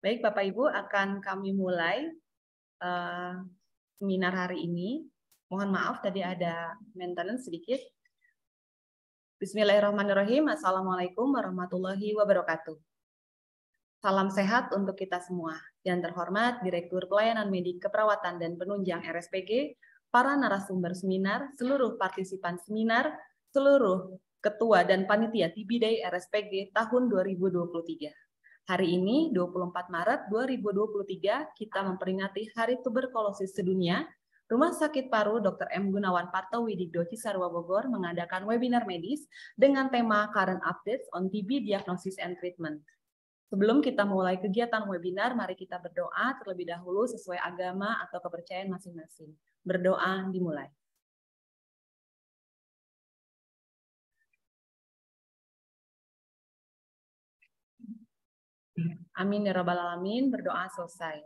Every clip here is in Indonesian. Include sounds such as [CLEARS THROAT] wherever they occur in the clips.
Baik, Bapak Ibu, akan kami mulai uh, seminar hari ini. Mohon maaf tadi ada maintenance sedikit. Bismillahirrahmanirrahim. Assalamualaikum warahmatullahi wabarakatuh. Salam sehat untuk kita semua. Yang terhormat Direktur Pelayanan Medik Keperawatan dan Penunjang RSPG, para narasumber seminar, seluruh partisipan seminar, seluruh ketua dan panitia TBD RSPG tahun 2023. Hari ini 24 Maret 2023 kita memperingati Hari Tuberkulosis Sedunia. Rumah Sakit Paru Dr. M. Gunawan Parto Widikdo Cisarua Bogor mengadakan webinar medis dengan tema Current Updates on TB Diagnosis and Treatment. Sebelum kita mulai kegiatan webinar, mari kita berdoa terlebih dahulu sesuai agama atau kepercayaan masing-masing. Berdoa dimulai. Amin ya Rabbal Alamin, berdoa selesai.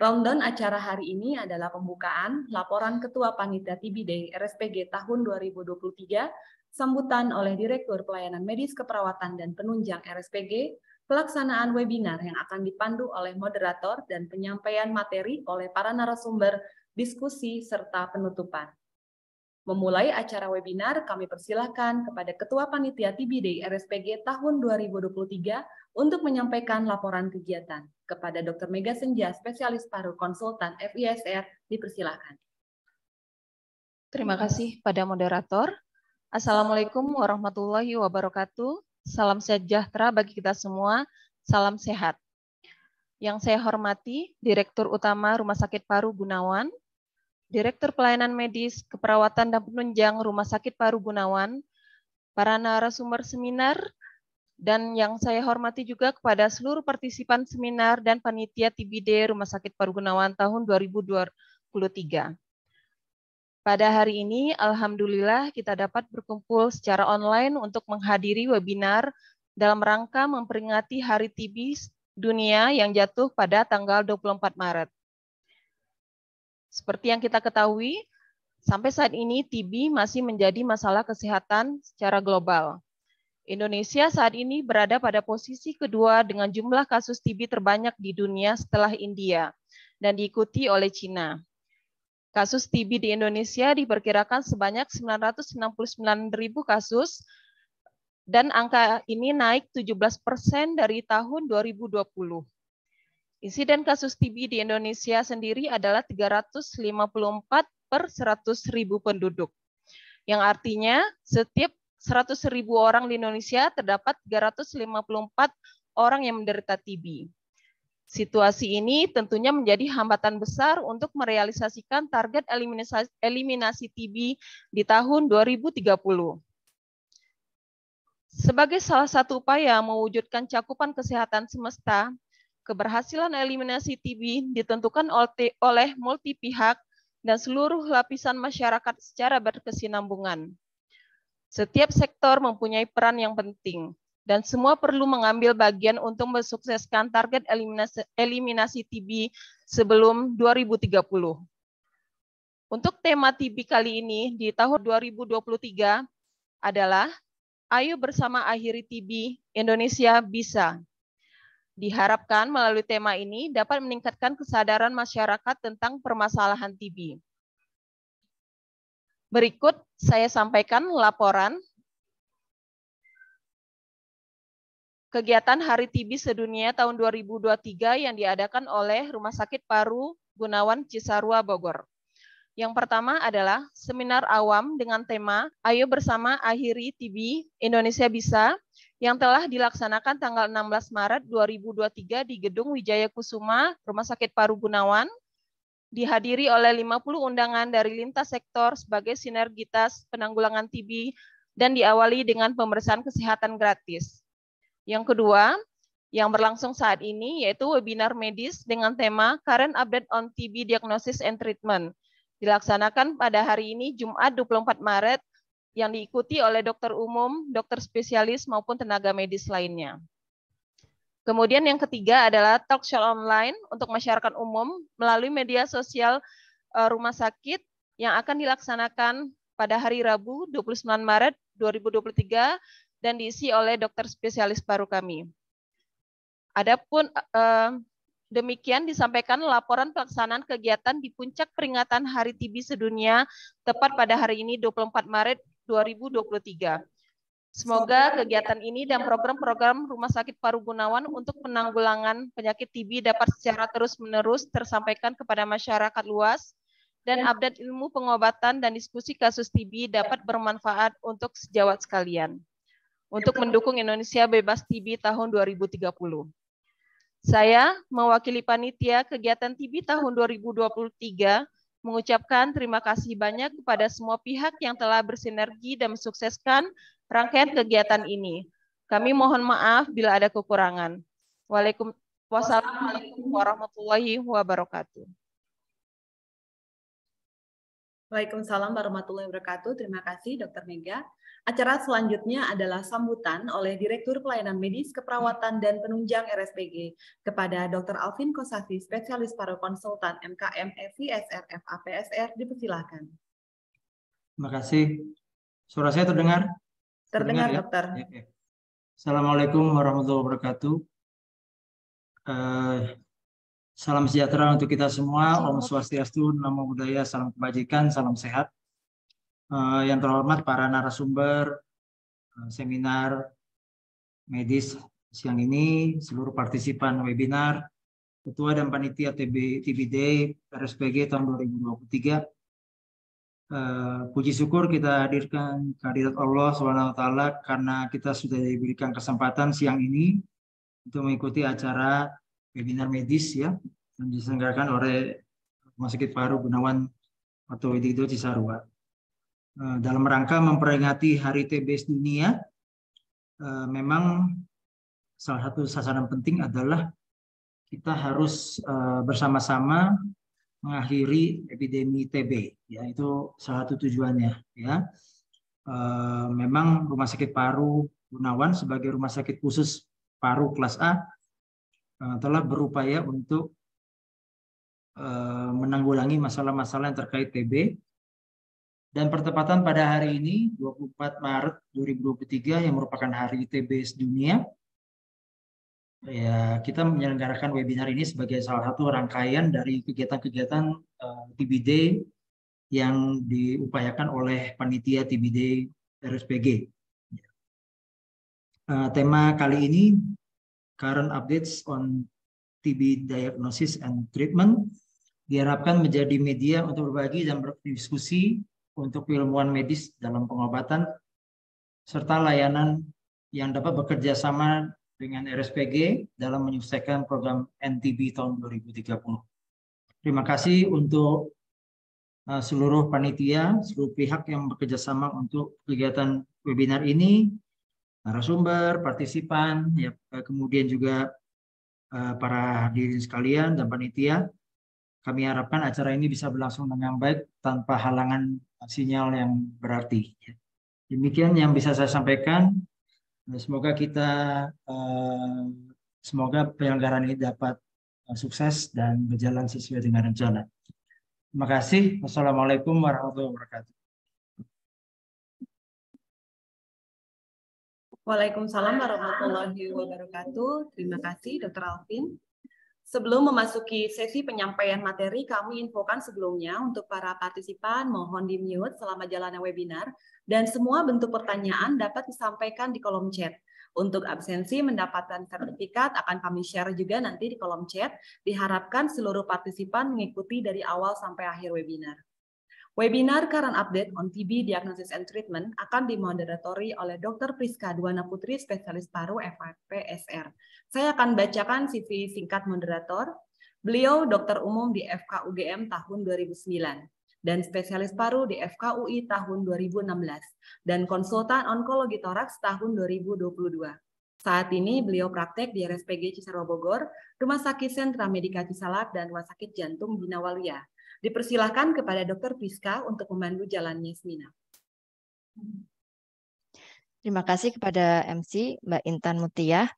Rundown acara hari ini adalah pembukaan laporan Ketua Panitia TBD RSPG tahun 2023, sambutan oleh Direktur Pelayanan Medis Keperawatan dan Penunjang RSPG, pelaksanaan webinar yang akan dipandu oleh moderator dan penyampaian materi oleh para narasumber, diskusi, serta penutupan. Memulai acara webinar, kami persilahkan kepada Ketua Panitia TBD RSPG tahun 2023 untuk menyampaikan laporan kegiatan. Kepada Dr. Mega Senja, spesialis paru konsultan FISR, dipersilahkan. Terima kasih pada moderator. Assalamualaikum warahmatullahi wabarakatuh. Salam sejahtera bagi kita semua. Salam sehat. Yang saya hormati, Direktur Utama Rumah Sakit Paru Gunawan, Direktur Pelayanan Medis, Keperawatan dan Penunjang Rumah Sakit Paru Gunawan, para narasumber seminar, dan yang saya hormati juga kepada seluruh partisipan seminar dan panitia TBD Rumah Sakit Paru Gunawan tahun 2023. Pada hari ini, Alhamdulillah kita dapat berkumpul secara online untuk menghadiri webinar dalam rangka memperingati Hari TB Dunia yang jatuh pada tanggal 24 Maret. Seperti yang kita ketahui, sampai saat ini TB masih menjadi masalah kesehatan secara global. Indonesia saat ini berada pada posisi kedua dengan jumlah kasus TB terbanyak di dunia setelah India dan diikuti oleh China. Kasus TB di Indonesia diperkirakan sebanyak 969.000 kasus dan angka ini naik 17 persen dari tahun 2020. Insiden kasus TB di Indonesia sendiri adalah 354 per 100 ribu penduduk. Yang artinya setiap 100 ribu orang di Indonesia terdapat 354 orang yang menderita TB. Situasi ini tentunya menjadi hambatan besar untuk merealisasikan target eliminasi, eliminasi TB di tahun 2030. Sebagai salah satu upaya mewujudkan cakupan kesehatan semesta, Keberhasilan eliminasi TB ditentukan oleh multi pihak dan seluruh lapisan masyarakat secara berkesinambungan. Setiap sektor mempunyai peran yang penting, dan semua perlu mengambil bagian untuk mensukseskan target eliminasi, eliminasi TB sebelum 2030. Untuk tema TB kali ini di tahun 2023 adalah Ayo bersama akhiri TB, Indonesia bisa. Diharapkan melalui tema ini dapat meningkatkan kesadaran masyarakat tentang permasalahan TB. Berikut saya sampaikan laporan kegiatan Hari TB Sedunia tahun 2023 yang diadakan oleh Rumah Sakit Paru Gunawan Cisarua Bogor. Yang pertama adalah seminar awam dengan tema Ayo Bersama Akhiri TB Indonesia Bisa yang telah dilaksanakan tanggal 16 Maret 2023 di Gedung Wijaya Kusuma, Rumah Sakit Paru Gunawan, dihadiri oleh 50 undangan dari lintas sektor sebagai sinergitas penanggulangan TB dan diawali dengan pemeriksaan kesehatan gratis. Yang kedua, yang berlangsung saat ini yaitu webinar medis dengan tema Current Update on TB Diagnosis and Treatment. Dilaksanakan pada hari ini Jumat 24 Maret yang diikuti oleh dokter umum, dokter spesialis, maupun tenaga medis lainnya. Kemudian yang ketiga adalah talk show online untuk masyarakat umum melalui media sosial eh, rumah sakit yang akan dilaksanakan pada hari Rabu 29 Maret 2023 dan diisi oleh dokter spesialis baru kami. Adapun eh, Demikian disampaikan laporan pelaksanaan kegiatan di puncak peringatan Hari TB Sedunia tepat pada hari ini 24 Maret 2023. Semoga kegiatan ini dan program-program Rumah Sakit Paru Gunawan untuk penanggulangan penyakit TB dapat secara terus-menerus tersampaikan kepada masyarakat luas dan ya. update ilmu pengobatan dan diskusi kasus TB dapat bermanfaat untuk sejawat sekalian untuk ya, mendukung Indonesia bebas TB tahun 2030. Saya mewakili panitia kegiatan TB tahun 2023 mengucapkan terima kasih banyak kepada semua pihak yang telah bersinergi dan mensukseskan rangkaian kegiatan ini. Kami mohon maaf bila ada kekurangan. Waalaikumsalam warahmatullahi wabarakatuh. Waalaikumsalam warahmatullahi wabarakatuh. Terima kasih Dr. Mega. Acara selanjutnya adalah sambutan oleh Direktur Pelayanan Medis Keperawatan dan Penunjang RSPG kepada Dr. Alvin Kosasi spesialis paru konsultan MKM FISR e APSR. dipersilahkan. Terima kasih. Suara saya terdengar? Terdengar, terdengar ya? dokter. Ya, Assalamualaikum warahmatullahi wabarakatuh. Eh, salam sejahtera untuk kita semua. Om Swastiastu, Namo Buddhaya, salam kebajikan, salam sehat. Eh, yang terhormat para narasumber eh, seminar medis siang ini, seluruh partisipan webinar, ketua dan panitia TB, TBD RSPG tahun 2023. Uh, eh, puji syukur kita hadirkan kehadirat Allah SWT karena kita sudah diberikan kesempatan siang ini untuk mengikuti acara webinar medis ya yang diselenggarakan oleh Rumah Sakit Paru Gunawan atau Widido Cisarua. Eh, dalam rangka memperingati Hari TBS Dunia, eh, memang salah satu sasaran penting adalah kita harus eh, bersama-sama mengakhiri epidemi TB. Ya, itu salah satu tujuannya. Ya, memang Rumah Sakit Paru Gunawan sebagai rumah sakit khusus paru kelas A telah berupaya untuk menanggulangi masalah-masalah yang terkait TB dan pertepatan pada hari ini 24 Maret 2023 yang merupakan hari ITB Dunia, ya kita menyelenggarakan webinar ini sebagai salah satu rangkaian dari kegiatan-kegiatan uh, eh, TBD yang diupayakan oleh panitia TBD RSPG. Uh, ya. eh, tema kali ini current updates on TB diagnosis and treatment diharapkan menjadi media untuk berbagi dan berdiskusi untuk ilmuwan medis dalam pengobatan, serta layanan yang dapat bekerja sama dengan RSPG dalam menyusahkan program NTB tahun 2030. Terima kasih untuk eh, seluruh panitia, seluruh pihak yang bekerja sama untuk kegiatan webinar ini, narasumber, partisipan, ya, eh, kemudian juga eh, para hadirin sekalian dan panitia. Kami harapkan acara ini bisa berlangsung dengan baik tanpa halangan sinyal yang berarti. Demikian yang bisa saya sampaikan. Semoga kita, eh, semoga penyelenggaraan ini dapat eh, sukses dan berjalan sesuai dengan rencana. Terima kasih. Wassalamualaikum warahmatullahi wabarakatuh. Waalaikumsalam warahmatullahi wabarakatuh. Terima kasih, Dr. Alvin. Sebelum memasuki sesi penyampaian materi, kami infokan sebelumnya untuk para partisipan mohon di-mute selama jalannya webinar dan semua bentuk pertanyaan dapat disampaikan di kolom chat. Untuk absensi mendapatkan sertifikat akan kami share juga nanti di kolom chat. Diharapkan seluruh partisipan mengikuti dari awal sampai akhir webinar. Webinar Current Update on TB Diagnosis and Treatment akan dimoderatori oleh Dr. Priska Duana Putri, spesialis paru FAPSR. Saya akan bacakan CV singkat moderator. Beliau dokter umum di FKUGM tahun 2009 dan spesialis paru di FKUI tahun 2016 dan konsultan onkologi toraks tahun 2022. Saat ini beliau praktek di RSPG Cisarwa Bogor, Rumah Sakit Sentra Medika Cisalat dan Rumah Sakit Jantung Bina Walia. Dipersilahkan kepada Dr. Piska untuk memandu jalannya seminar. Terima kasih kepada MC Mbak Intan Mutia.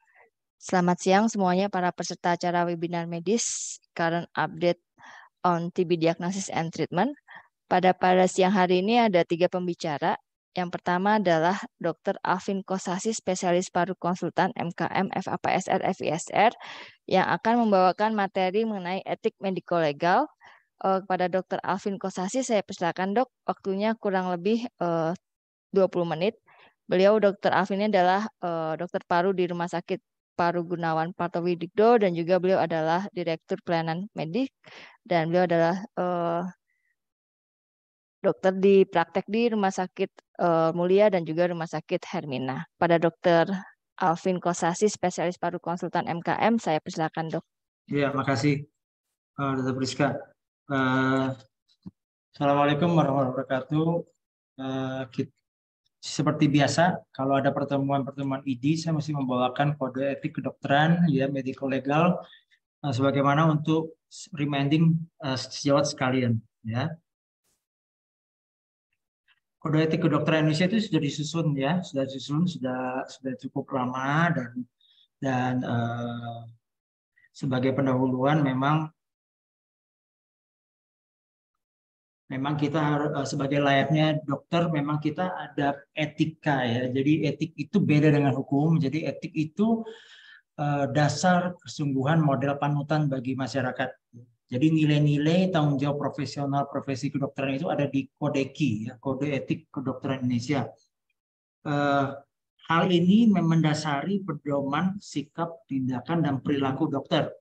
Selamat siang semuanya para peserta acara webinar medis current update on TB diagnosis and treatment. Pada pada siang hari ini ada tiga pembicara. Yang pertama adalah Dr. Alvin Kosasi, spesialis paru konsultan MKM FAPSR FISR yang akan membawakan materi mengenai etik mediko legal uh, kepada Dr. Alvin Kosasi. Saya persilakan dok, waktunya kurang lebih eh, uh, 20 menit. Beliau Dr. Alvin adalah uh, dokter paru di Rumah Sakit Paru Gunawan Partowi dan juga beliau adalah Direktur Pelayanan Medik dan beliau adalah uh, dokter di praktek di Rumah Sakit uh, Mulia dan juga Rumah Sakit Hermina. Pada Dokter Alvin Kosasi, spesialis paru konsultan MKM, saya persilakan dok. Ya, makasih uh, Dr. Priska. Eh, Assalamualaikum warahmatullahi wabarakatuh. Eh, seperti biasa, kalau ada pertemuan-pertemuan ID, saya masih membawakan kode etik kedokteran, ya medical legal, eh, sebagaimana untuk reminding sejawat sekalian, ya. Kode etik kedokteran Indonesia itu sudah disusun ya, sudah disusun sudah sudah cukup lama dan dan uh, sebagai pendahuluan memang memang kita eh, sebagai layaknya dokter memang kita ada etika ya. Jadi etik itu beda dengan hukum. Jadi etik itu eh, dasar kesungguhan model panutan bagi masyarakat. Jadi nilai-nilai tanggung jawab profesional profesi kedokteran itu ada di kodeki ya, kode etik kedokteran Indonesia. Eh, hal ini mendasari pedoman sikap, tindakan dan perilaku dokter.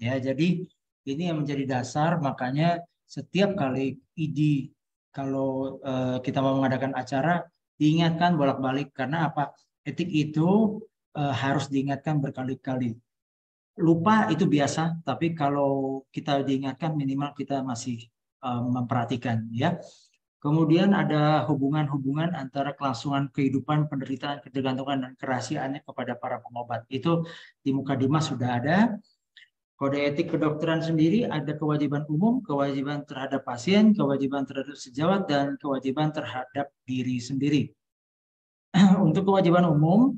Ya, jadi ini yang menjadi dasar makanya setiap kali ID kalau uh, kita mau mengadakan acara diingatkan bolak-balik karena apa etik itu uh, harus diingatkan berkali-kali lupa itu biasa tapi kalau kita diingatkan minimal kita masih uh, memperhatikan ya Kemudian ada hubungan-hubungan antara kelangsungan kehidupan, penderitaan, ketergantungan, dan kerahasiaannya kepada para pengobat. Itu di muka Dimas sudah ada. Kode etik kedokteran sendiri ada kewajiban umum, kewajiban terhadap pasien, kewajiban terhadap sejawat, dan kewajiban terhadap diri sendiri. [CLEARS THROAT] Untuk kewajiban umum,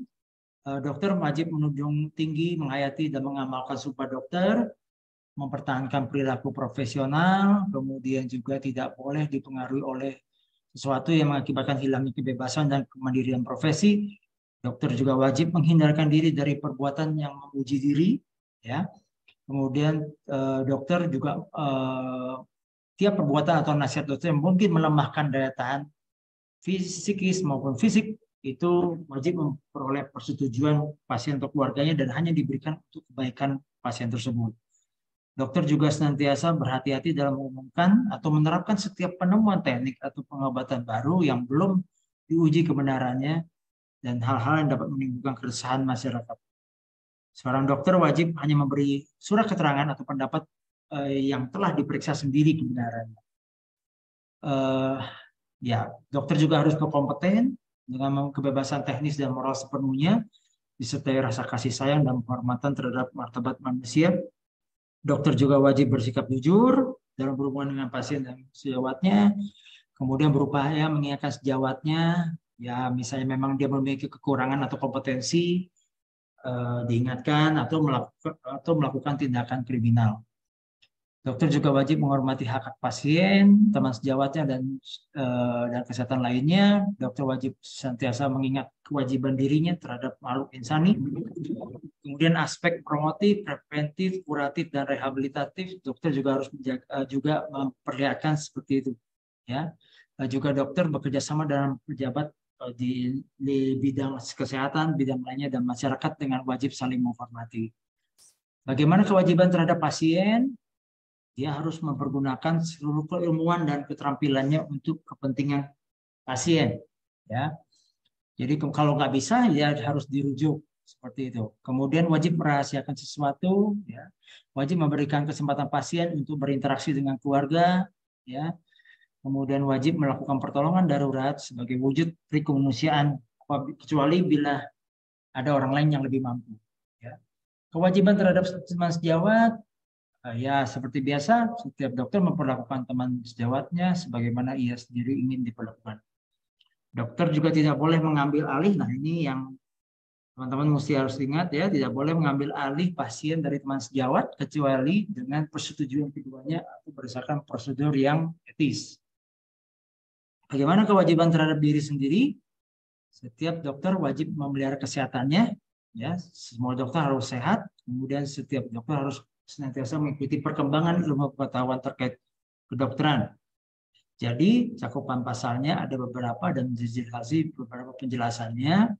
eh, dokter wajib menunjung tinggi, menghayati, dan mengamalkan sumpah dokter, mempertahankan perilaku profesional, kemudian juga tidak boleh dipengaruhi oleh sesuatu yang mengakibatkan hilangnya kebebasan dan kemandirian profesi. Dokter juga wajib menghindarkan diri dari perbuatan yang memuji diri, ya, Kemudian eh, dokter juga eh, tiap perbuatan atau nasihat dokter yang mungkin melemahkan daya tahan fisikis maupun fisik itu wajib memperoleh persetujuan pasien atau keluarganya dan hanya diberikan untuk kebaikan pasien tersebut. Dokter juga senantiasa berhati-hati dalam mengumumkan atau menerapkan setiap penemuan teknik atau pengobatan baru yang belum diuji kebenarannya dan hal-hal yang dapat menimbulkan keresahan masyarakat. Seorang dokter wajib hanya memberi surat keterangan atau pendapat eh, yang telah diperiksa sendiri kebenarannya. Eh, ya, dokter juga harus berkompeten dengan kebebasan teknis dan moral sepenuhnya, disertai rasa kasih sayang dan penghormatan terhadap martabat manusia. Dokter juga wajib bersikap jujur dalam berhubungan dengan pasien dan sejawatnya, kemudian berupaya mengingatkan sejawatnya, ya misalnya memang dia memiliki kekurangan atau kompetensi, Eh, diingatkan atau melakukan, atau melakukan tindakan kriminal. Dokter juga wajib menghormati hak hak pasien, teman sejawatnya dan eh, dan kesehatan lainnya. Dokter wajib sentiasa mengingat kewajiban dirinya terhadap makhluk insani. Kemudian aspek promotif, preventif, kuratif dan rehabilitatif, dokter juga harus menjaga, eh, juga memperlihatkan seperti itu. Ya, juga dokter bekerja sama dengan pejabat di, di bidang kesehatan, bidang lainnya, dan masyarakat dengan wajib saling menghormati. Bagaimana kewajiban terhadap pasien? Dia harus mempergunakan seluruh keilmuan dan keterampilannya untuk kepentingan pasien. Ya, jadi kalau nggak bisa dia ya harus dirujuk seperti itu. Kemudian wajib merahasiakan sesuatu, ya. wajib memberikan kesempatan pasien untuk berinteraksi dengan keluarga, ya, kemudian wajib melakukan pertolongan darurat sebagai wujud kemanusiaan kecuali bila ada orang lain yang lebih mampu. Ya. Kewajiban terhadap teman sejawat, eh, ya seperti biasa, setiap dokter memperlakukan teman sejawatnya sebagaimana ia sendiri ingin diperlakukan. Dokter juga tidak boleh mengambil alih, nah ini yang teman-teman mesti harus ingat ya, tidak boleh mengambil alih pasien dari teman sejawat kecuali dengan persetujuan keduanya atau berdasarkan prosedur yang etis. Bagaimana kewajiban terhadap diri sendiri? Setiap dokter wajib memelihara kesehatannya, ya. Semua dokter harus sehat. Kemudian setiap dokter harus senantiasa mengikuti perkembangan ilmu pengetahuan terkait kedokteran. Jadi cakupan pasalnya ada beberapa dan dijelaskan beberapa penjelasannya.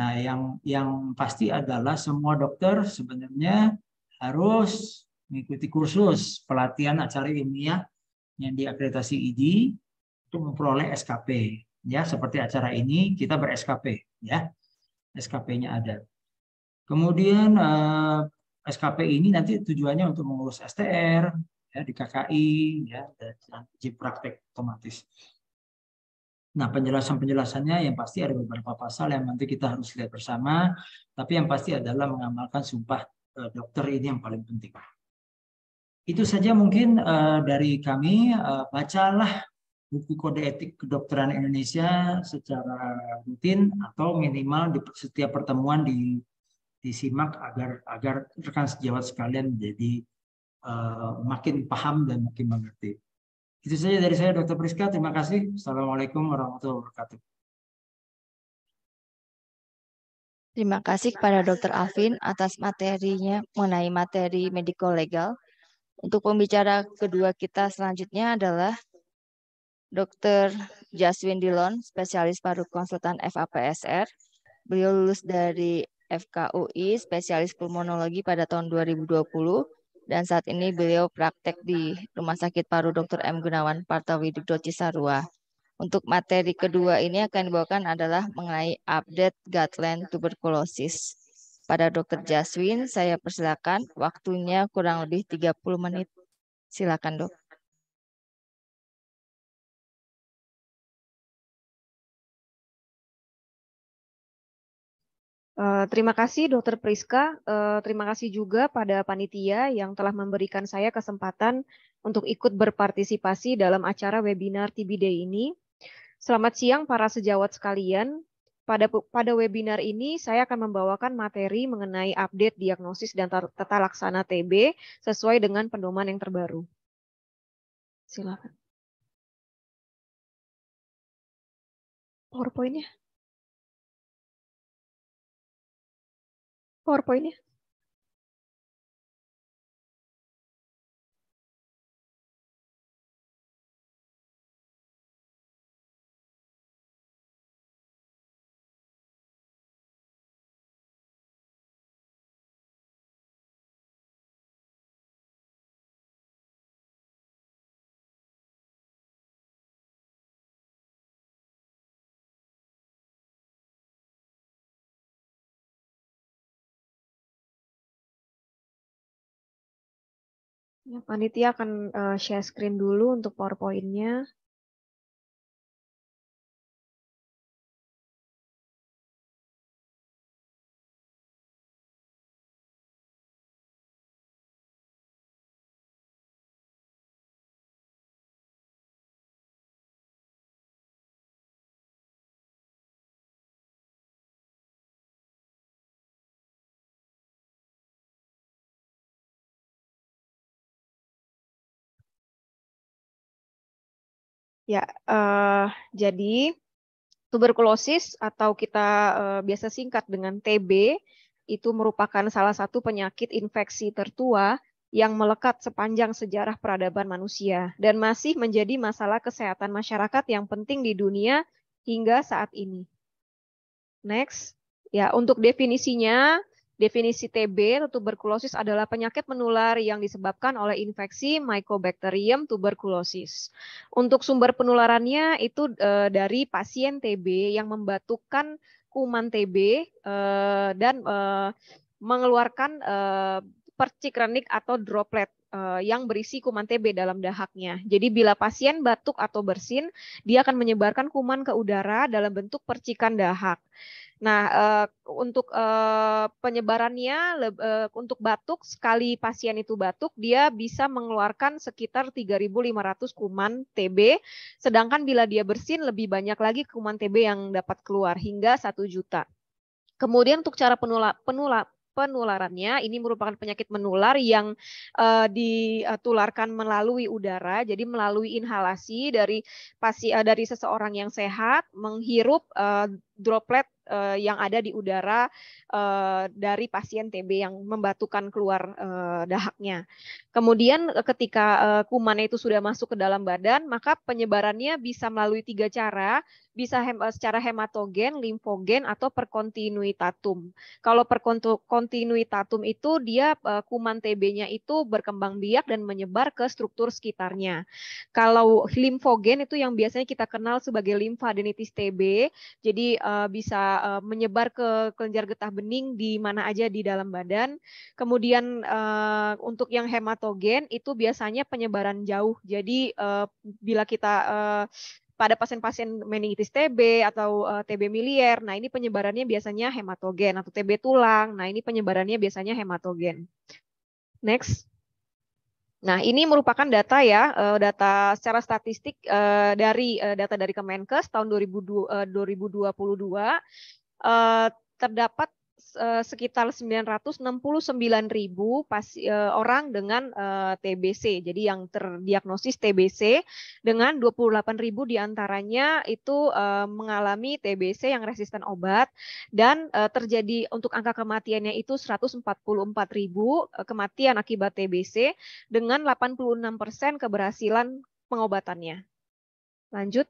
Nah, yang yang pasti adalah semua dokter sebenarnya harus mengikuti kursus pelatihan acara ilmiah yang diakreditasi IDI untuk memperoleh SKP ya seperti acara ini kita ber SKP ya SKP-nya ada kemudian eh, SKP ini nanti tujuannya untuk mengurus STR ya di KKI ya dan uji praktek otomatis Nah, penjelasan-penjelasannya yang pasti ada beberapa pasal yang nanti kita harus lihat bersama, tapi yang pasti adalah mengamalkan sumpah eh, dokter ini yang paling penting. Itu saja mungkin eh, dari kami, eh, bacalah buku kode etik kedokteran Indonesia secara rutin atau minimal di setiap pertemuan di, disimak agar agar rekan sejawat sekalian jadi uh, makin paham dan makin mengerti. Itu saja dari saya Dr. Priska, terima kasih. Assalamualaikum warahmatullahi wabarakatuh. Terima kasih kepada Dr. Alvin atas materinya mengenai materi medical legal. Untuk pembicara kedua kita selanjutnya adalah Dr. Jaswin Dilon, spesialis paru konsultan FAPSR. Beliau lulus dari FKUI, spesialis pulmonologi pada tahun 2020, dan saat ini beliau praktek di Rumah Sakit Paru Dr. M. Gunawan Partawi Cisarua. Untuk materi kedua ini akan dibawakan adalah mengenai update guideline tuberkulosis. Pada Dr. Jaswin, saya persilakan waktunya kurang lebih 30 menit. Silakan, Dok. Eh, terima kasih Dokter Priska, uh, terima kasih juga pada panitia yang telah memberikan saya kesempatan untuk ikut berpartisipasi dalam acara webinar TBD ini. Selamat siang para sejawat sekalian. Pada pada webinar ini saya akan membawakan materi mengenai update diagnosis dan tata laksana TB sesuai dengan pedoman yang terbaru. Silakan. PowerPoint-nya. PowerPoint-nya? Iya, panitia akan uh, share screen dulu untuk PowerPoint-nya. Ya, uh, jadi tuberkulosis atau kita uh, biasa singkat dengan TB itu merupakan salah satu penyakit infeksi tertua yang melekat sepanjang sejarah peradaban manusia dan masih menjadi masalah kesehatan masyarakat yang penting di dunia hingga saat ini. Next, ya untuk definisinya Definisi TB atau tuberkulosis adalah penyakit menular yang disebabkan oleh infeksi Mycobacterium tuberculosis. Untuk sumber penularannya itu eh, dari pasien TB yang membatukkan kuman TB eh, dan eh, mengeluarkan e, percik renik atau droplet yang berisi kuman TB dalam dahaknya. Jadi bila pasien batuk atau bersin, dia akan menyebarkan kuman ke udara dalam bentuk percikan dahak. Nah, uh, untuk uh, penyebarannya uh, untuk batuk sekali pasien itu batuk dia bisa mengeluarkan sekitar 3.500 kuman TB, sedangkan bila dia bersin lebih banyak lagi kuman TB yang dapat keluar hingga 1 juta. Kemudian untuk cara penula, penula, penularannya ini merupakan penyakit menular yang uh, ditularkan melalui udara jadi melalui inhalasi dari pasi, uh, dari seseorang yang sehat menghirup uh, droplet uh, yang ada di udara uh, dari pasien TB yang membatukan keluar uh, dahaknya. Kemudian ketika uh, kuman itu sudah masuk ke dalam badan, maka penyebarannya bisa melalui tiga cara, bisa hem secara hematogen, limfogen atau perkontinuitatum. Kalau perkontinuitatum itu dia uh, kuman TB-nya itu berkembang biak dan menyebar ke struktur sekitarnya. Kalau limfogen itu yang biasanya kita kenal sebagai limfadenitis TB, jadi uh, bisa uh, menyebar ke kelenjar getah bening di mana aja di dalam badan. Kemudian uh, untuk yang hematogen itu biasanya penyebaran jauh. Jadi uh, bila kita uh, pada pasien-pasien meningitis TB atau uh, TB miliar, nah ini penyebarannya biasanya hematogen atau TB tulang. Nah ini penyebarannya biasanya hematogen. Next. Nah, ini merupakan data ya, eh, data secara statistik eh, dari eh, data dari Kemenkes tahun 2022 terdapat Eh, enam sekitar sembilan ribu pas, eh, orang dengan eh, TBC. Jadi yang terdiagnosis TBC dengan delapan ribu diantaranya itu mengalami TBC yang resisten obat dan terjadi untuk angka kematiannya itu empat ribu kematian akibat TBC dengan 86 persen keberhasilan pengobatannya. Lanjut.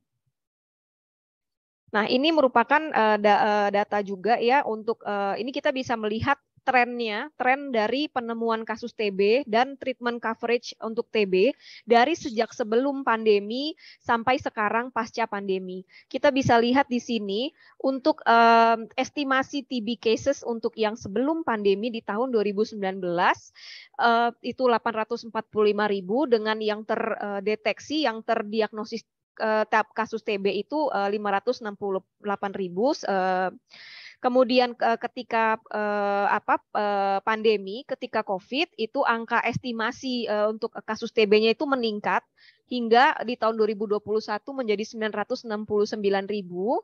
Nah, ini merupakan uh, da, uh, data juga ya untuk uh, ini kita bisa melihat trennya, tren dari penemuan kasus TB dan treatment coverage untuk TB dari sejak sebelum pandemi sampai sekarang pasca pandemi. Kita bisa lihat di sini untuk estimasi TB cases untuk yang sebelum pandemi di tahun 2019 uh, itu ribu dengan yang terdeteksi, yang terdiagnosis Eh, tiap kasus TB itu eh, ribu, eh, Kemudian ketika apa pandemi, ketika COVID itu angka estimasi untuk kasus TB-nya itu meningkat hingga di tahun 2021 menjadi 969 ribu.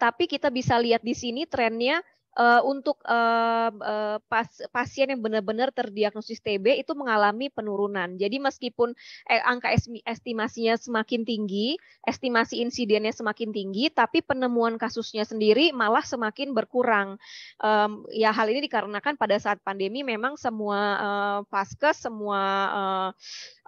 Tapi kita bisa lihat di sini trennya uh, untuk uh, uh, pas, pasien yang benar-benar terdiagnosis TB itu mengalami penurunan. Jadi meskipun eh, angka estimasinya semakin tinggi, estimasi insidennya semakin tinggi, tapi penemuan kasusnya sendiri malah semakin berkurang. Um, ya hal ini dikarenakan pada saat pandemi memang semua uh, paskes, semua uh,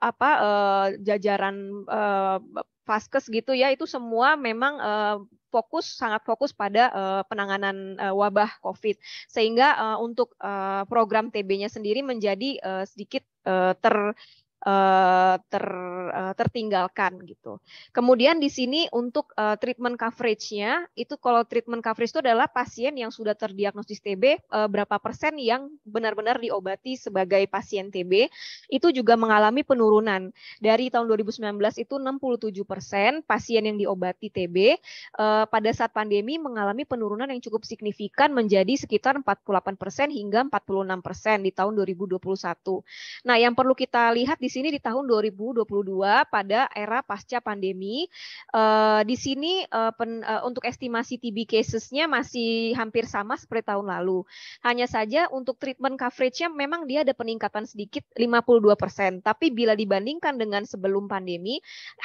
apa uh, jajaran uh, faskes gitu ya itu semua memang uh, fokus sangat fokus pada uh, penanganan uh, wabah COVID sehingga uh, untuk uh, program TB-nya sendiri menjadi uh, sedikit uh, ter Eh, ter, eh, tertinggalkan gitu. Kemudian di sini untuk uh, treatment coverage-nya itu kalau treatment coverage itu adalah pasien yang sudah terdiagnosis TB uh, berapa persen yang benar-benar diobati sebagai pasien TB itu juga mengalami penurunan dari tahun 2019 itu 67 persen pasien yang diobati TB uh, pada saat pandemi mengalami penurunan yang cukup signifikan menjadi sekitar 48 persen hingga 46 persen di tahun 2021. Nah yang perlu kita lihat di sini di tahun 2022 pada era pasca pandemi. Uh, di sini uh, pen, uh, untuk estimasi TB cases-nya masih hampir sama seperti tahun lalu. Hanya saja untuk treatment coverage-nya memang dia ada peningkatan sedikit 52%, persen. tapi bila dibandingkan dengan sebelum pandemi,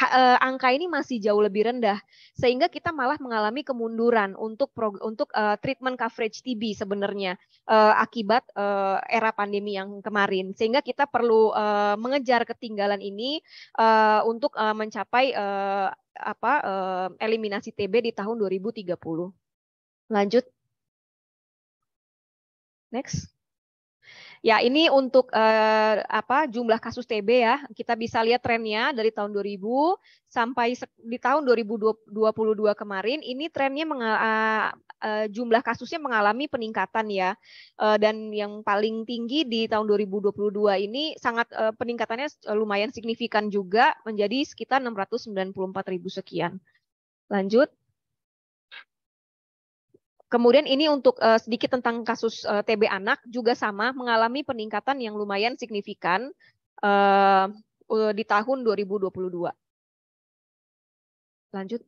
uh, angka ini masih jauh lebih rendah sehingga kita malah mengalami kemunduran untuk untuk uh, treatment coverage TB sebenarnya uh, akibat uh, era pandemi yang kemarin. Sehingga kita perlu uh, mengejar agar ketinggalan ini uh, untuk uh, mencapai uh, apa uh, eliminasi TB di tahun 2030. Lanjut. Next. Ya, ini untuk eh, apa jumlah kasus TB ya. Kita bisa lihat trennya dari tahun 2000 sampai di tahun 2022 kemarin ini trennya mengal, eh, eh, jumlah kasusnya mengalami peningkatan ya. Eh, dan yang paling tinggi di tahun 2022 ini sangat eh, peningkatannya eh, lumayan signifikan juga menjadi sekitar 694.000 sekian. Lanjut. Kemudian ini untuk uh, sedikit tentang kasus uh, eh, TB anak juga sama mengalami peningkatan yang lumayan signifikan uh, di tahun 2022. Lanjut.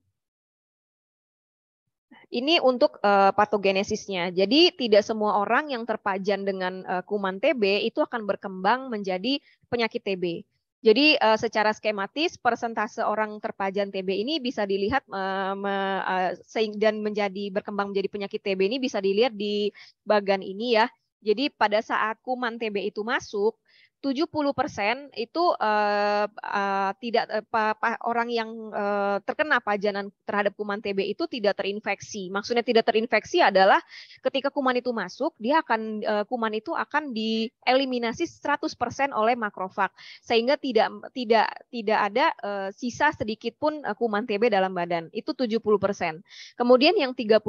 Ini untuk uh, patogenesisnya. Jadi tidak semua orang yang terpajan dengan uh, kuman TB itu akan berkembang menjadi penyakit TB. Jadi uh, secara skematis persentase orang terpajan TB ini bisa dilihat uh, uh, dan menjadi berkembang menjadi penyakit TB ini bisa dilihat di bagan ini ya. Jadi pada saat kuman TB itu masuk, 70% itu uh, uh, tidak uh, pa, orang yang uh, terkena pajanan terhadap kuman TB itu tidak terinfeksi. Maksudnya tidak terinfeksi adalah ketika kuman itu masuk, dia akan uh, kuman itu akan dieliminasi 100% oleh makrofag sehingga tidak tidak tidak ada uh, sisa sedikit pun uh, kuman TB dalam badan. Itu 70%. Kemudian yang 30% uh,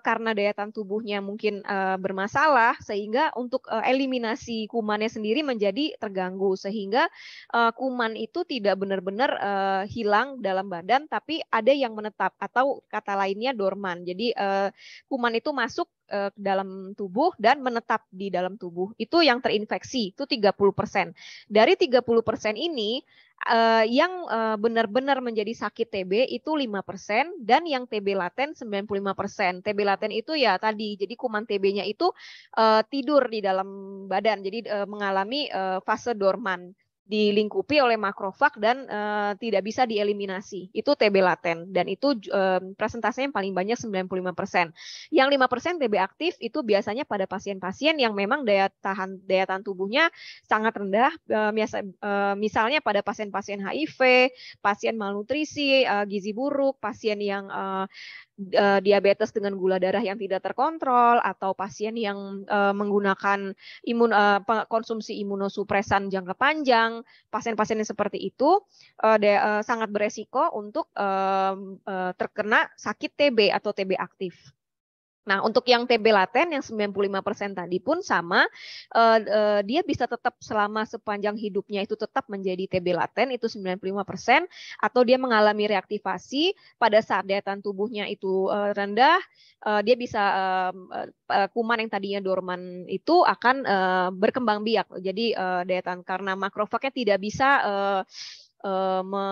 karena daya tahan tubuhnya mungkin uh, bermasalah sehingga untuk uh, eliminasi kumannya sendiri menjadi terganggu sehingga uh, kuman itu tidak benar-benar uh, hilang dalam badan tapi ada yang menetap atau kata lainnya dorman. Jadi uh, kuman itu masuk Eh, ke dalam tubuh dan menetap di dalam tubuh. Itu yang terinfeksi, itu 30%. persen Dari 30% persen ini eh, yang eh, benar-benar menjadi sakit TB itu 5% persen dan yang TB laten 95%. persen TB laten itu ya tadi jadi kuman TB-nya itu tidur di dalam badan. Jadi mengalami fase dorman dilingkupi oleh makrofag dan uh, tidak bisa dieliminasi. Itu TB laten dan itu um, eh, presentasenya yang paling banyak 95%. Yang 5% TB aktif itu biasanya pada pasien-pasien yang memang daya tahan daya tahan tubuhnya sangat rendah eh, biasa, uh, misalnya pada pasien-pasien HIV, pasien malnutrisi, uh, gizi buruk, pasien yang uh, diabetes dengan gula darah yang tidak terkontrol atau pasien yang uh, menggunakan imun uh, konsumsi imunosupresan jangka panjang pasien-pasien yang seperti itu uh, de, uh, sangat beresiko untuk uh, uh, terkena sakit TB atau TB aktif. Nah, untuk yang TB laten yang 95% tadi pun sama uh, uh, dia bisa tetap selama sepanjang hidupnya itu tetap menjadi TB laten itu 95% atau dia mengalami reaktivasi pada saat daya tahan tubuhnya itu uh, rendah, uh, dia bisa uh, kuman yang tadinya dorman itu akan uh, berkembang biak. Jadi uh, daya tahan karena makrofagnya tidak bisa uh, Eh, me,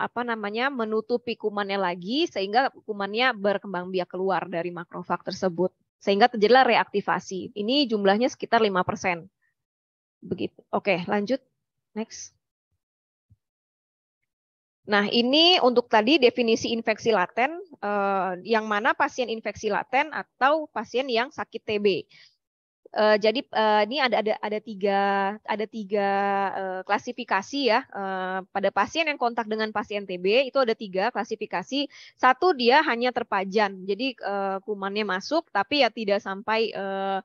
apa namanya menutupi kumannya lagi sehingga kumannya berkembang biak keluar dari makrofag tersebut sehingga terjadilah reaktivasi. Ini jumlahnya sekitar 5%. Begitu. Oke, lanjut. Next. Nah, ini untuk tadi definisi infeksi laten, eh, yang mana pasien infeksi laten atau pasien yang sakit TB. Uh, jadi uh, ini ada ada ada tiga ada tiga uh, klasifikasi ya uh, pada pasien yang kontak dengan pasien TB itu ada tiga klasifikasi satu dia hanya terpajan jadi uh, kumannya masuk tapi ya tidak sampai uh,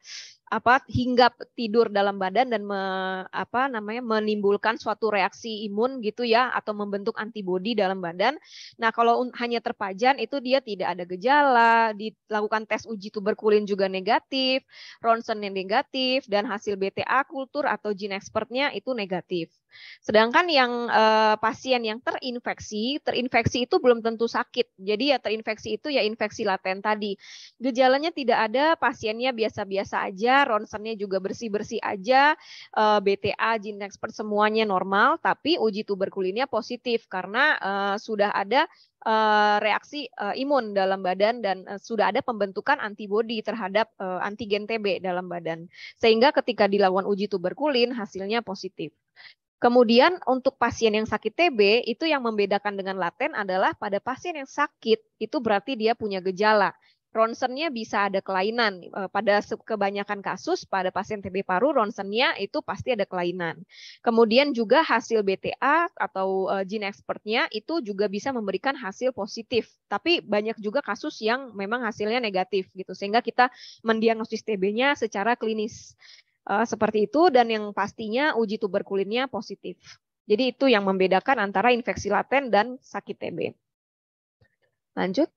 apa hinggap tidur dalam badan dan me, apa namanya menimbulkan suatu reaksi imun gitu ya atau membentuk antibodi dalam badan. Nah, kalau hanya terpajan itu dia tidak ada gejala, dilakukan tes uji tuberkulin juga negatif, ronsen yang negatif dan hasil BTA kultur atau gene expertnya itu negatif. Sedangkan yang eh, pasien yang terinfeksi, terinfeksi itu belum tentu sakit. Jadi ya terinfeksi itu ya infeksi laten tadi. Gejalanya tidak ada, pasiennya biasa-biasa aja ronsennya juga bersih-bersih aja, eh, BTA, gene expert semuanya normal, tapi uji tuberkulinnya positif karena eh, sudah ada eh, reaksi imun dalam badan dan sudah ada pembentukan antibodi terhadap antigen TB dalam badan. Sehingga ketika dilakukan uji tuberkulin hasilnya positif. Kemudian untuk pasien yang sakit TB itu yang membedakan dengan laten adalah pada pasien yang sakit itu berarti dia punya gejala ronsennya bisa ada kelainan. E, pada kebanyakan kasus pada pasien TB paru ronsennya itu pasti ada kelainan. Kemudian juga hasil BTA atau e, gene expertnya itu juga bisa memberikan hasil positif. Tapi banyak juga kasus yang memang hasilnya negatif gitu sehingga kita mendiagnosis TB-nya secara klinis. E, seperti itu dan yang pastinya uji tuberkulinnya positif. Jadi itu yang membedakan antara infeksi laten dan sakit TB. Lanjut.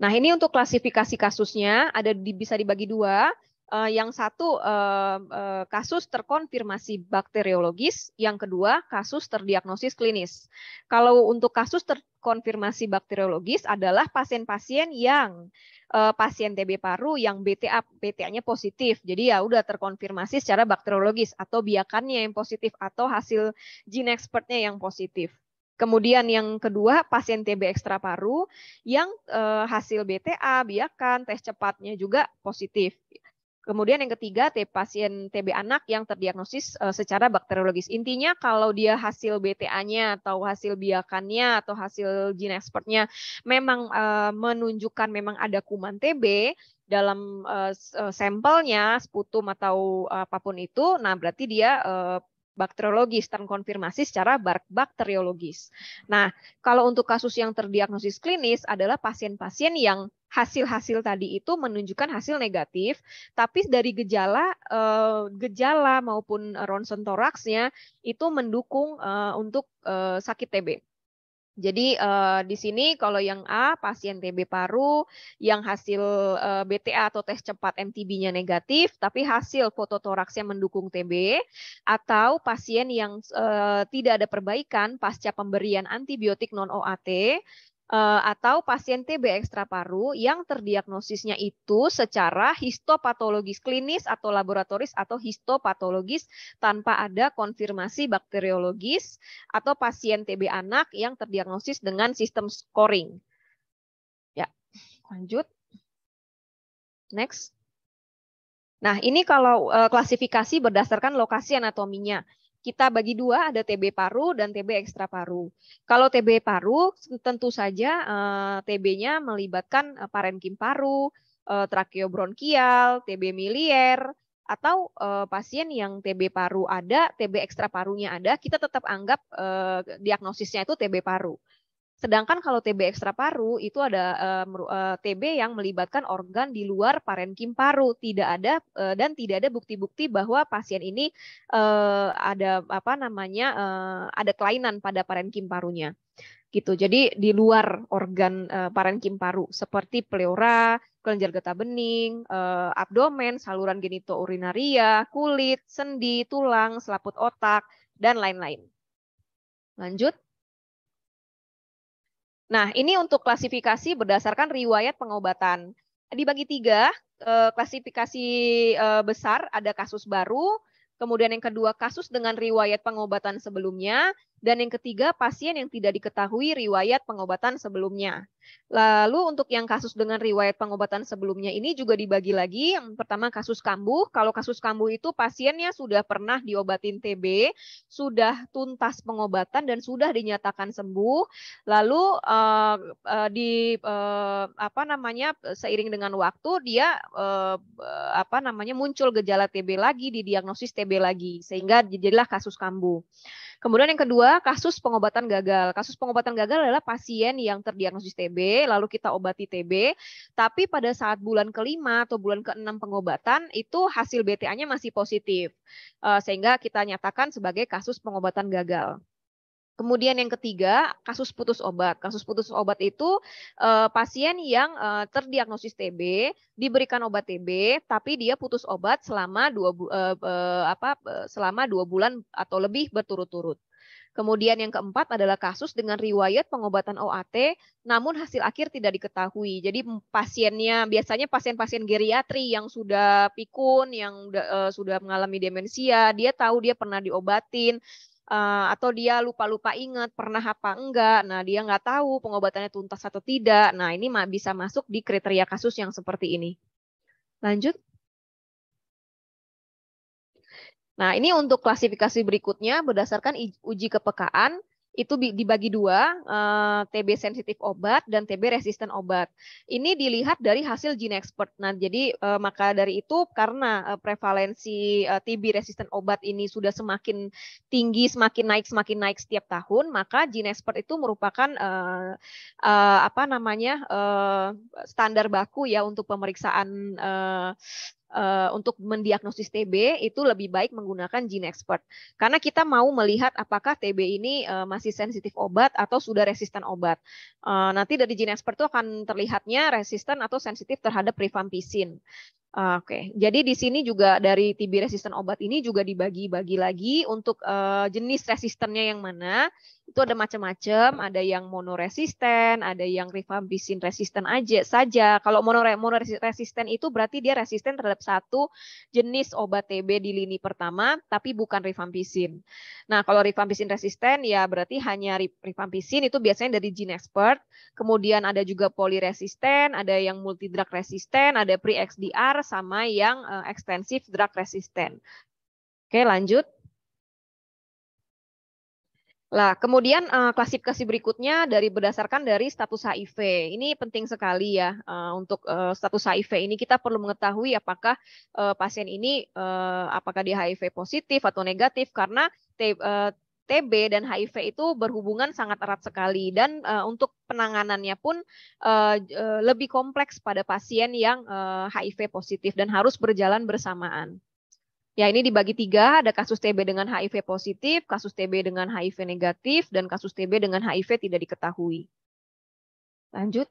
Nah ini untuk klasifikasi kasusnya ada di, bisa dibagi dua. Uh, yang satu uh, uh, kasus terkonfirmasi bakteriologis, yang kedua kasus terdiagnosis klinis. Kalau untuk kasus terkonfirmasi bakteriologis adalah pasien-pasien yang uh, pasien TB paru yang BTA BTA-nya positif. Jadi ya udah terkonfirmasi secara bakteriologis atau biakannya yang positif atau hasil gene expertnya yang positif. Kemudian yang kedua pasien TB ekstra paru yang eh, hasil BTA, biakan, tes cepatnya juga positif. Kemudian yang ketiga pasien TB anak yang terdiagnosis eh, secara bakteriologis. Intinya kalau dia hasil BTA-nya atau hasil biakannya atau hasil gene expertnya memang eh, menunjukkan memang ada kuman TB, dalam uh, sampelnya sputum atau apapun itu, nah berarti dia bakteriologis terkonfirmasi secara bakteriologis. Nah, kalau untuk kasus yang terdiagnosis klinis adalah pasien-pasien yang hasil-hasil tadi itu menunjukkan hasil negatif, tapi dari gejala eh, gejala maupun ronsen toraksnya itu mendukung eh, untuk eh, sakit TB. Jadi uh, di sini kalau yang A pasien TB paru yang hasil uh, eh, BTA atau tes cepat MTB-nya negatif tapi hasil foto fototoraksnya mendukung TB atau pasien yang uh, tidak ada perbaikan pasca pemberian antibiotik non OAT Eh, atau pasien TB ekstra paru yang terdiagnosisnya itu secara histopatologis klinis atau laboratoris atau histopatologis tanpa ada konfirmasi bakteriologis atau pasien TB anak yang terdiagnosis dengan sistem scoring. Ya, lanjut. Next. Nah, ini kalau eh, klasifikasi berdasarkan lokasi anatominya kita bagi dua, ada TB paru dan TB ekstra paru. Kalau TB paru, tentu saja eh, TB-nya melibatkan eh, parenkim paru, eh, trakeobronkial, TB milier, atau pasien yang TB paru ada, TB ekstra parunya ada, kita tetap anggap diagnosisnya itu TB paru. Sedangkan kalau TB ekstra paru itu ada eh, uh, eh, TB yang melibatkan organ di luar parenkim paru, tidak ada uh, dan tidak ada bukti-bukti bahwa pasien ini uh, ada apa namanya uh, ada kelainan pada parenkim parunya. Gitu. Jadi di luar organ uh, parenkim paru seperti pleura, kelenjar getah bening, uh, abdomen, saluran genito urinaria, kulit, sendi, tulang, selaput otak dan lain-lain. Lanjut. Nah, ini untuk klasifikasi berdasarkan riwayat pengobatan. Dibagi tiga, eh, klasifikasi eh, besar ada kasus baru, kemudian yang kedua kasus dengan riwayat pengobatan sebelumnya, dan yang ketiga, pasien yang tidak diketahui riwayat pengobatan sebelumnya. Lalu untuk yang kasus dengan riwayat pengobatan sebelumnya ini juga dibagi lagi. Yang pertama kasus kambuh. Kalau kasus kambuh itu pasiennya sudah pernah diobatin TB, sudah tuntas pengobatan dan sudah dinyatakan sembuh. Lalu uh, uh, di uh, apa namanya seiring dengan waktu dia uh, apa namanya muncul gejala TB lagi, didiagnosis TB lagi sehingga jadilah kasus kambuh. Kemudian yang kedua, kasus pengobatan gagal. Kasus pengobatan gagal adalah pasien yang terdiagnosis TB, lalu kita obati TB, tapi pada saat bulan kelima atau bulan keenam pengobatan itu hasil BTA-nya masih positif, eh, sehingga kita nyatakan sebagai kasus pengobatan gagal. Kemudian yang ketiga, kasus putus obat. Kasus putus obat itu uh, pasien yang uh, terdiagnosis TB, diberikan obat TB, tapi dia putus obat selama dua uh, uh, apa selama dua bulan atau lebih berturut-turut. Kemudian yang keempat adalah kasus dengan riwayat pengobatan OAT, namun hasil akhir tidak diketahui. Jadi pasiennya biasanya pasien-pasien geriatri yang sudah pikun, yang sudah mengalami demensia, dia tahu dia pernah diobatin, uh, atau dia lupa-lupa ingat pernah apa enggak. Nah, dia nggak tahu pengobatannya tuntas atau tidak. Nah, ini bisa masuk di kriteria kasus yang seperti ini. Lanjut. Nah, ini untuk klasifikasi berikutnya berdasarkan uji kepekaan itu dibagi dua, eh, TB sensitif obat dan TB resisten obat. Ini dilihat dari hasil gene expert. Nah, jadi eh, maka dari itu karena eh, prevalensi TB resisten obat ini sudah semakin tinggi, semakin naik, semakin naik setiap tahun, maka gene expert itu merupakan apa namanya standar baku ya untuk pemeriksaan Eh, untuk mendiagnosis TB itu lebih baik menggunakan gene expert karena kita mau melihat apakah TB ini uh, masih sensitif obat atau sudah resisten obat. Uh, nanti dari gene expert itu akan terlihatnya resisten atau sensitif terhadap rifampisin. Oke, okay. jadi di sini juga dari TB resisten obat ini juga dibagi-bagi lagi untuk uh, jenis resistennya yang mana, itu ada macam-macam, ada yang monoresisten, ada yang rifampisin resisten aja saja. Kalau monoresisten itu berarti dia resisten terhadap satu jenis obat TB di lini pertama, tapi bukan rifampisin. Nah, kalau rifampisin resisten ya berarti hanya rifampisin itu biasanya dari gene expert. Kemudian ada juga poliresisten, ada yang multi drug resisten, ada pre-XDR sama yang extensive eh, drug resisten. Oke, lanjut. Lah, kemudian uh, klasifikasi berikutnya dari berdasarkan dari status HIV. Ini penting sekali ya uh, untuk uh, status HIV ini kita perlu mengetahui apakah uh, pasien ini uh, apakah dia HIV positif atau negatif karena te, uh, TB dan HIV itu berhubungan sangat erat sekali dan uh, untuk penanganannya pun uh, uh, lebih kompleks pada pasien yang uh, HIV positif dan harus berjalan bersamaan. Ya, ini dibagi tiga, ada kasus TB dengan HIV positif, kasus TB dengan HIV negatif, dan kasus TB dengan HIV tidak diketahui. Lanjut.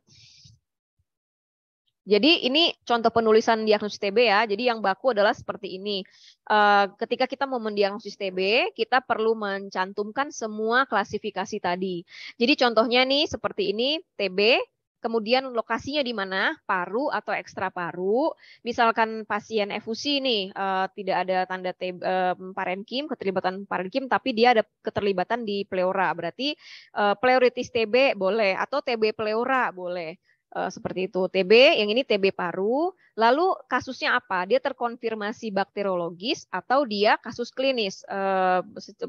Jadi ini contoh penulisan diagnosis TB ya. Jadi yang baku adalah seperti ini. Eh, ketika kita mau mendiagnosis TB, kita perlu mencantumkan semua klasifikasi tadi. Jadi contohnya nih seperti ini, TB kemudian lokasinya di mana, paru atau ekstra paru. Misalkan pasien efusi nih uh, tidak ada tanda te uh, eh, parenkim, keterlibatan parenkim, tapi dia ada keterlibatan di pleura, berarti uh, pleuritis TB boleh atau TB pleura boleh. Eh, seperti itu. TB, yang ini TB paru. Lalu kasusnya apa? Dia terkonfirmasi bakteriologis atau dia kasus klinis eh,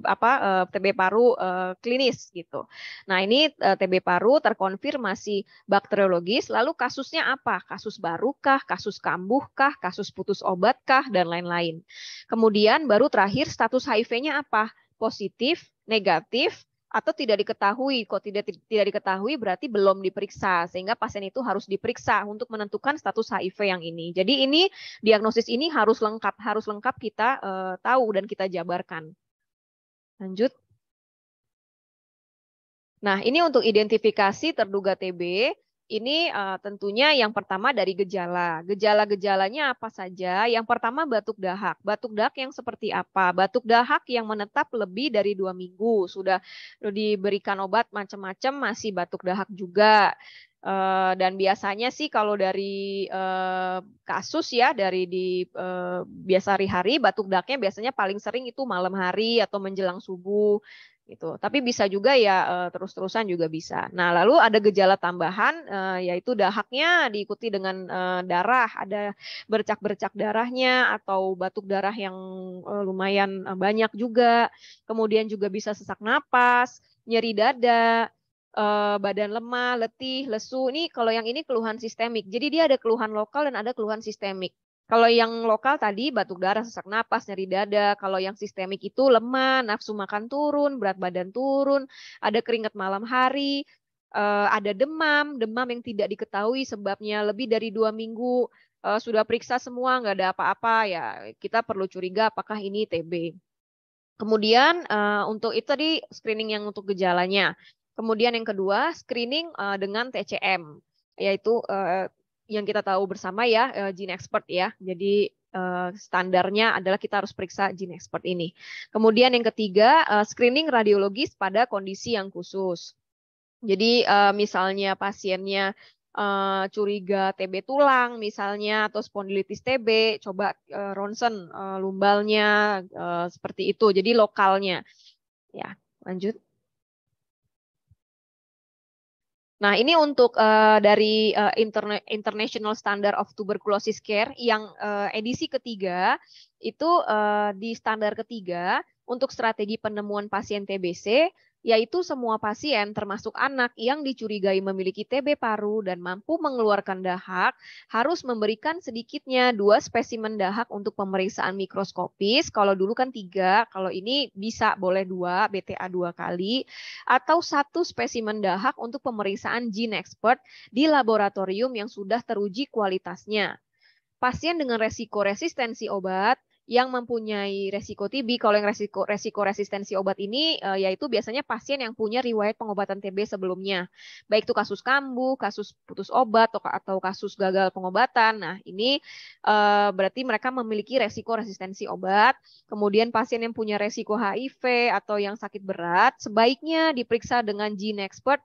apa eh, TB paru klinis gitu. Nah, ini TB paru terkonfirmasi bakteriologis, lalu kasusnya apa? Kasus barukah, kasus kambuhkah, kasus putus obatkah dan lain-lain. Kemudian baru terakhir status HIV-nya apa? Positif, negatif, atau tidak diketahui. Kok tidak tidak diketahui berarti belum diperiksa sehingga pasien itu harus diperiksa untuk menentukan status HIV yang ini. Jadi ini diagnosis ini harus lengkap, harus lengkap kita uh, tahu dan kita jabarkan. Lanjut. Nah, ini untuk identifikasi terduga TB ini uh, tentunya yang pertama dari gejala. Gejala-gejalanya apa saja? Yang pertama batuk dahak. Batuk dahak yang seperti apa? Batuk dahak yang menetap lebih dari dua minggu. Sudah diberikan obat macam-macam, masih batuk dahak juga. Uh, dan biasanya sih kalau dari uh, kasus ya dari di uh, biasa hari-hari batuk dahaknya biasanya paling sering itu malam hari atau menjelang subuh gitu. Tapi bisa juga ya eh, terus-terusan juga bisa. Nah, lalu ada gejala tambahan eh, yaitu dahaknya diikuti dengan eh, darah, ada bercak-bercak darahnya atau batuk darah yang lumayan banyak juga. Kemudian juga bisa sesak napas, nyeri dada, badan lemah, letih, lesu. Ini kalau yang ini keluhan sistemik. Jadi dia ada keluhan lokal dan ada keluhan sistemik. Kalau yang lokal tadi batuk darah, sesak napas, nyeri dada. Kalau yang sistemik itu lemah, nafsu makan turun, berat badan turun, ada keringat malam hari, eh, ada demam, demam yang tidak diketahui sebabnya lebih dari dua minggu eh, sudah periksa semua nggak ada apa-apa ya kita perlu curiga apakah ini TB. Kemudian eh, untuk itu tadi screening yang untuk gejalanya. Kemudian yang kedua screening dengan TCM yaitu yang kita tahu bersama ya eh, gene expert ya. Jadi eh, standarnya adalah kita harus periksa gene expert ini. Kemudian yang ketiga, eh, screening radiologis pada kondisi yang khusus. Jadi misalnya pasiennya curiga TB tulang misalnya atau spondilitis TB, coba ronsen lumbalnya seperti itu. Jadi lokalnya. Ya, lanjut. Nah, ini untuk uh, dari uh, eh, Interna International Standard of Tuberculosis Care yang uh, edisi ketiga itu uh, di standar ketiga untuk strategi penemuan pasien TBC yaitu semua pasien termasuk anak yang dicurigai memiliki TB paru dan mampu mengeluarkan dahak harus memberikan sedikitnya dua spesimen dahak untuk pemeriksaan mikroskopis. Kalau dulu kan tiga, kalau ini bisa boleh dua, BTA dua kali, atau satu spesimen dahak untuk pemeriksaan gene expert di laboratorium yang sudah teruji kualitasnya pasien dengan resiko resistensi obat yang mempunyai resiko TB. Kalau yang resiko resiko resistensi obat ini uh, yaitu biasanya pasien yang punya riwayat pengobatan TB sebelumnya. Baik itu kasus kambuh, kasus putus obat atau, atau kasus gagal pengobatan. Nah, ini uh, berarti mereka memiliki resiko resistensi obat. Kemudian pasien yang punya resiko HIV atau yang sakit berat sebaiknya diperiksa dengan gene expert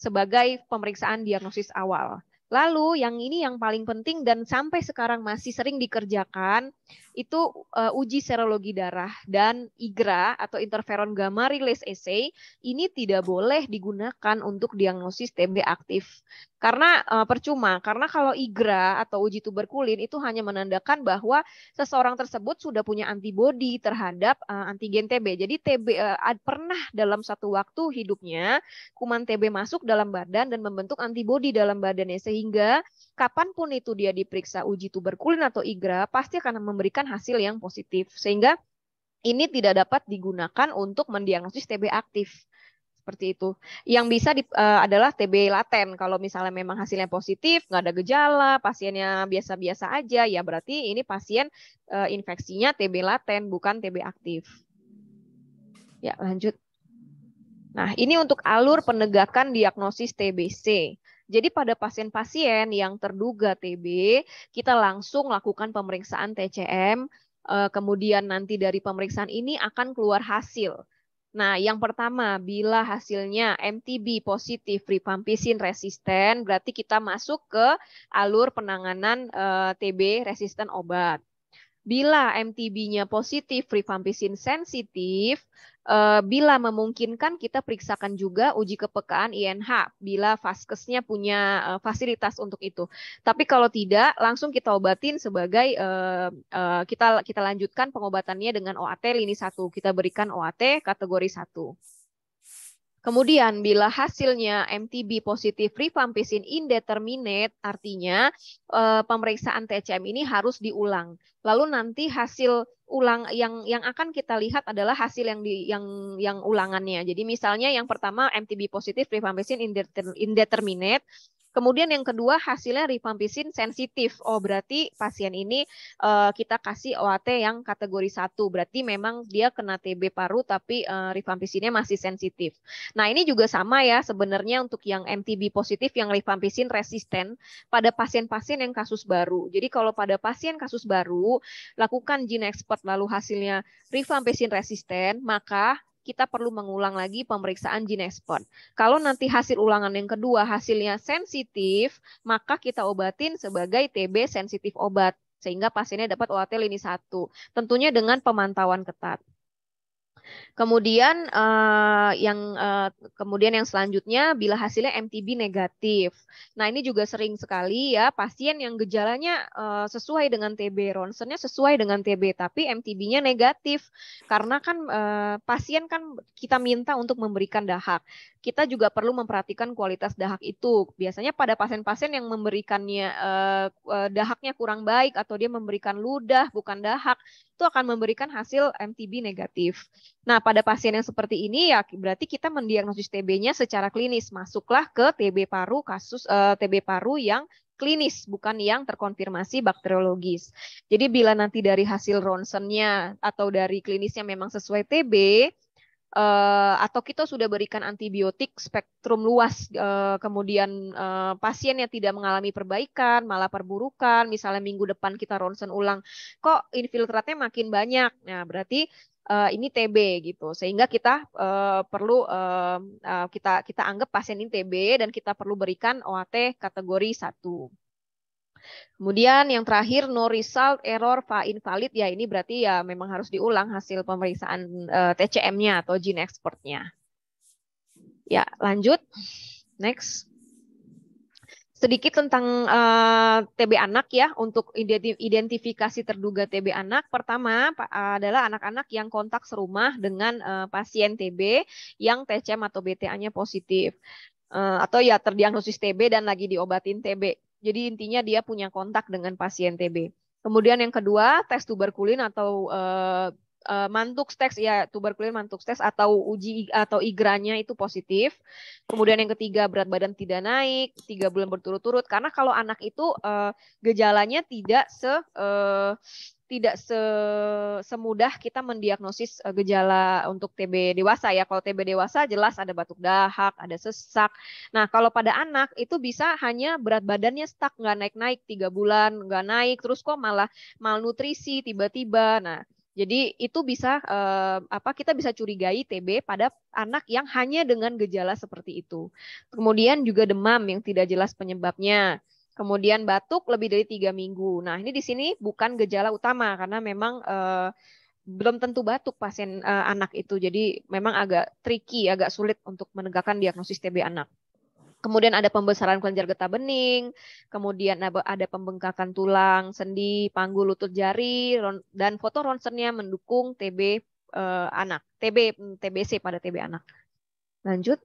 sebagai pemeriksaan diagnosis awal. Lalu yang ini yang paling penting dan sampai sekarang masih sering dikerjakan itu uh, uji serologi darah dan IGRA atau interferon gamma release assay ini tidak boleh digunakan untuk diagnosis TB aktif. Karena uh, percuma, karena kalau IGRA atau uji tuberkulin itu hanya menandakan bahwa seseorang tersebut sudah punya antibodi terhadap uh, antigen TB. Jadi TB uh, eh, pernah dalam satu waktu hidupnya kuman TB masuk dalam badan dan membentuk antibodi dalam badannya sehingga kapanpun itu dia diperiksa uji tuberkulin atau IGRA pasti akan memberikan hasil yang positif. Sehingga ini tidak dapat digunakan untuk mendiagnosis TB aktif seperti itu. Yang bisa di, uh, adalah TB laten. Kalau misalnya memang hasilnya positif, nggak ada gejala, pasiennya biasa-biasa aja, ya berarti ini pasien uh, infeksinya TB laten, bukan TB aktif. Ya, lanjut. Nah, ini untuk alur penegakan diagnosis TBC. Jadi pada pasien-pasien yang terduga TB, kita langsung lakukan pemeriksaan TCM, eh, kemudian nanti dari pemeriksaan ini akan keluar hasil Nah, yang pertama, bila hasilnya MTB positif rifampisin resisten, berarti kita masuk ke alur penanganan e, eh, TB resisten obat. Bila MTB-nya positif, rifampisin sensitif, eh, bila memungkinkan kita periksakan juga uji kepekaan INH bila vaskesnya punya uh, fasilitas untuk itu. Tapi kalau tidak, langsung kita obatin sebagai eh, eh, kita kita lanjutkan pengobatannya dengan OAT lini satu Kita berikan OAT kategori satu. Kemudian bila hasilnya MTB positif rifampisin indeterminate artinya e, pemeriksaan TCM ini harus diulang. Lalu nanti hasil ulang yang yang akan kita lihat adalah hasil yang di yang yang ulangannya. Jadi misalnya yang pertama MTB positif rifampisin indeterminate, Kemudian yang kedua hasilnya rifampisin sensitif. Oh berarti pasien ini uh, kita kasih OAT yang kategori 1. Berarti memang dia kena TB paru tapi uh, rifampisinnya masih sensitif. Nah ini juga sama ya sebenarnya untuk yang MTB positif yang rifampisin resisten pada pasien-pasien yang kasus baru. Jadi kalau pada pasien kasus baru lakukan gene expert lalu hasilnya rifampisin resisten maka kita perlu mengulang lagi pemeriksaan gene ekspor. Kalau nanti hasil ulangan yang kedua hasilnya sensitif, maka kita obatin sebagai TB sensitif obat sehingga pasiennya dapat OAT lini satu. Tentunya dengan pemantauan ketat. Kemudian uh, yang uh, kemudian yang selanjutnya bila hasilnya MTB negatif. Nah, ini juga sering sekali ya pasien yang gejalanya uh, sesuai dengan TB, ronsennya sesuai dengan TB tapi MTB-nya negatif. Karena kan uh, pasien kan kita minta untuk memberikan dahak kita juga perlu memperhatikan kualitas dahak itu. Biasanya pada pasien-pasien yang memberikannya eh, eh, dahaknya kurang baik atau dia memberikan ludah bukan dahak, itu akan memberikan hasil MTB negatif. Nah, pada pasien yang seperti ini ya berarti kita mendiagnosis TB-nya secara klinis. Masuklah ke TB paru kasus eh, TB paru yang klinis, bukan yang terkonfirmasi bakteriologis. Jadi bila nanti dari hasil ronsennya atau dari klinisnya memang sesuai TB, uh, atau kita sudah berikan antibiotik spektrum luas, uh, kemudian uh, yang tidak mengalami perbaikan, malah perburukan, misalnya minggu depan kita ronsen ulang, kok infiltratnya makin banyak. Nah, berarti uh, ini TB gitu. Sehingga kita uh, perlu uh, uh, kita kita anggap pasien ini TB dan kita perlu berikan OAT kategori 1. Kemudian yang terakhir no result error invalid ya ini berarti ya memang harus diulang hasil pemeriksaan uh, eh, TCM-nya atau gene expert-nya Ya, lanjut. Next. Sedikit tentang uh, eh, TB anak ya untuk identifikasi terduga TB anak. Pertama adalah anak-anak yang kontak serumah dengan uh, pasien TB yang TCM atau BTA-nya positif atau ya terdiagnosis TB dan lagi diobatin TB. Jadi intinya dia punya kontak dengan pasien TB. Kemudian yang kedua, tes tuberkulin atau uh, uh, mantuk tes ya tuberkulin mantuk tes atau uji atau igranya itu positif. Kemudian yang ketiga, berat badan tidak naik tiga bulan berturut-turut karena kalau anak itu uh, gejalanya tidak se uh, tidak se semudah kita mendiagnosis eh, gejala untuk TB dewasa ya. Kalau TB dewasa jelas ada batuk dahak, ada sesak. Nah kalau pada anak itu bisa hanya berat badannya stuck, nggak naik-naik tiga bulan, nggak naik, terus kok malah malnutrisi tiba-tiba. Nah jadi itu bisa eh, apa kita bisa curigai TB pada anak yang hanya dengan gejala seperti itu. Kemudian juga demam yang tidak jelas penyebabnya kemudian batuk lebih dari tiga minggu. Nah ini di sini bukan gejala utama karena memang eh, belum tentu batuk pasien eh, anak itu, jadi memang agak tricky, agak sulit untuk menegakkan diagnosis TB anak kemudian ada pembesaran kelenjar getah bening, kemudian ada pembengkakan tulang, sendi, panggul lutut jari, dan foto ronsennya mendukung TB eh, anak, TB TBC pada TB anak. Lanjut.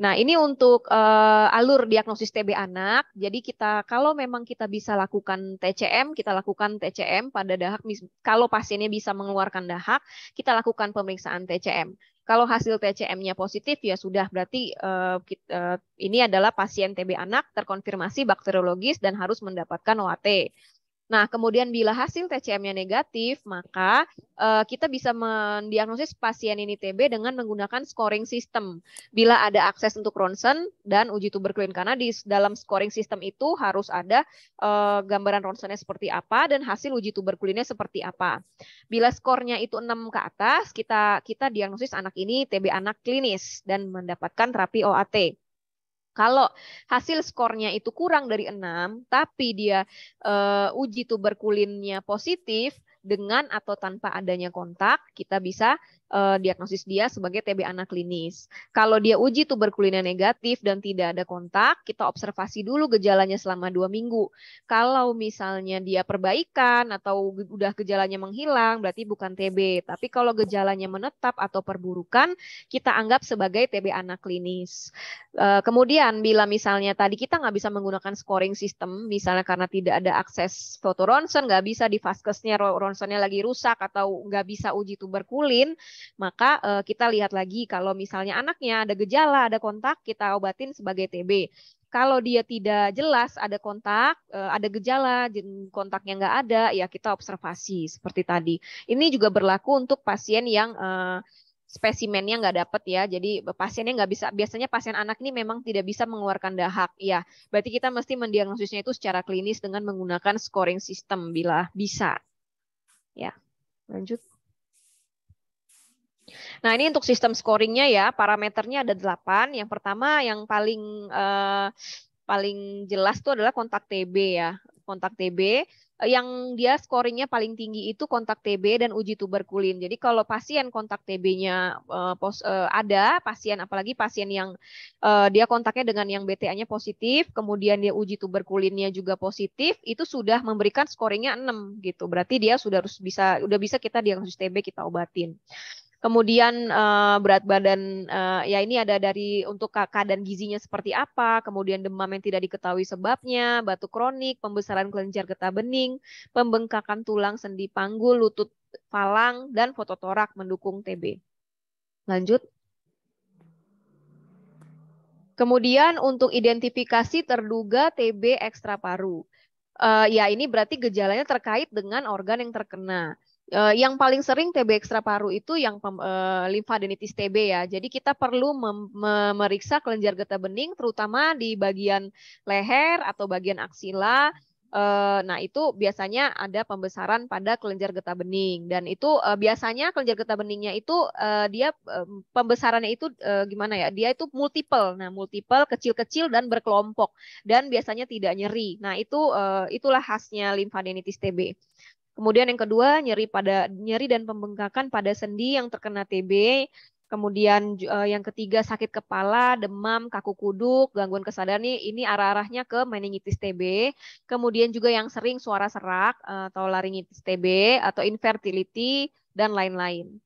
Nah, ini untuk uh, alur diagnosis TB anak. Jadi kita kalau memang kita bisa lakukan TCM, kita lakukan TCM pada dahak kalau pasiennya bisa mengeluarkan dahak, kita lakukan pemeriksaan TCM. Kalau hasil TCM-nya positif ya sudah berarti uh, eh, kita, uh, eh, ini adalah pasien TB anak terkonfirmasi bakteriologis dan harus mendapatkan OAT. Nah, kemudian bila hasil TCM-nya negatif, maka uh, kita bisa mendiagnosis pasien ini TB dengan menggunakan scoring system. Bila ada akses untuk ronsen dan uji tuberkulin karena di dalam scoring system itu harus ada uh, gambaran ronsennya seperti apa dan hasil uji tuberkulinnya seperti apa. Bila skornya itu 6 ke atas, kita kita diagnosis anak ini TB anak klinis dan mendapatkan terapi OAT. Kalau hasil skornya itu kurang dari 6, tapi dia uh, uji tuberkulinnya positif, dengan atau tanpa adanya kontak kita bisa uh, diagnosis dia sebagai TB anak klinis. Kalau dia uji tuberkulina negatif dan tidak ada kontak, kita observasi dulu gejalanya selama dua minggu. Kalau misalnya dia perbaikan atau udah gejalanya menghilang, berarti bukan TB. Tapi kalau gejalanya menetap atau perburukan, kita anggap sebagai TB anak klinis. Uh, kemudian bila misalnya tadi kita nggak bisa menggunakan scoring system, misalnya karena tidak ada akses foto ronsen, nggak bisa di vaskesnya ronsen ronsennya lagi rusak atau nggak bisa uji tuberkulin, maka uh, kita lihat lagi kalau misalnya anaknya ada gejala, ada kontak, kita obatin sebagai TB kalau dia tidak jelas ada kontak, eh, ada gejala, kontaknya nggak ada, ya kita observasi seperti tadi. Ini juga berlaku untuk pasien yang eh, spesimennya nggak dapat ya, jadi pasiennya nggak bisa. Biasanya pasien anak ini memang tidak bisa mengeluarkan dahak, ya. Berarti kita mesti mendiagnosisnya itu secara klinis dengan menggunakan scoring system bila bisa. Ya, lanjut. Nah, ini untuk sistem scoringnya ya, parameternya ada delapan. Yang pertama, yang paling eh, paling jelas itu adalah kontak TB ya. Kontak TB, yang dia scoringnya paling tinggi itu kontak TB dan uji tuberkulin. Jadi kalau pasien kontak TB-nya uh, eh, uh, eh, ada, pasien apalagi pasien yang uh, dia kontaknya dengan yang BTA-nya positif, kemudian dia uji tuberkulinnya juga positif, itu sudah memberikan scoringnya 6 gitu. Berarti dia sudah harus bisa udah bisa kita diagnosis TB kita obatin. Kemudian uh, berat badan uh, ya ini ada dari untuk keadaan gizinya seperti apa, kemudian demam yang tidak diketahui sebabnya, batuk kronik, pembesaran kelenjar getah bening, pembengkakan tulang sendi panggul, lutut falang, dan fototorak mendukung TB. Lanjut. Kemudian untuk identifikasi terduga TB ekstra paru. Uh, ya ini berarti gejalanya terkait dengan organ yang terkena. Uh, yang paling sering TB ekstra paru itu yang uh, limfadenitis TB ya. Jadi kita perlu memeriksa kelenjar getah bening terutama di bagian leher atau bagian aksila. Uh, nah itu biasanya ada pembesaran pada kelenjar getah bening dan itu uh, biasanya kelenjar getah beningnya itu uh, dia pembesarannya itu gimana ya dia itu multiple nah multiple kecil-kecil dan berkelompok dan biasanya tidak nyeri nah itu itulah khasnya limfadenitis TB Kemudian yang kedua nyeri pada nyeri dan pembengkakan pada sendi yang terkena TB. Kemudian eh, yang ketiga sakit kepala, demam, kaku kuduk, gangguan kesadaran ini, ini arah-arahnya ke meningitis TB. Kemudian juga yang sering suara serak eh, atau laringitis TB atau infertility dan lain-lain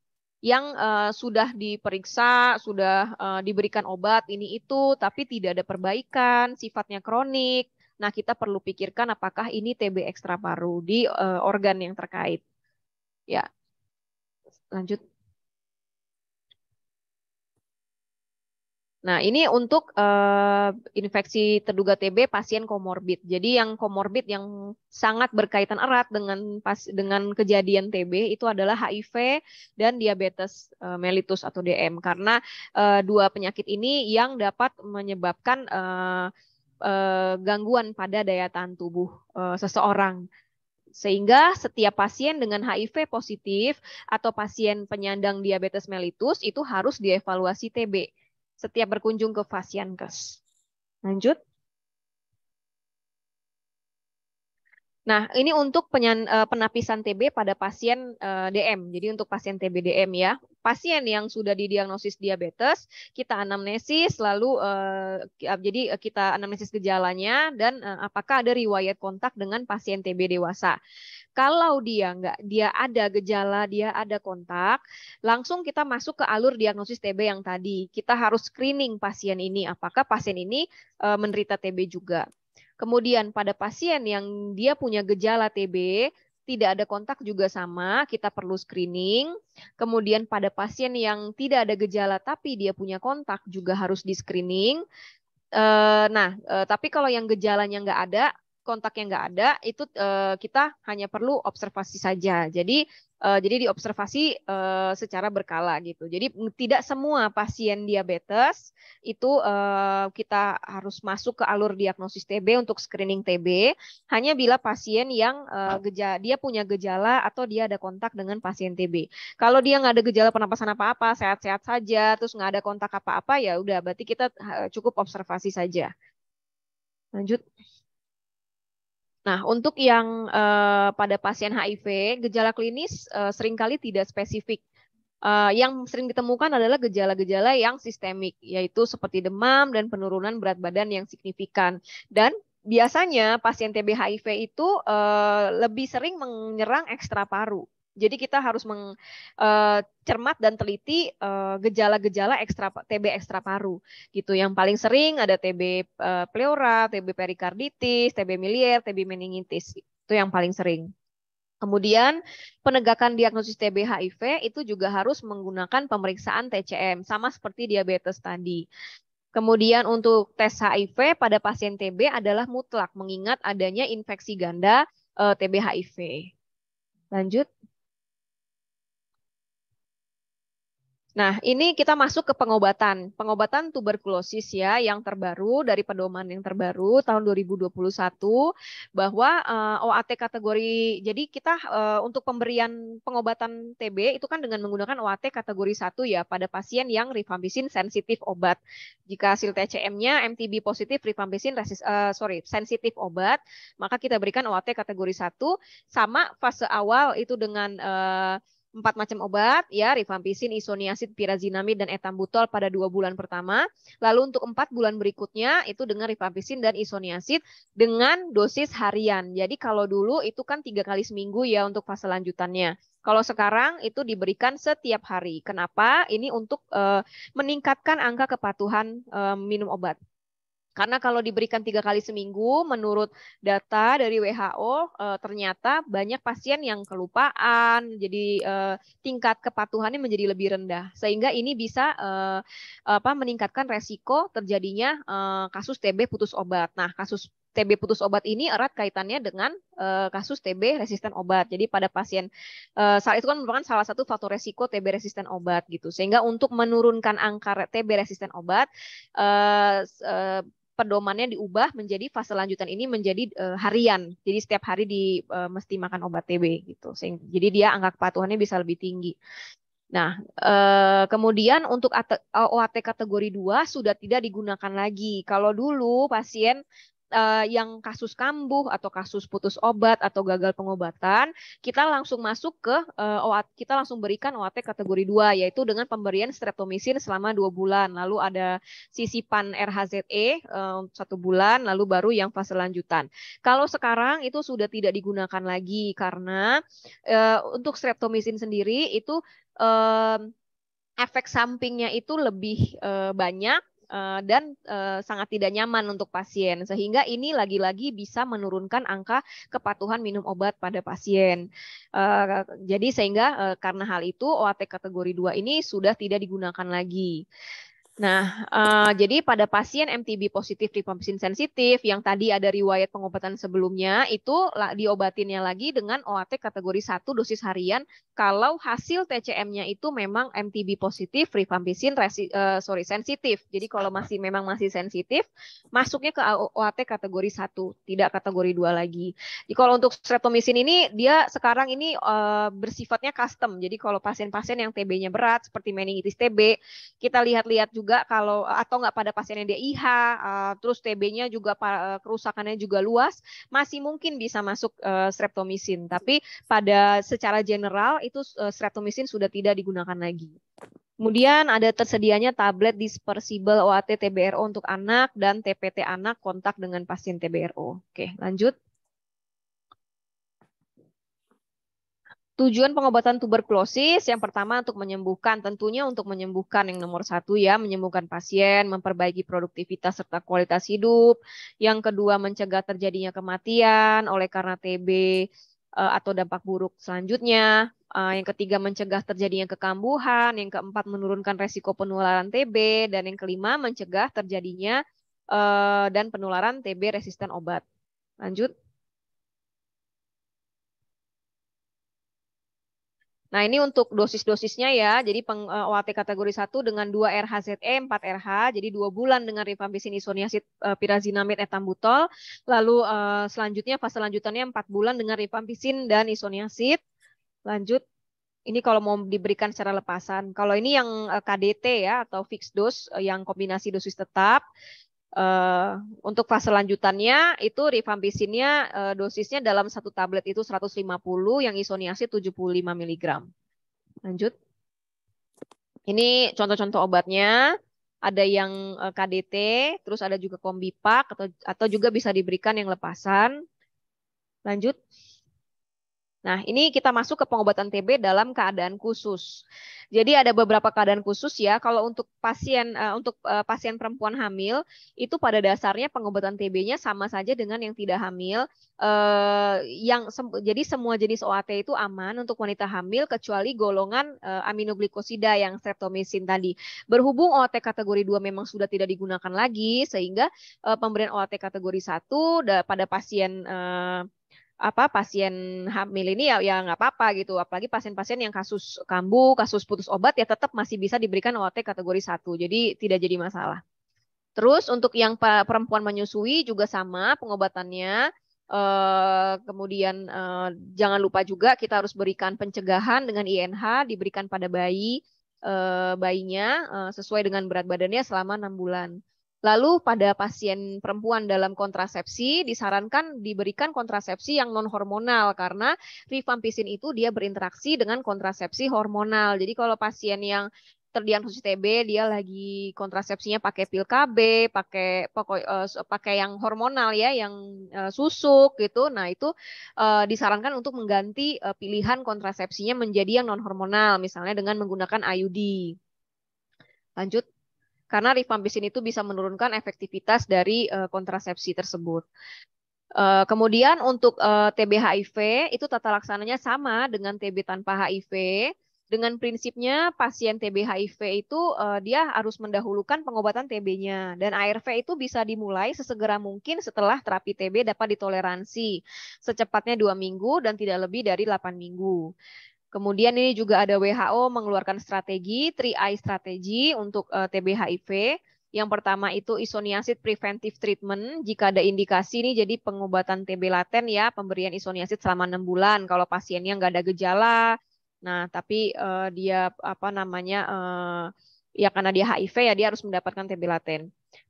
yang uh, sudah diperiksa, sudah uh, diberikan obat ini itu, tapi tidak ada perbaikan, sifatnya kronik, Nah, kita perlu pikirkan apakah ini TB ekstra paru di uh, organ yang terkait. Ya. Lanjut. Nah, ini untuk uh, infeksi terduga TB pasien komorbid. Jadi yang komorbid yang sangat berkaitan erat dengan pas dengan kejadian TB itu adalah HIV dan diabetes uh, mellitus atau DM karena uh, dua penyakit ini yang dapat menyebabkan uh, Eh, gangguan pada daya tahan tubuh eh, seseorang. Sehingga setiap pasien dengan HIV positif atau pasien penyandang diabetes mellitus itu harus dievaluasi TB setiap berkunjung ke pasien kes. Lanjut. Nah, ini untuk penyan, uh, penapisan TB pada pasien uh, eh, DM. Jadi untuk pasien TB DM ya, pasien yang sudah didiagnosis diabetes, kita anamnesis lalu uh, jadi kita anamnesis gejalanya dan uh, apakah ada riwayat kontak dengan pasien TB dewasa. Kalau dia enggak, dia ada gejala, dia ada kontak, langsung kita masuk ke alur diagnosis TB yang tadi. Kita harus screening pasien ini apakah pasien ini uh, menderita TB juga. Kemudian pada pasien yang dia punya gejala TB, tidak ada kontak juga sama, kita perlu screening. Kemudian pada pasien yang tidak ada gejala tapi dia punya kontak juga harus di screening. Eh, nah, eh, tapi kalau yang gejalanya nggak ada, kontak yang nggak ada, itu eh, kita hanya perlu observasi saja. Jadi Uh, jadi diobservasi uh, secara berkala gitu. Jadi tidak semua pasien diabetes itu uh, kita harus masuk ke alur diagnosis TB untuk screening TB hanya bila pasien yang uh, gejala dia punya gejala atau dia ada kontak dengan pasien TB. Kalau dia nggak ada gejala pernapasan apa-apa, sehat-sehat saja, terus nggak ada kontak apa-apa ya udah berarti kita cukup observasi saja. Lanjut. Nah, untuk yang uh, pada pasien HIV, gejala klinis uh, seringkali tidak spesifik. Uh, yang sering ditemukan adalah gejala-gejala yang sistemik, yaitu seperti demam dan penurunan berat badan yang signifikan. Dan biasanya pasien TB HIV itu uh, lebih sering menyerang ekstra paru. Jadi kita harus meng, uh, cermat dan teliti eh, gejala-gejala ekstra TB ekstra paru gitu. Yang paling sering ada TB uh, eh, pleura, TB perikarditis, TB miliar, TB meningitis. Itu yang paling sering. Kemudian penegakan diagnosis TB HIV itu juga harus menggunakan pemeriksaan TCM sama seperti diabetes tadi. Kemudian untuk tes HIV pada pasien TB adalah mutlak mengingat adanya infeksi ganda e, TB HIV. Lanjut. Nah, ini kita masuk ke pengobatan. Pengobatan tuberkulosis ya yang terbaru dari pedoman yang terbaru tahun 2021 bahwa uh, eh, OAT kategori jadi kita uh, untuk pemberian pengobatan TB itu kan dengan menggunakan OAT kategori 1 ya pada pasien yang rifampisin sensitif obat. Jika hasil TCM-nya MTB positif rifampisin resis, uh, sorry, sensitif obat, maka kita berikan OAT kategori 1 sama fase awal itu dengan uh, empat macam obat ya rifampisin, isoniazid, pirazinamid dan etambutol pada dua bulan pertama. Lalu untuk empat bulan berikutnya itu dengan rifampisin dan isoniazid dengan dosis harian. Jadi kalau dulu itu kan tiga kali seminggu ya untuk fase lanjutannya. Kalau sekarang itu diberikan setiap hari. Kenapa? Ini untuk e, meningkatkan angka kepatuhan e, minum obat. Karena kalau diberikan tiga kali seminggu, menurut data dari WHO, e, eh, ternyata banyak pasien yang kelupaan, jadi e, tingkat kepatuhannya menjadi lebih rendah, sehingga ini bisa e, apa, meningkatkan resiko terjadinya e, kasus TB putus obat. Nah, kasus TB putus obat ini erat kaitannya dengan e, kasus TB resisten obat. Jadi pada pasien e, saat itu kan merupakan salah satu faktor resiko TB resisten obat gitu. Sehingga untuk menurunkan angka TB resisten obat e, e, pedomannya diubah menjadi fase lanjutan ini menjadi uh, harian. Jadi setiap hari di uh, mesti makan obat TB gitu. Sehingga, jadi dia angka kepatuhannya bisa lebih tinggi. Nah, eh, kemudian untuk OAT kategori 2 sudah tidak digunakan lagi. Kalau dulu pasien uh, yang kasus kambuh atau kasus putus obat atau gagal pengobatan, kita langsung masuk ke uh, eh, OAT, kita langsung berikan OAT kategori 2 yaitu dengan pemberian streptomisin selama dua bulan. Lalu ada sisipan RHZE eh, satu uh, bulan, lalu baru yang fase lanjutan. Kalau sekarang itu sudah tidak digunakan lagi karena uh, untuk streptomisin sendiri itu uh, efek sampingnya itu lebih uh, banyak Eh, dan eh, sangat tidak nyaman untuk pasien. Sehingga ini lagi-lagi bisa menurunkan angka kepatuhan minum obat pada pasien. Eh, jadi sehingga karena hal itu OAT kategori 2 ini sudah tidak digunakan lagi. Nah, uh, jadi pada pasien MTB positif rifampisin sensitif yang tadi ada riwayat pengobatan sebelumnya itu diobatinnya lagi dengan OAT kategori 1 dosis harian kalau hasil TCM-nya itu memang MTB positif rifampisin resi, uh, sorry sensitif. Jadi kalau masih memang masih sensitif masuknya ke OAT kategori 1, tidak kategori 2 lagi. Jadi kalau untuk streptomisin ini dia sekarang ini uh, bersifatnya custom. Jadi kalau pasien-pasien yang TB-nya berat seperti meningitis TB, kita lihat-lihat juga juga kalau atau nggak pada pasien yang DIH, uh, eh, terus TB-nya juga uh, kerusakannya juga luas, masih mungkin bisa masuk uh, eh, streptomisin. Tapi pada secara general itu uh, streptomisin sudah tidak digunakan lagi. Kemudian ada tersedianya tablet dispersible OAT TBRO untuk anak dan TPT anak kontak dengan pasien TBRO. Oke, lanjut. Tujuan pengobatan tuberkulosis yang pertama untuk menyembuhkan, tentunya untuk menyembuhkan yang nomor satu ya, menyembuhkan pasien, memperbaiki produktivitas serta kualitas hidup. Yang kedua mencegah terjadinya kematian oleh karena TB eh, atau dampak buruk selanjutnya. Eh, yang ketiga mencegah terjadinya kekambuhan, yang keempat menurunkan resiko penularan TB, dan yang kelima mencegah terjadinya eh, dan penularan TB resisten obat. Lanjut. Nah, ini untuk dosis-dosisnya ya. Jadi peng, eh, OAT kategori 1 dengan 2 RHZE, 4 RH, jadi 2 bulan dengan rifampicin isoniazid eh, pirazinamid etambutol. Lalu eh, selanjutnya fase lanjutannya 4 bulan dengan rifampicin dan isoniazid. Lanjut ini kalau mau diberikan secara lepasan. Kalau ini yang KDT ya atau fixed dose yang kombinasi dosis tetap Eh, untuk fase lanjutannya itu rifampisinnya uh, eh, dosisnya dalam satu tablet itu 150, yang isoniazid 75 mg. Lanjut. Ini contoh-contoh obatnya. Ada yang eh, KDT, terus ada juga kombipak atau atau juga bisa diberikan yang lepasan. Lanjut. Nah, ini kita masuk ke pengobatan TB dalam keadaan khusus. Jadi ada beberapa keadaan khusus ya. Kalau untuk pasien uh, untuk uh, pasien perempuan hamil itu pada dasarnya pengobatan TB-nya sama saja dengan yang tidak hamil. Uh, yang sem jadi semua jenis OAT itu aman untuk wanita hamil kecuali golongan uh, aminoglikosida yang streptomisin tadi. Berhubung OAT kategori 2 memang sudah tidak digunakan lagi sehingga uh, pemberian OAT kategori 1 pada pasien uh, apa pasien hamil ini ya ya nggak apa-apa gitu apalagi pasien-pasien yang kasus kambuh kasus putus obat ya tetap masih bisa diberikan OAT kategori satu jadi tidak jadi masalah terus untuk yang perempuan menyusui juga sama pengobatannya eh, kemudian eh, jangan lupa juga kita harus berikan pencegahan dengan INH diberikan pada bayi eh, bayinya sesuai dengan berat badannya selama enam bulan Lalu pada pasien perempuan dalam kontrasepsi disarankan diberikan kontrasepsi yang non hormonal karena rifampisin itu dia berinteraksi dengan kontrasepsi hormonal. Jadi kalau pasien yang terdiagnosis TB dia lagi kontrasepsinya pakai pil KB, pakai pokok uh, pakai yang hormonal ya, yang uh, susuk gitu. Nah, itu uh, disarankan untuk mengganti uh, pilihan kontrasepsinya menjadi yang non hormonal misalnya dengan menggunakan IUD. Lanjut karena rifampisin itu bisa menurunkan efektivitas dari uh, kontrasepsi tersebut. Uh, kemudian untuk uh, eh, TB HIV itu tata laksananya sama dengan TB tanpa HIV. Dengan prinsipnya pasien TB HIV itu uh, dia harus mendahulukan pengobatan TB-nya dan ARV itu bisa dimulai sesegera mungkin setelah terapi TB dapat ditoleransi, secepatnya dua minggu dan tidak lebih dari 8 minggu. Kemudian ini juga ada WHO mengeluarkan strategi 3I strategi untuk uh, eh, HIV. Yang pertama itu isoniazid preventive treatment. Jika ada indikasi ini jadi pengobatan TB laten ya, pemberian isoniazid selama enam bulan kalau pasiennya nggak ada gejala. Nah, tapi uh, dia apa namanya uh, ya karena dia HIV ya dia harus mendapatkan TB laten.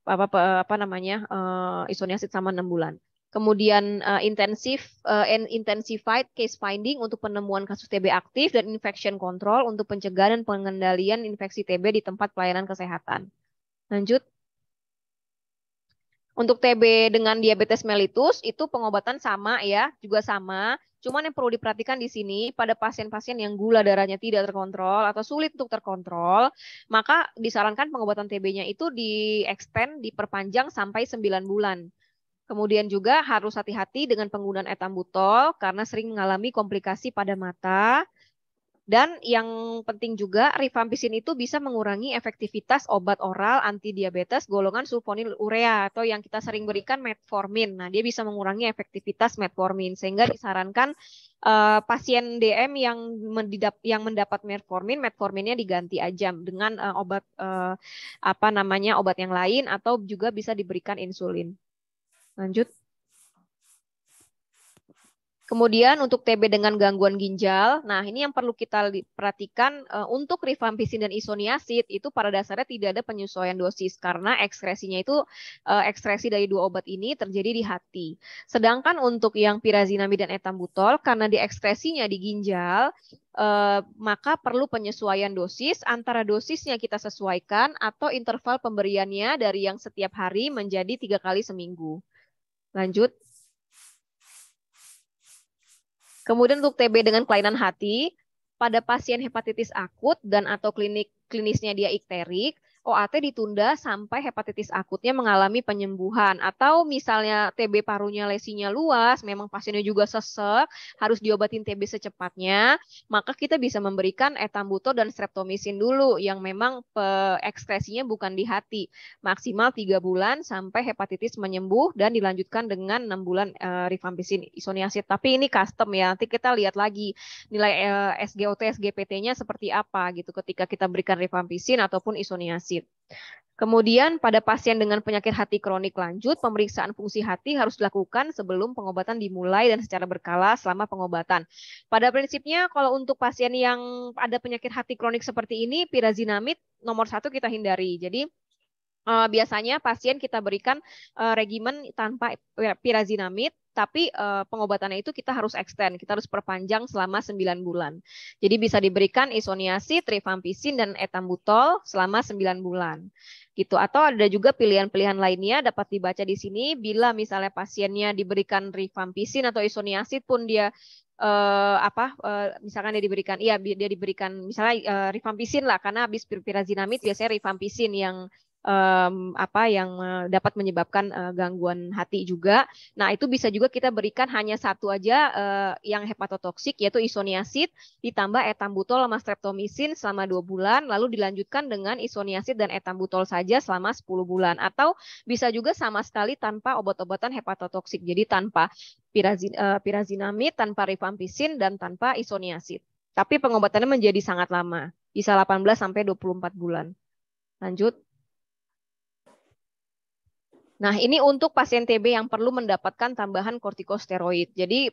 Apa apa, apa namanya? Uh, isoniazid selama enam bulan kemudian uh, intensif uh, and intensified case finding untuk penemuan kasus TB aktif dan infection control untuk pencegahan dan pengendalian infeksi TB di tempat pelayanan kesehatan. Lanjut. Untuk TB dengan diabetes mellitus itu pengobatan sama ya, juga sama. Cuman yang perlu diperhatikan di sini pada pasien-pasien yang gula darahnya tidak terkontrol atau sulit untuk terkontrol, maka disarankan pengobatan TB-nya itu di extend, diperpanjang sampai 9 bulan. Kemudian juga harus hati-hati dengan penggunaan etambutol karena sering mengalami komplikasi pada mata. Dan yang penting juga rifampisin itu bisa mengurangi efektivitas obat oral anti diabetes golongan sulfonil urea atau yang kita sering berikan metformin. Nah, dia bisa mengurangi efektivitas metformin sehingga disarankan uh, pasien DM yang mendidap, yang mendapat metformin, metforminnya diganti aja dengan uh, obat uh, apa namanya obat yang lain atau juga bisa diberikan insulin. Lanjut. Kemudian untuk TB dengan gangguan ginjal, nah ini yang perlu kita perhatikan eh, untuk rifampisin dan isoniazid itu pada dasarnya tidak ada penyesuaian dosis karena ekskresinya itu eh, ekskresi dari dua obat ini terjadi di hati. Sedangkan untuk yang pirazinamid dan etambutol karena diekskresinya di ginjal eh, maka perlu penyesuaian dosis antara dosisnya kita sesuaikan atau interval pemberiannya dari yang setiap hari menjadi tiga kali seminggu. Lanjut. Kemudian untuk TB dengan kelainan hati, pada pasien hepatitis akut dan atau klinik klinisnya dia ikterik, OAT ditunda sampai hepatitis akutnya mengalami penyembuhan atau misalnya TB parunya lesinya luas, memang pasiennya juga sesek, harus diobatin TB secepatnya, maka kita bisa memberikan etambuto dan streptomisin dulu yang memang ekskresinya bukan di hati. Maksimal 3 bulan sampai hepatitis menyembuh dan dilanjutkan dengan 6 bulan e, eh, rifampisin isoniazid. Tapi ini custom ya, nanti kita lihat lagi nilai e, eh, SGOT SGPT-nya seperti apa gitu ketika kita berikan rifampisin ataupun isoniazid defisit. Kemudian pada pasien dengan penyakit hati kronik lanjut, pemeriksaan fungsi hati harus dilakukan sebelum pengobatan dimulai dan secara berkala selama pengobatan. Pada prinsipnya kalau untuk pasien yang ada penyakit hati kronik seperti ini, pirazinamid nomor satu kita hindari. Jadi eh, biasanya pasien kita berikan eh, regimen tanpa eh, pirazinamid tapi uh, pengobatannya itu kita harus extend, kita harus perpanjang selama 9 bulan. Jadi bisa diberikan isoniazid, rifampisin dan etambutol selama 9 bulan. Gitu. Atau ada juga pilihan-pilihan lainnya dapat dibaca di sini bila misalnya pasiennya diberikan rifampisin atau isoniazid pun dia Uh, apa uh, misalkan dia diberikan iya dia diberikan misalnya uh, rifampisin lah karena habis pirazinamid biasanya rifampisin yang um, apa yang eh, dapat menyebabkan uh, gangguan hati juga. Nah, itu bisa juga kita berikan hanya satu aja uh, yang hepatotoksik yaitu isoniazid ditambah etambutol sama streptomisin selama dua bulan lalu dilanjutkan dengan isoniazid dan etambutol saja selama 10 bulan atau bisa juga sama sekali tanpa obat-obatan hepatotoksik. Jadi tanpa pirazin, uh, pirazinamid, tanpa rifampisin dan tanpa isoniazid. Tapi pengobatannya menjadi sangat lama, bisa 18 sampai 24 bulan. Lanjut. Nah, ini untuk pasien TB yang perlu mendapatkan tambahan kortikosteroid. Jadi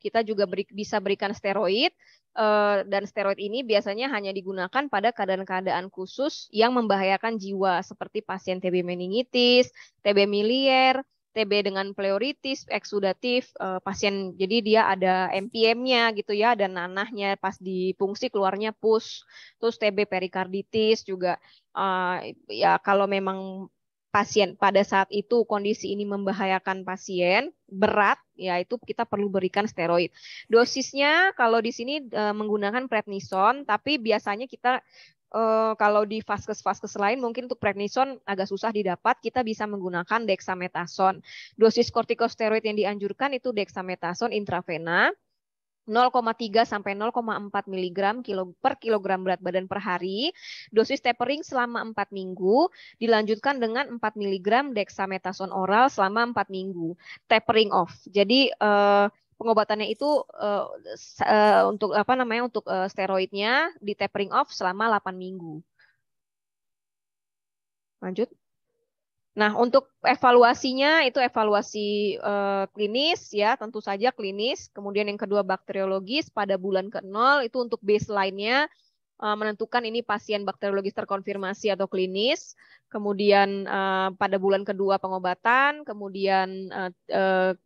kita juga bisa berikan steroid eh, dan steroid ini biasanya hanya digunakan pada keadaan-keadaan khusus yang membahayakan jiwa seperti pasien TB meningitis, TB miliar, TB dengan pleuritis eksudatif eh, pasien jadi dia ada MPM-nya gitu ya dan nanahnya pas di fungsi keluarnya pus terus TB perikarditis juga eh, ya kalau memang pasien pada saat itu kondisi ini membahayakan pasien berat yaitu kita perlu berikan steroid. Dosisnya kalau di sini e, menggunakan prednison tapi biasanya kita e, kalau di vaskes-vaskes lain mungkin untuk prednison agak susah didapat, kita bisa menggunakan dexamethasone. Dosis kortikosteroid yang dianjurkan itu dexamethasone intravena 0,3 sampai 0,4 mg per kilogram berat badan per hari. Dosis tapering selama 4 minggu, dilanjutkan dengan 4 mg dexamethasone oral selama 4 minggu. Tapering off. Jadi eh, pengobatannya itu uh, uh, untuk apa namanya untuk uh, steroidnya di tapering off selama 8 minggu. Lanjut. Nah, untuk evaluasinya itu evaluasi e, klinis ya, tentu saja klinis. Kemudian yang kedua bakteriologis pada bulan ke-0 itu untuk baseline-nya e, menentukan ini pasien bakteriologis terkonfirmasi atau klinis. Kemudian e, pada bulan kedua pengobatan, kemudian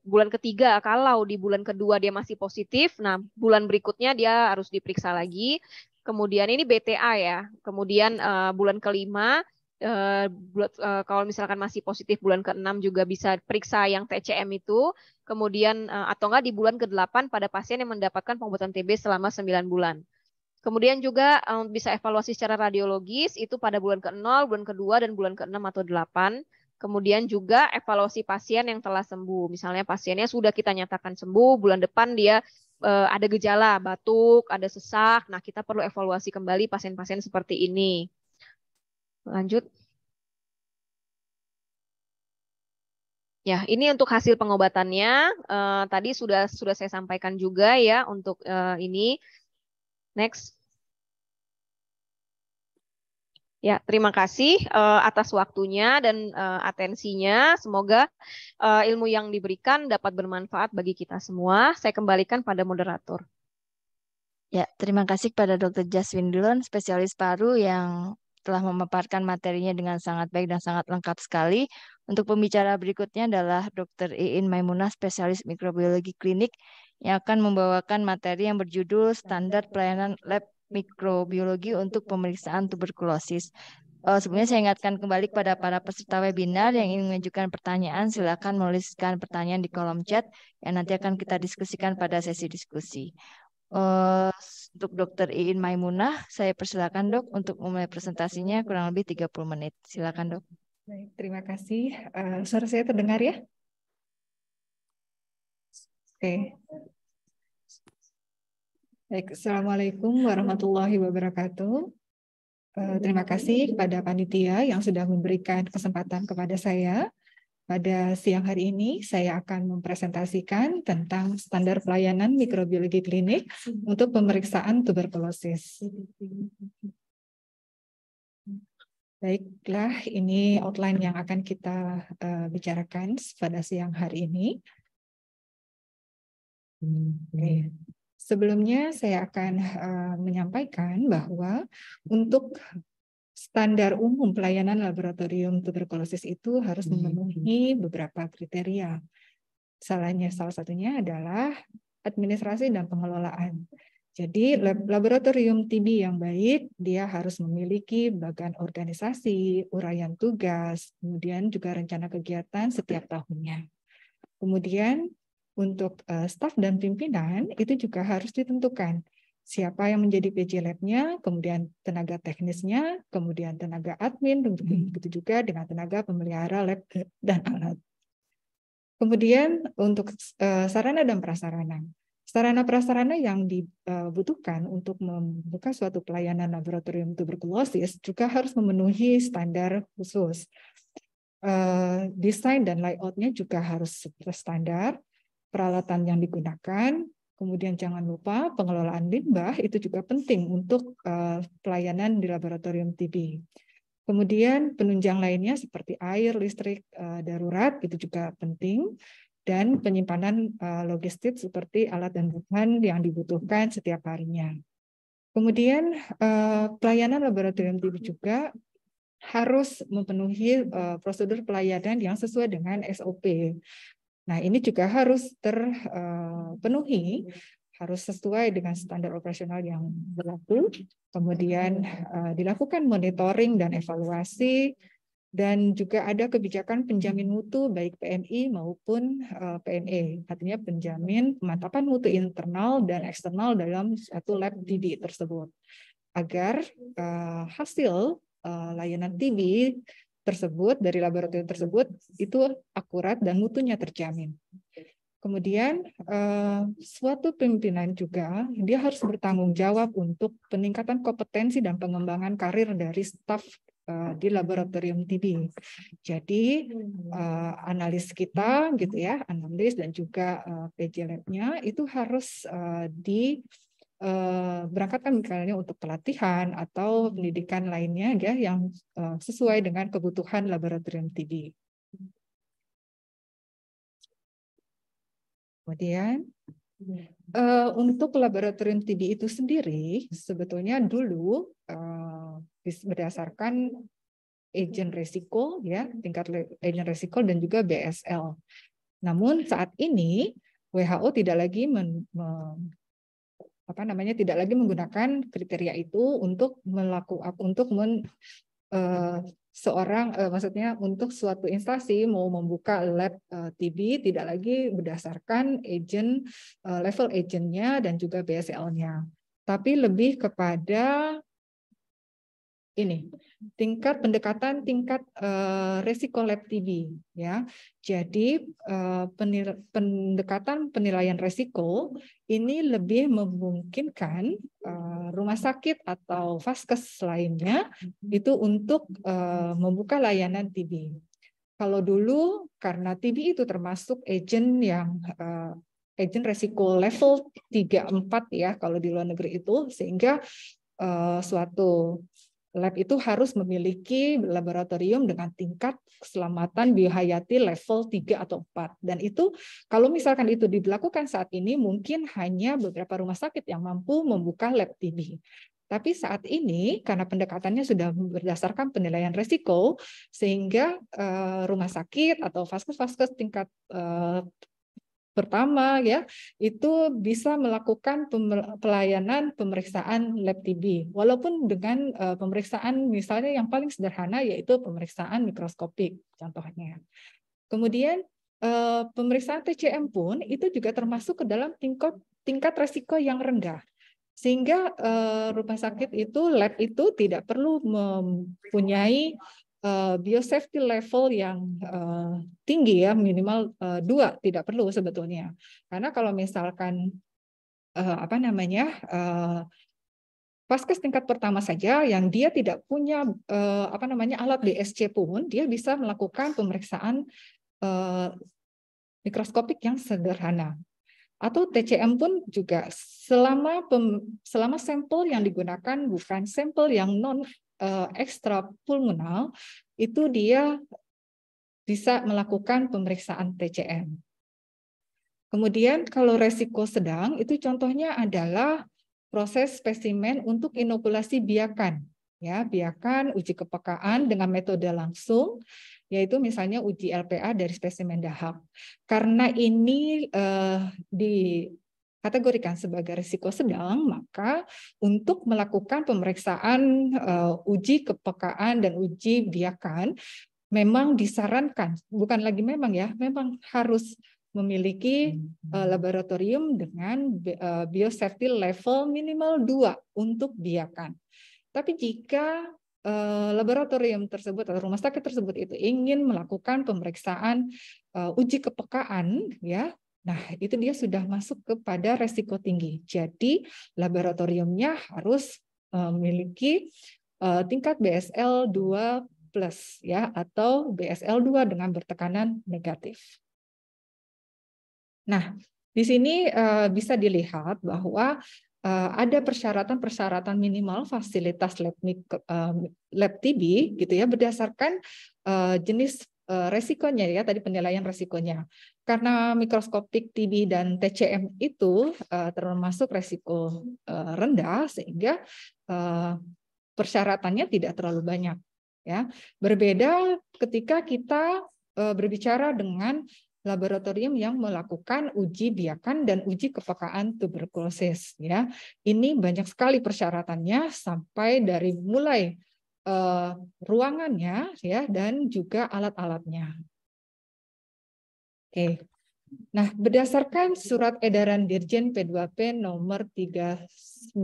bulan ketiga kalau di bulan kedua dia masih positif, nah bulan berikutnya dia harus diperiksa lagi. Kemudian ini BTA ya. Kemudian bulan kelima Eh, eh, kalau misalkan masih positif bulan ke-6 juga bisa periksa yang TCM itu, kemudian eh, atau enggak di bulan ke-8 pada pasien yang mendapatkan pengobatan TB selama 9 bulan. Kemudian juga bisa evaluasi secara radiologis itu pada bulan ke-0, bulan ke-2 dan bulan ke-6 atau 8. Kemudian juga evaluasi pasien yang telah sembuh. Misalnya pasiennya sudah kita nyatakan sembuh, bulan depan dia ada gejala batuk, ada sesak. Nah, kita perlu evaluasi kembali pasien-pasien seperti ini lanjut. Ya, ini untuk hasil pengobatannya. Uh, tadi sudah sudah saya sampaikan juga ya untuk uh, ini. Next. Ya, terima kasih uh, atas waktunya dan uh, atensinya. Semoga uh, ilmu yang diberikan dapat bermanfaat bagi kita semua. Saya kembalikan pada moderator. Ya, terima kasih kepada Dr. Jaswin Dulon, spesialis paru yang telah memaparkan materinya dengan sangat baik dan sangat lengkap sekali. Untuk pembicara berikutnya adalah Dr. Iin Maimunah, spesialis mikrobiologi klinik yang akan membawakan materi yang berjudul Standar Pelayanan Lab Mikrobiologi untuk Pemeriksaan Tuberkulosis. Uh, sebelumnya saya ingatkan kembali kepada para peserta webinar yang ingin mengajukan pertanyaan, silakan menuliskan pertanyaan di kolom chat yang nanti akan kita diskusikan pada sesi diskusi. Eh, untuk Dokter Iin Maimunah, saya persilakan dok untuk memulai presentasinya kurang lebih 30 menit. Silakan dok. Baik, terima kasih. Eh, suara saya terdengar ya? Oke. Baik, Assalamualaikum warahmatullahi wabarakatuh. Eh, terima kasih kepada panitia yang sudah memberikan kesempatan kepada saya pada siang hari ini, saya akan mempresentasikan tentang standar pelayanan mikrobiologi klinik untuk pemeriksaan tuberkulosis. Baiklah, ini outline yang akan kita uh, bicarakan pada siang hari ini. Okay. Sebelumnya saya akan uh, menyampaikan bahwa untuk standar umum pelayanan laboratorium tuberkulosis itu harus hmm. memenuhi beberapa kriteria. Salahnya salah satunya adalah administrasi dan pengelolaan. Jadi laboratorium TB yang baik dia harus memiliki bagan organisasi, uraian tugas, kemudian juga rencana kegiatan setiap tahunnya. Kemudian untuk eh, staf dan pimpinan itu juga harus ditentukan siapa yang menjadi PJ Lab-nya, kemudian tenaga teknisnya, kemudian tenaga admin, hmm. begitu juga dengan tenaga pemelihara lab eh, dan alat. Kemudian untuk eh, sarana dan prasarana. Sarana prasarana yang dibutuhkan eh, untuk membuka suatu pelayanan laboratorium tuberkulosis juga harus memenuhi standar khusus. Desain dan layoutnya juga harus standar, peralatan yang digunakan, Kemudian jangan lupa pengelolaan limbah itu juga penting untuk eh, pelayanan di laboratorium TB. Kemudian penunjang lainnya seperti air, listrik eh, darurat itu juga penting dan penyimpanan eh, logistik seperti alat dan bahan yang dibutuhkan setiap harinya. Kemudian pelayanan laboratorium TB juga harus memenuhi prosedur pelayanan yang sesuai dengan SOP. Nah, ini juga harus terpenuhi, harus sesuai dengan standar operasional yang berlaku. Kemudian eh, dilakukan monitoring dan evaluasi dan juga ada kebijakan penjamin mutu baik PMI maupun eh, PME. Artinya penjamin pemantapan mutu internal dan eksternal dalam satu lab TB tersebut agar eh, hasil layanan TB tersebut, dari laboratorium tersebut, itu akurat dan mutunya terjamin. Kemudian eh, suatu pimpinan juga dia harus bertanggung jawab untuk peningkatan kompetensi dan pengembangan karir dari staf eh, di laboratorium TB. Jadi eh, analis kita gitu ya, analis dan juga PJ lab-nya itu harus di Eh, berangkatkan misalnya untuk pelatihan atau hmm. pendidikan lainnya ya yang eh, sesuai dengan kebutuhan laboratorium TB. Kemudian hmm. eh, untuk laboratorium TB itu sendiri, sebetulnya dulu berdasarkan agen resiko, ya tingkat agen resiko dan juga BSL. Namun saat ini WHO tidak lagi apa namanya tidak lagi menggunakan kriteria itu untuk melakukan untuk men, uh, seorang uh, maksudnya untuk suatu instansi mau membuka lab uh, eh, TB tidak lagi berdasarkan agent level agentnya dan juga BSL-nya tapi lebih kepada ini tingkat pendekatan tingkat uh, resiko lab TB ya. Jadi uh, penil, pendekatan penilaian resiko ini lebih memungkinkan uh, rumah sakit atau vaskes lainnya itu untuk uh, membuka layanan TB. Kalau dulu karena TB itu termasuk agent yang uh, agent resiko level 3 4 ya kalau di luar negeri itu sehingga uh, suatu lab itu harus memiliki laboratorium dengan tingkat keselamatan biohayati level 3 atau 4. Dan itu kalau misalkan itu dilakukan saat ini mungkin hanya beberapa rumah sakit yang mampu membuka lab TB. Tapi saat ini karena pendekatannya sudah berdasarkan penilaian resiko sehingga eh, rumah sakit atau vaskes-vaskes tingkat eh, pertama ya itu bisa melakukan pelayanan pemeriksaan lab TB walaupun dengan uh, pemeriksaan misalnya yang paling sederhana yaitu pemeriksaan mikroskopik contohnya. Kemudian uh, pemeriksaan TCM pun itu juga termasuk ke dalam tingkat tingkat resiko yang rendah sehingga uh, rumah sakit itu lab itu tidak perlu mempunyai Eh, biosafety level yang eh, tinggi ya minimal eh, dua tidak perlu sebetulnya karena kalau misalkan uh, apa namanya uh, tingkat pertama saja yang dia tidak punya eh, apa namanya alat DSC pun dia bisa melakukan pemeriksaan eh, mikroskopik yang sederhana. Atau TCM pun juga selama pem, selama sampel yang digunakan bukan sampel yang non Eh, Ekstra pulmonal itu dia bisa melakukan pemeriksaan TCM. Kemudian kalau resiko sedang itu contohnya adalah proses spesimen untuk inokulasi biakan ya biakan uji kepekaan dengan metode langsung yaitu misalnya uji LPA dari spesimen dahak karena ini eh, di kategorikan sebagai risiko sedang, maka untuk melakukan pemeriksaan uh, uji kepekaan dan uji biakan memang disarankan, bukan lagi memang ya, memang harus memiliki uh, laboratorium dengan uh, biosafety level minimal 2 untuk biakan. Tapi jika uh, laboratorium tersebut atau rumah sakit tersebut itu ingin melakukan pemeriksaan uh, uji kepekaan ya Nah, itu dia sudah masuk kepada resiko tinggi. Jadi, laboratoriumnya harus e, memiliki e, tingkat BSL 2 plus ya atau BSL 2 dengan bertekanan negatif. Nah, di sini e, bisa dilihat bahwa ada persyaratan-persyaratan minimal fasilitas lab, lab TB gitu ya berdasarkan jenis Eh, resikonya ya tadi penilaian resikonya. Karena mikroskopik TB dan TCM itu eh, termasuk resiko eh, rendah sehingga persyaratannya tidak terlalu banyak ya. Berbeda ketika kita berbicara dengan laboratorium yang melakukan uji biakan dan uji kepekaan tuberkulosis ya. Ini banyak sekali persyaratannya sampai dari mulai Eh, ruangannya ya dan juga alat-alatnya. Oke. Nah, berdasarkan surat edaran Dirjen P2P nomor 396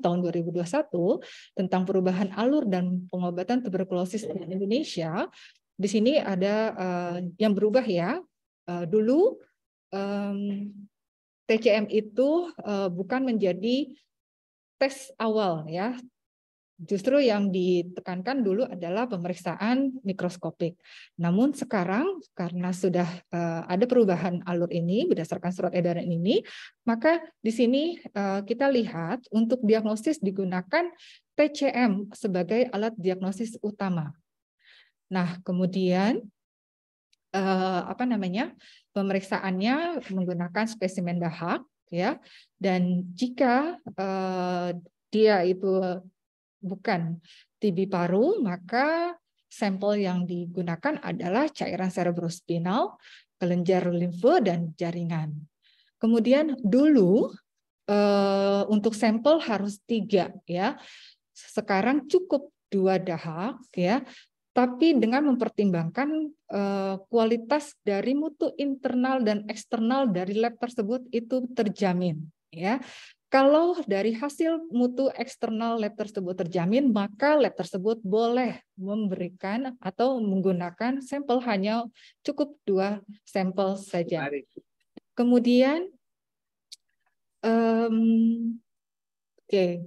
tahun 2021 tentang perubahan alur dan pengobatan tuberkulosis di Indonesia, di sini ada uh, yang berubah ya. Uh, dulu um, TCM itu uh, bukan menjadi tes awal ya, Justru yang ditekankan dulu adalah pemeriksaan mikroskopik. Namun sekarang karena sudah eh, ada perubahan alur ini berdasarkan surat edaran ini, maka di sini eh, kita lihat untuk diagnosis digunakan TCM sebagai alat diagnosis utama. Nah, kemudian eh, apa namanya? pemeriksaannya menggunakan spesimen dahak ya. Dan jika dia itu bukan TB paru, maka sampel yang digunakan adalah cairan cerebrospinal, kelenjar limfe, dan jaringan. Kemudian dulu eh, untuk sampel harus tiga ya. Sekarang cukup dua dahak ya, tapi dengan mempertimbangkan eh, kualitas dari mutu internal dan eksternal dari lab tersebut itu terjamin ya. Kalau dari hasil mutu eksternal lab tersebut terjamin, maka lab tersebut boleh memberikan atau menggunakan sampel hanya cukup dua sampel saja. Kemudian, um, oke, okay.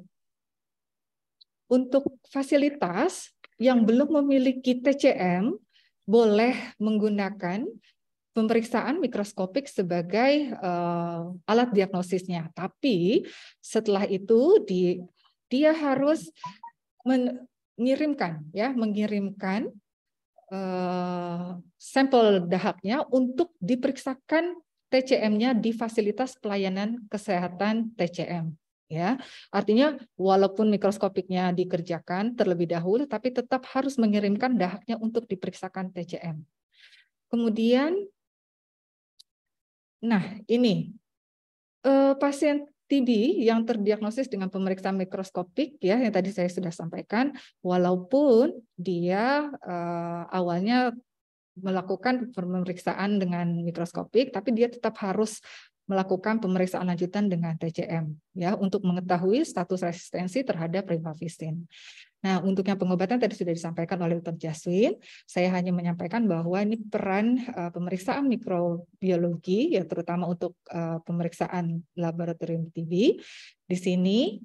untuk fasilitas yang belum memiliki TCM boleh menggunakan pemeriksaan mikroskopik sebagai uh, alat diagnosisnya. Tapi setelah itu di, dia harus mengirimkan ya, mengirimkan uh, sampel dahaknya untuk diperiksakan TCM-nya di fasilitas pelayanan kesehatan TCM ya. Artinya walaupun mikroskopiknya dikerjakan terlebih dahulu tapi tetap harus mengirimkan dahaknya untuk diperiksakan TCM. Kemudian Nah, ini eh, pasien TB yang terdiagnosis dengan pemeriksaan mikroskopik ya yang tadi saya sudah sampaikan, walaupun dia eh, awalnya melakukan pemeriksaan dengan mikroskopik, tapi dia tetap harus melakukan pemeriksaan lanjutan dengan TCM ya untuk mengetahui status resistensi terhadap rifavisin. Nah, untuk yang pengobatan tadi sudah disampaikan oleh Dr. Jaswin, saya hanya menyampaikan bahwa ini peran uh, pemeriksaan mikrobiologi, ya terutama untuk uh, pemeriksaan laboratorium TB. Di sini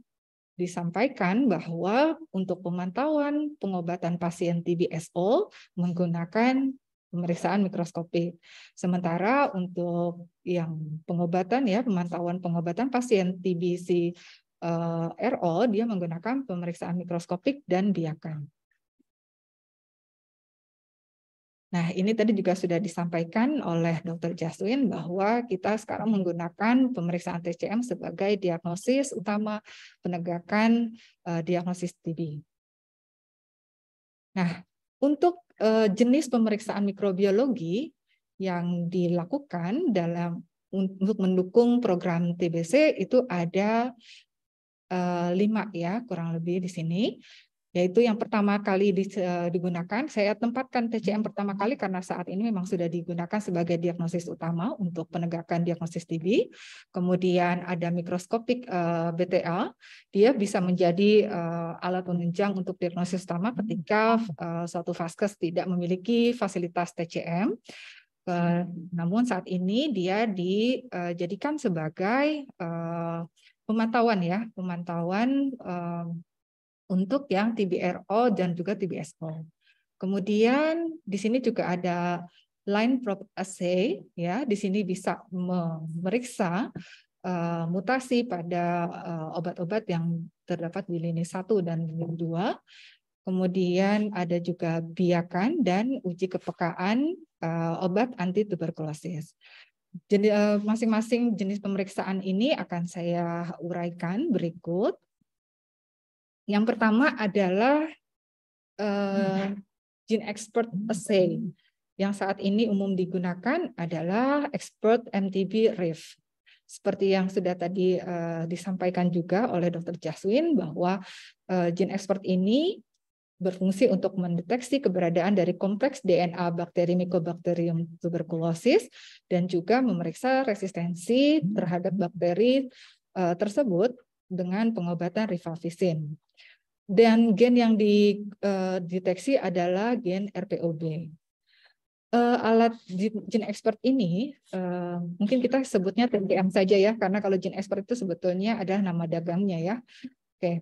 disampaikan bahwa untuk pemantauan pengobatan pasien TBSO menggunakan pemeriksaan mikroskopik. Sementara untuk yang pengobatan ya pemantauan pengobatan pasien TBC uh, eh, RO dia menggunakan pemeriksaan mikroskopik dan biakan. Nah, ini tadi juga sudah disampaikan oleh Dr. Jaswin bahwa kita sekarang menggunakan pemeriksaan TCM sebagai diagnosis utama penegakan uh, diagnosis TB. Nah, untuk uh, jenis pemeriksaan mikrobiologi yang dilakukan dalam untuk mendukung program TBC itu ada Eh, lima ya kurang lebih di sini yaitu yang pertama kali eh, digunakan saya tempatkan TCM pertama kali karena saat ini memang sudah digunakan sebagai diagnosis utama untuk penegakan diagnosis TB. Kemudian ada mikroskopik eh, BTL dia bisa menjadi alat penunjang untuk diagnosis utama ketika suatu vaskes tidak memiliki fasilitas TCM. Namun saat ini dia dijadikan sebagai pemantauan ya, pemantauan um, untuk yang TBRO dan juga TBSO. Kemudian di sini juga ada line probe assay ya, di sini bisa memeriksa uh, mutasi pada obat-obat uh, yang terdapat di lini 1 dan lini 2. Kemudian ada juga biakan dan uji kepekaan uh, obat anti tuberkulosis. Eh, masing-masing jenis pemeriksaan ini akan saya uraikan berikut. Yang pertama adalah uh, gene expert assay yang saat ini umum digunakan adalah expert MTB RIF. Seperti yang sudah tadi uh, disampaikan juga oleh Dr. Jaswin bahwa uh, gene expert ini berfungsi untuk mendeteksi keberadaan dari kompleks DNA bakteri Mycobacterium tuberculosis dan juga memeriksa resistensi hmm. terhadap bakteri uh, tersebut dengan pengobatan rifavisin. Dan gen yang dideteksi e, uh, adalah gen RPOB. Uh, e, alat gene expert ini uh, mungkin kita sebutnya TGM saja ya karena kalau gene expert itu sebetulnya adalah nama dagangnya ya. Oke. Okay.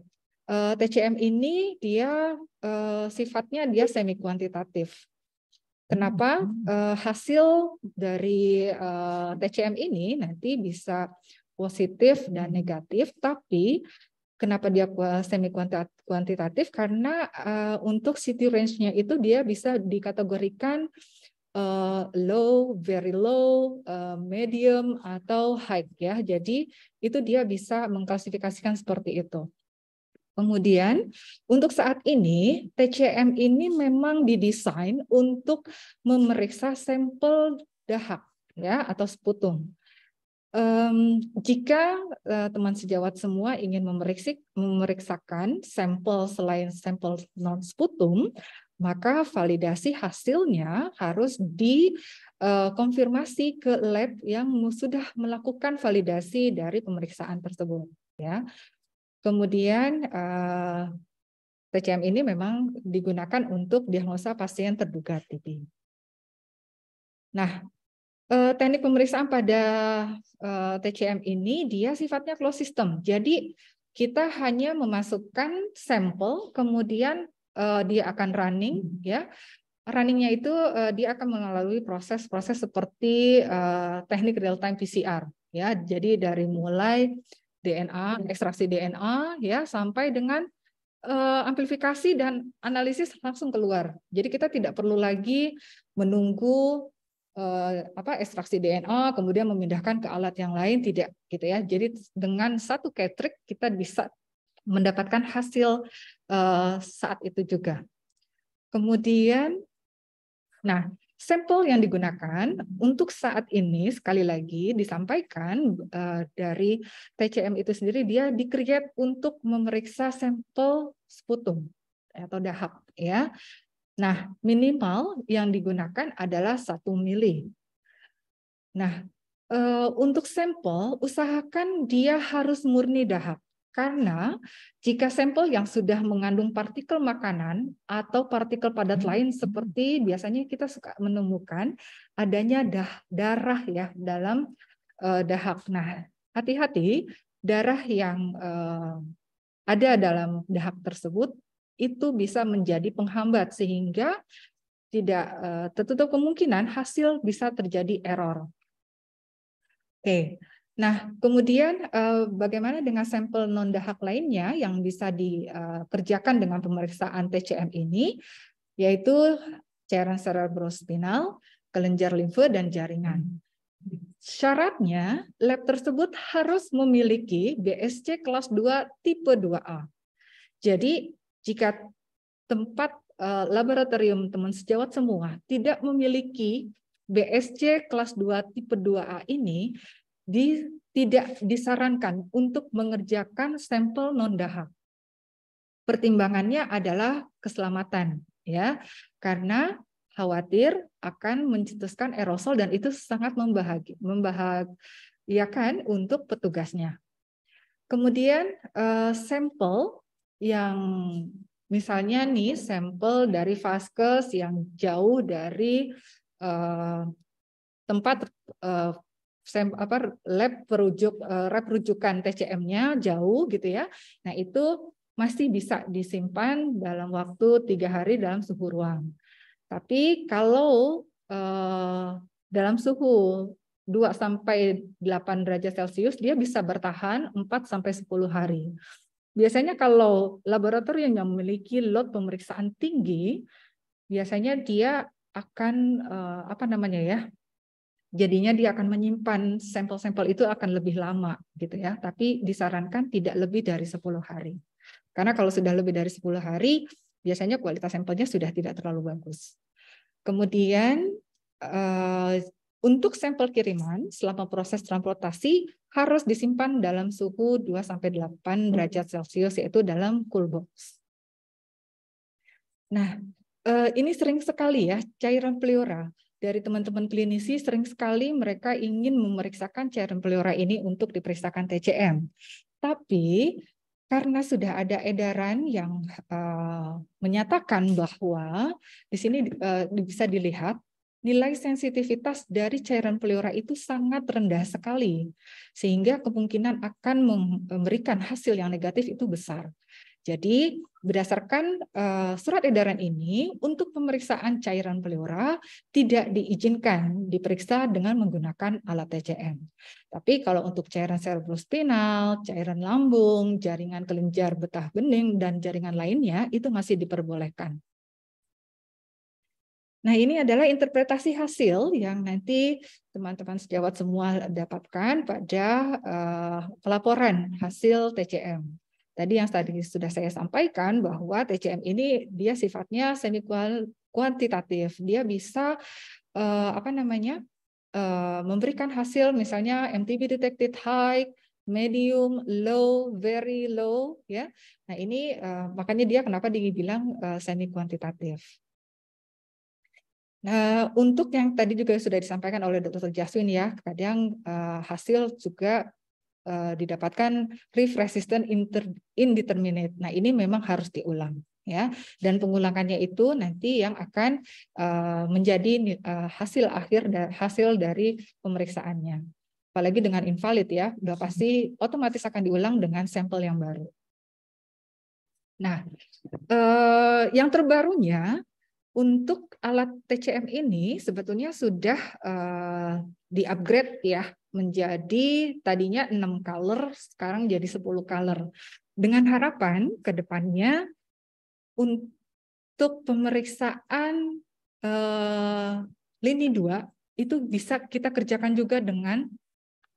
Eh, TCM ini dia eh, sifatnya dia semi kuantitatif. Kenapa hmm, hmm. Eh, hasil dari TCM ini nanti bisa positif dan negatif, tapi kenapa dia semi kuantitatif? Karena untuk city range-nya itu dia bisa dikategorikan low, very low, medium, atau high ya. Jadi itu dia bisa mengklasifikasikan seperti itu. Kemudian untuk saat ini TCM ini memang didesain untuk memeriksa sampel dahak ya atau seputung. Um, jika uh, teman sejawat semua ingin memeriksa, memeriksakan sampel selain sampel non sputum, maka validasi hasilnya harus dikonfirmasi e, uh, ke lab yang sudah melakukan validasi dari pemeriksaan tersebut. Ya, Kemudian eh, TCM ini memang digunakan untuk diagnosa pasien terduga TB. Nah, eh, teknik pemeriksaan pada eh, TCM ini dia sifatnya closed system. Jadi kita hanya memasukkan sampel, kemudian dia akan running, ya. Runningnya itu dia akan melalui proses-proses seperti teknik real time PCR, ya. Jadi dari mulai DNA, ekstraksi DNA ya sampai dengan uh, amplifikasi dan analisis langsung keluar. Jadi kita tidak perlu lagi menunggu uh, apa ekstraksi DNA kemudian memindahkan ke alat yang lain tidak gitu ya. Jadi dengan satu ketrik kita bisa mendapatkan hasil uh, saat itu juga. Kemudian nah Sampel yang digunakan hmm. untuk saat ini sekali lagi disampaikan eh, dari TCM itu sendiri dia dikreat untuk memeriksa sampel sputum atau dahak ya. Nah, minimal yang digunakan adalah satu mili. Nah, eh, untuk sampel usahakan dia harus murni dahak. Karena hmm. jika sampel yang sudah mengandung partikel makanan atau partikel padat hmm. lain seperti biasanya kita suka menemukan adanya darah ya dalam eh, dahak. Nah, hati-hati darah yang eh, ada dalam dahak tersebut itu bisa menjadi penghambat sehingga tidak eh, tertutup kemungkinan hasil bisa terjadi error. Oke. Okay. Nah, kemudian eh, bagaimana dengan sampel non dahak lainnya yang bisa dikerjakan eh, dengan pemeriksaan TCM ini, yaitu cairan cerebrospinal, kelenjar limfe, dan jaringan. Syaratnya, lab tersebut harus memiliki BSC kelas 2 tipe 2A. Jadi, jika tempat eh, laboratorium teman sejawat semua tidak memiliki BSC kelas 2 tipe 2A ini, di, tidak disarankan untuk mengerjakan sampel non dahak. Pertimbangannya adalah keselamatan, ya, karena khawatir akan mencetuskan aerosol dan itu sangat membahagi, membahagiakan untuk petugasnya. Kemudian uh, sampel yang misalnya nih sampel dari vaskes yang jauh dari uh, tempat uh, apa lab perujuk eh, lab rujukan TCM-nya jauh gitu ya. Nah, itu masih bisa disimpan dalam waktu tiga hari dalam suhu ruang. Tapi kalau eh, dalam suhu 2 sampai 8 derajat Celcius dia bisa bertahan 4 sampai 10 hari. Biasanya kalau laboratorium yang memiliki load pemeriksaan tinggi, biasanya dia akan eh, apa namanya ya? jadinya dia akan menyimpan sampel-sampel itu akan lebih lama gitu ya. Tapi disarankan tidak lebih dari 10 hari. Karena kalau sudah lebih dari 10 hari, biasanya kualitas sampelnya sudah tidak terlalu bagus. Kemudian eh, untuk sampel kiriman selama proses transportasi harus disimpan dalam suhu 2 sampai 8 derajat Celcius yaitu dalam cool box. Nah, eh, ini sering sekali ya cairan pleura dari teman-teman klinisi sering sekali mereka ingin memeriksakan cairan pleura ini untuk diperiksakan TCM. Tapi karena sudah ada edaran yang uh, menyatakan bahwa di sini uh, bisa dilihat nilai sensitivitas dari cairan pleura itu sangat rendah sekali, sehingga kemungkinan akan memberikan hasil yang negatif itu besar. Jadi Berdasarkan uh, surat edaran ini, untuk pemeriksaan cairan pleura tidak diizinkan diperiksa dengan menggunakan alat TCM. Tapi kalau untuk cairan cerebrospinal, cairan lambung, jaringan kelenjar betah bening, dan jaringan lainnya itu masih diperbolehkan. Nah, ini adalah interpretasi hasil yang nanti teman-teman sejawat semua dapatkan pada uh, pelaporan hasil TCM. Tadi yang tadi sudah saya sampaikan bahwa TCM ini dia sifatnya semi kuantitatif. Dia bisa eh, apa namanya? Eh, memberikan hasil misalnya MTB detected high, medium, low, very low, ya. Nah ini eh, makanya dia kenapa dibilang uh, semi kuantitatif. Nah untuk yang tadi juga sudah disampaikan oleh Dr. Jaswin ya, kadang uh, hasil juga Eh, didapatkan reef resistant indeterminate. Nah, ini memang harus diulang ya dan pengulangannya itu nanti yang akan uh, menjadi uh, hasil akhir dari hasil dari pemeriksaannya apalagi dengan invalid ya sudah pasti otomatis akan diulang dengan sampel yang baru nah uh, yang terbarunya untuk alat TCM ini sebetulnya sudah uh, di upgrade ya menjadi tadinya 6 color, sekarang jadi 10 color. Dengan harapan ke depannya untuk pemeriksaan eh, lini 2 itu bisa kita kerjakan juga dengan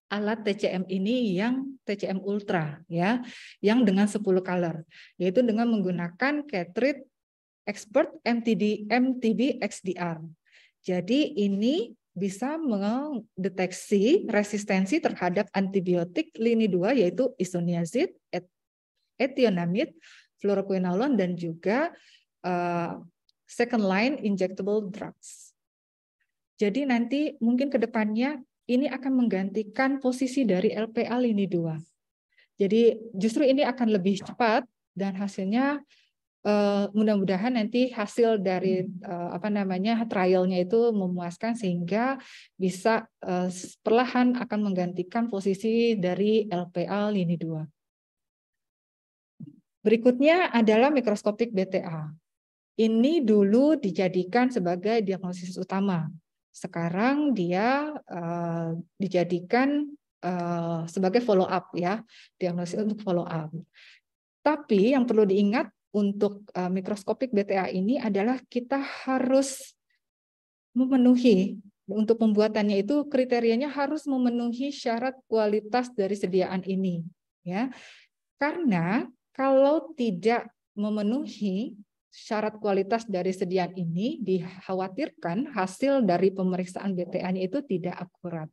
alat TCM ini yang TCM Ultra ya, yang dengan 10 color, yaitu dengan menggunakan Catrid Expert MTD MTB XDR. Jadi ini bisa mendeteksi resistensi terhadap antibiotik lini dua yaitu isoniazid, etionamid, fluoroquinolone dan juga eh, second line injectable drugs. Jadi nanti mungkin ke depannya ini akan menggantikan posisi dari LPA lini dua. Jadi justru ini akan lebih cepat dan hasilnya Eh, mudah-mudahan nanti hasil dari hmm. eh, apa namanya trialnya itu memuaskan sehingga bisa eh, perlahan akan menggantikan posisi dari LPA lini 2. Berikutnya adalah mikroskopik BTA. Ini dulu dijadikan sebagai diagnosis utama. Sekarang dia uh, dijadikan uh, sebagai follow up ya, diagnosis untuk follow up. Tapi yang perlu diingat untuk uh, mikroskopik BTA ini adalah kita harus memenuhi untuk pembuatannya itu kriterianya harus memenuhi syarat kualitas dari sediaan ini ya karena kalau tidak memenuhi syarat kualitas dari sediaan ini dikhawatirkan hasil dari pemeriksaan BTA-nya itu tidak akurat.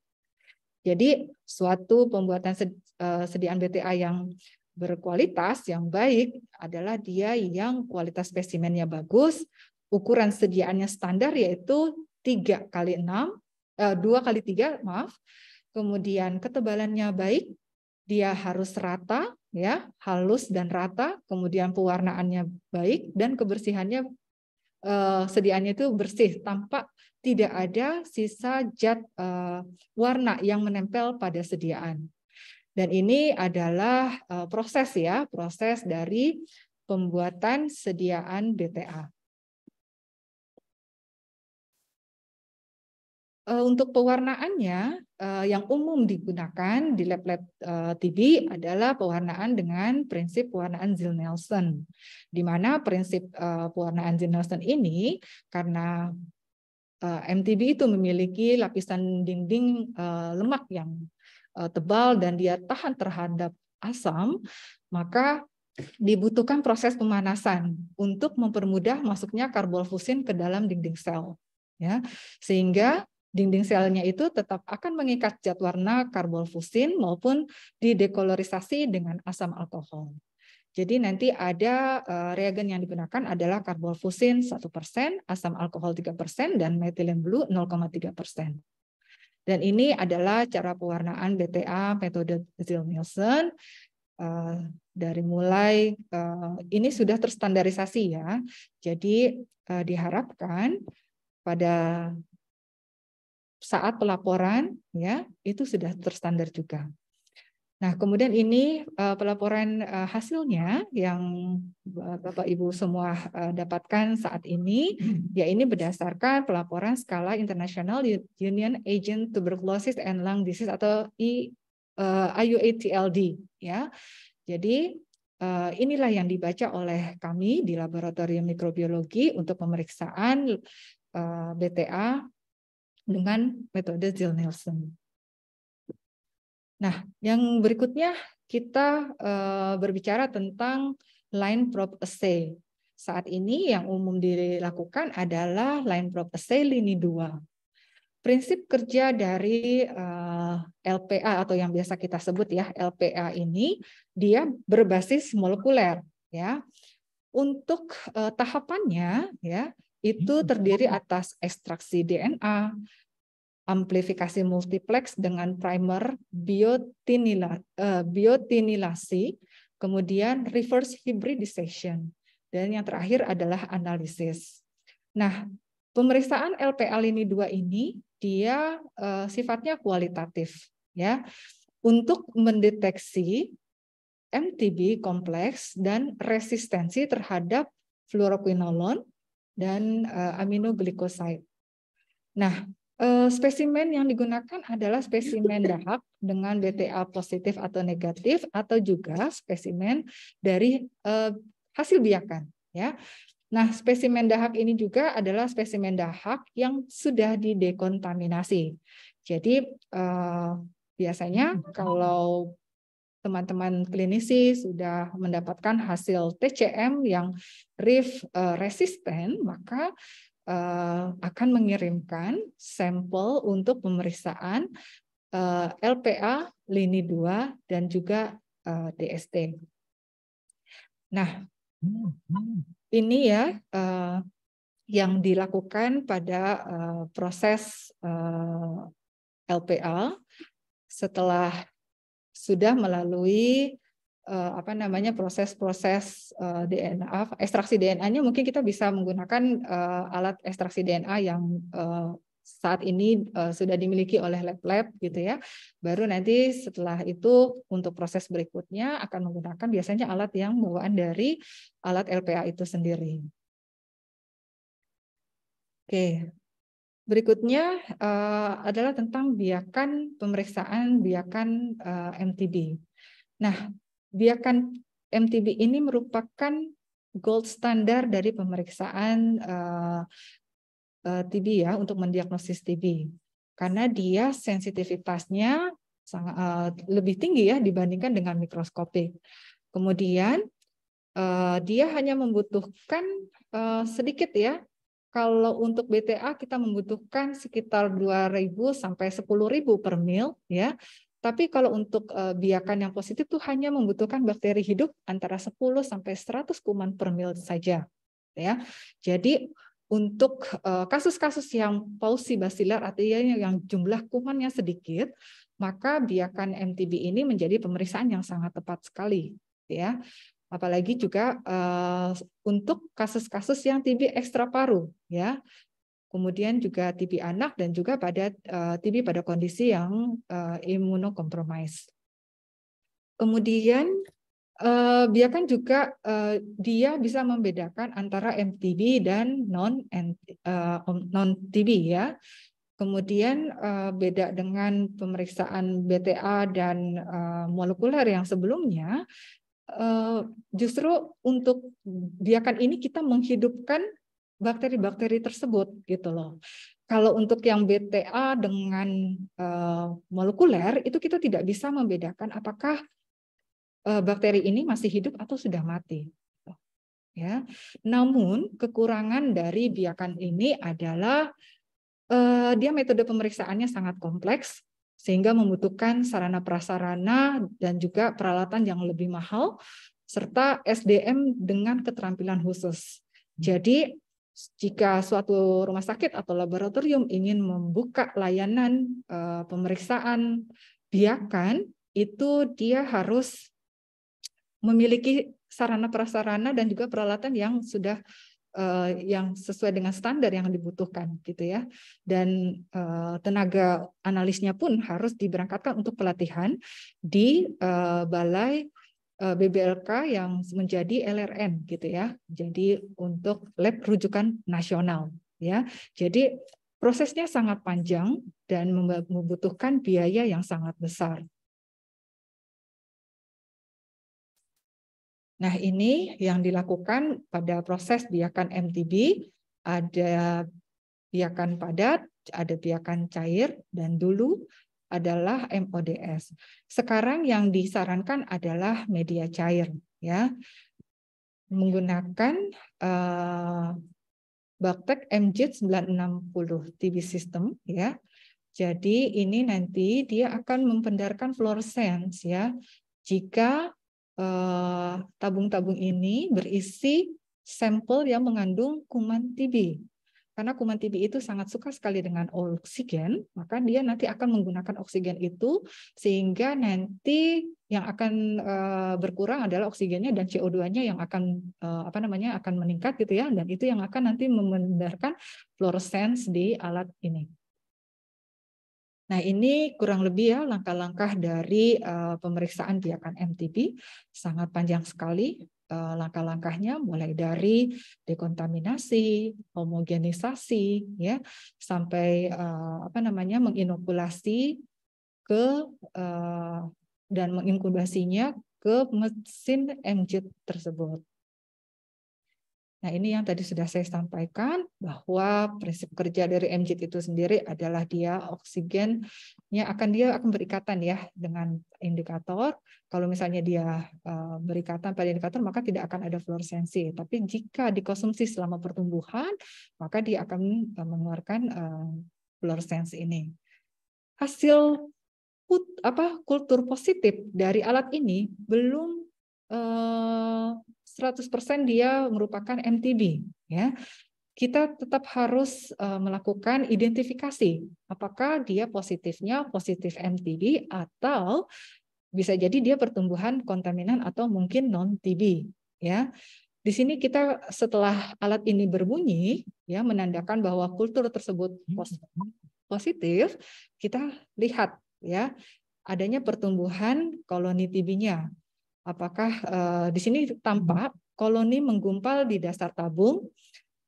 Jadi suatu pembuatan eh, sediaan BTA yang berkualitas yang baik adalah dia yang kualitas spesimennya bagus, ukuran sediaannya standar yaitu 3 kali 6, eh, 2 kali 3, maaf. Kemudian ketebalannya baik, dia harus rata, ya halus dan rata, kemudian pewarnaannya baik, dan kebersihannya eh, sediaannya itu bersih, tampak tidak ada sisa zat eh, warna yang menempel pada sediaan. Dan ini adalah eh, proses ya, proses dari pembuatan sediaan BTA. Eh, untuk pewarnaannya, eh, yang umum digunakan di lab-lab TB adalah pewarnaan dengan prinsip pewarnaan Zil Nelson, di mana prinsip pewarnaan Zil Nelson ini karena MTB itu memiliki lapisan dinding lemak yang Eh, tebal dan dia tahan terhadap asam, maka dibutuhkan proses pemanasan untuk mempermudah masuknya karbolfusin ke dalam dinding sel ya sehingga dinding selnya itu tetap akan mengikat zat warna karbolfusin maupun didekolorisasi dengan asam alkohol. Jadi nanti ada eh, reagen yang digunakan adalah karbolfusin 1%, asam alkohol 3%, dan metilen blue 0,3%. Dan ini adalah cara pewarnaan BTA metode Zillnielsen uh, eh, dari mulai eh, ini sudah terstandarisasi ya. Jadi eh, diharapkan pada saat pelaporan ya itu sudah terstandar juga. Nah, kemudian ini eh, pelaporan eh, hasilnya yang eh, Bapak Ibu semua dapatkan saat ini, hmm. ya ini berdasarkan pelaporan skala internasional Union Agent Tuberculosis and Lung Disease atau I, IUATLD ya. Jadi inilah yang dibaca oleh kami di laboratorium mikrobiologi untuk pemeriksaan BTA dengan metode Jill Nielsen. Nah, yang berikutnya kita eh, berbicara tentang line probe assay. Saat ini yang umum dilakukan adalah line probe assay lini 2. Prinsip kerja dari eh, LPA atau yang biasa kita sebut ya LPA ini dia berbasis molekuler ya. Untuk eh, tahapannya ya itu hmm. terdiri atas ekstraksi DNA, amplifikasi multiplex dengan primer biotinila, uh, biotinilasi, kemudian reverse hybridization, dan yang terakhir adalah analisis. Nah, pemeriksaan LPL ini dua ini dia uh, sifatnya kualitatif ya. Untuk mendeteksi MTB kompleks dan resistensi terhadap fluoroquinolon dan uh, aminoglikoside. Nah, Eh, spesimen yang digunakan adalah spesimen dahak iya. dengan BTA positif atau negatif atau juga spesimen dari eh, hasil biakan ya. Nah, spesimen dahak ini juga adalah spesimen dahak yang sudah didekontaminasi. Jadi eh, biasanya kalau teman-teman klinisi sudah mendapatkan hasil TCM yang RIF resisten, maka Eh, akan mengirimkan sampel untuk pemeriksaan eh, LPA lini 2 dan juga eh, DST. Nah, ini ya yang dilakukan pada proses LPA setelah sudah melalui Eh, apa namanya proses-proses eh, DNA ekstraksi DNA-nya mungkin kita bisa menggunakan eh, alat ekstraksi DNA yang saat ini uh, sudah dimiliki oleh lab-lab gitu ya. Baru nanti setelah itu untuk proses berikutnya akan menggunakan biasanya alat yang bawaan dari alat LPA itu sendiri. Oke. Berikutnya uh, adalah tentang biakan pemeriksaan biakan uh, MTB. Nah, dia kan MTB ini merupakan gold standar dari pemeriksaan uh, eh, uh, eh, TB ya untuk mendiagnosis TB karena dia sensitivitasnya sangat uh, lebih tinggi ya dibandingkan dengan mikroskopik. Kemudian uh, dia hanya membutuhkan uh, sedikit ya kalau untuk BTA kita membutuhkan sekitar 2.000 sampai 10.000 per mil ya. Tapi kalau untuk eh, biakan yang positif itu hanya membutuhkan bakteri hidup antara 10 sampai 100 kuman per mil saja. Ya. Jadi untuk eh, kasus-kasus yang pausi basilar artinya yang jumlah kumannya sedikit, maka biakan MTB ini menjadi pemeriksaan yang sangat tepat sekali. Ya. Apalagi juga uh, untuk kasus-kasus yang TB ekstra paru, ya, kemudian juga TB anak dan juga pada uh, eh, TB pada kondisi yang uh, eh, imunokompromis. Kemudian uh, biarkan juga uh, dia bisa membedakan antara MTB dan non uh, non TB ya. Kemudian uh, beda dengan pemeriksaan BTA dan uh, molekuler yang sebelumnya, uh, justru untuk biakan ini kita menghidupkan bakteri-bakteri tersebut gitu loh. Kalau untuk yang BTA dengan eh, molekuler itu kita tidak bisa membedakan apakah eh, bakteri ini masih hidup atau sudah mati. Ya. Namun kekurangan dari biakan ini adalah uh, dia metode pemeriksaannya sangat kompleks sehingga membutuhkan sarana prasarana dan juga peralatan yang lebih mahal serta SDM dengan keterampilan khusus. Jadi jika suatu rumah sakit atau laboratorium ingin membuka layanan uh, pemeriksaan biakan, itu dia harus memiliki sarana prasarana dan juga peralatan yang sudah eh, yang sesuai dengan standar yang dibutuhkan gitu ya. Dan eh, tenaga analisnya pun harus diberangkatkan untuk pelatihan di balai Eh, BBLK yang menjadi LRN gitu ya. Jadi untuk lab rujukan nasional ya. Jadi prosesnya sangat panjang dan membutuhkan biaya yang sangat besar. Nah, ini yang dilakukan pada proses biakan MTB ada biakan padat, ada biakan cair dan dulu adalah MODS. Sekarang yang disarankan adalah media cair ya. Menggunakan uh, Baktek MJ 960 TV system ya. Jadi ini nanti dia akan mempendarkan fluorescence ya. Jika eh, tabung-tabung uh, ini berisi sampel yang mengandung kuman TB karena kuman TB itu sangat suka sekali dengan oksigen, maka dia nanti akan menggunakan oksigen itu sehingga nanti yang akan eh, berkurang adalah oksigennya dan CO2-nya yang akan eh, apa namanya akan meningkat gitu ya dan itu yang akan nanti membenarkan fluoresens di alat ini. Nah, ini kurang lebih ya langkah-langkah dari eh, pemeriksaan biakan MTB. Sangat panjang sekali. Eh, langkah-langkahnya mulai dari dekontaminasi, homogenisasi ya sampai eh, apa namanya menginokulasi ke eh, dan menginkubasinya ke mesin MJ tersebut Nah, ini yang tadi sudah saya sampaikan bahwa prinsip kerja dari MJ itu sendiri adalah dia oksigennya akan dia akan berikatan ya dengan indikator. Kalau misalnya dia eh, berikatan pada indikator maka tidak akan ada fluoresensi. Tapi jika dikonsumsi selama pertumbuhan maka dia akan eh, mengeluarkan eh, fluoresensi ini. Hasil put, apa kultur positif dari alat ini belum 100% dia merupakan MTB ya. Kita tetap harus eh, melakukan identifikasi apakah dia positifnya positif MTB atau bisa jadi dia pertumbuhan kontaminan atau mungkin non TB ya. Di sini kita setelah alat ini berbunyi ya menandakan bahwa kultur tersebut positif, kita lihat ya adanya pertumbuhan koloni TB-nya Apakah eh, di sini hmm. tampak koloni menggumpal di dasar tabung,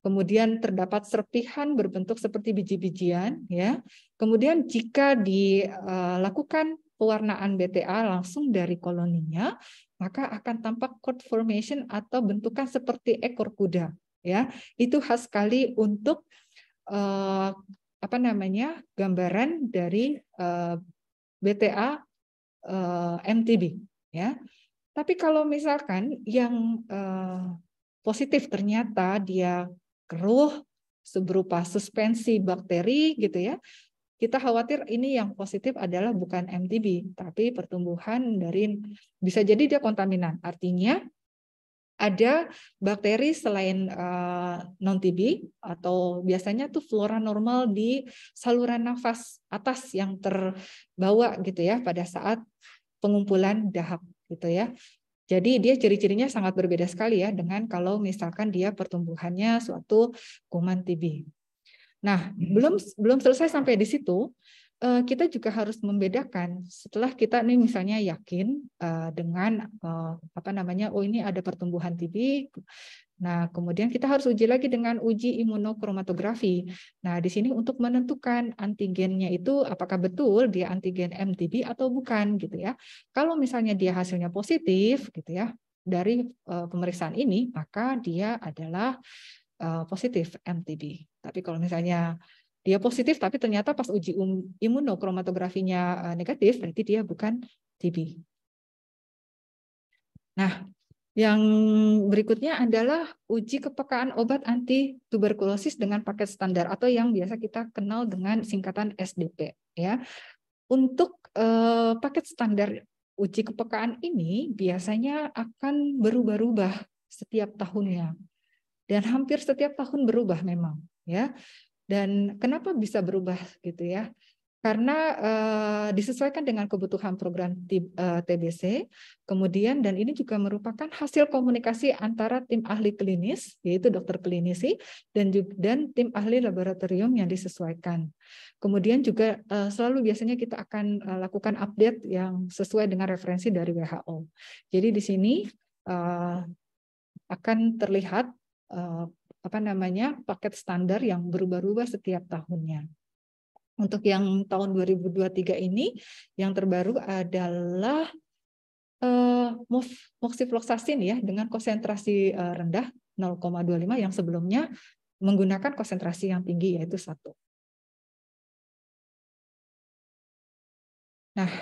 kemudian terdapat serpihan berbentuk seperti biji-bijian, ya. Kemudian jika dilakukan eh, pewarnaan BTA langsung dari koloninya, maka akan tampak cord formation atau bentukan seperti ekor kuda, ya. Itu khas sekali untuk eh, apa namanya gambaran dari uh, eh, BTA uh, eh, MTB ya tapi kalau misalkan yang eh, positif ternyata dia keruh berupa suspensi bakteri gitu ya, kita khawatir ini yang positif adalah bukan MTB, tapi pertumbuhan dari bisa jadi dia kontaminan. Artinya ada bakteri selain uh, eh, non TB atau biasanya tuh flora normal di saluran nafas atas yang terbawa gitu ya pada saat pengumpulan dahak gitu ya. Jadi dia ciri-cirinya sangat berbeda sekali ya dengan kalau misalkan dia pertumbuhannya suatu kuman TB. Nah, belum belum selesai sampai di situ, Eh, kita juga harus membedakan setelah kita nih misalnya yakin eh, dengan eh, apa namanya oh ini ada pertumbuhan TB Nah, kemudian kita harus uji lagi dengan uji imunokromatografi. Nah, di sini untuk menentukan antigennya itu apakah betul dia antigen MTB atau bukan gitu ya. Kalau misalnya dia hasilnya positif gitu ya dari pemeriksaan ini, maka dia adalah positif MTB. Tapi kalau misalnya dia positif tapi ternyata pas uji um, imunokromatografinya eh, negatif, berarti dia bukan TB. Nah, yang berikutnya adalah uji kepekaan obat anti tuberkulosis dengan paket standar atau yang biasa kita kenal dengan singkatan SDP ya. Untuk eh, paket standar uji kepekaan ini biasanya akan berubah-ubah setiap tahunnya. Dan hampir setiap tahun berubah memang ya. Dan kenapa bisa berubah gitu ya? Karena uh, disesuaikan dengan kebutuhan program t, uh, eh, TBC, kemudian dan ini juga merupakan hasil komunikasi antara tim ahli klinis, yaitu dokter klinisi, dan juga, dan tim ahli laboratorium yang disesuaikan. Kemudian juga uh, selalu biasanya kita akan uh, lakukan update yang sesuai dengan referensi dari WHO. Jadi di sini uh, akan terlihat apa namanya paket standar yang berubah-ubah setiap tahunnya. Untuk yang tahun 2023 ini yang terbaru adalah uh, eh, moxifloxacin ya dengan konsentrasi uh, rendah 0,25 yang sebelumnya menggunakan konsentrasi yang tinggi yaitu satu. Nah,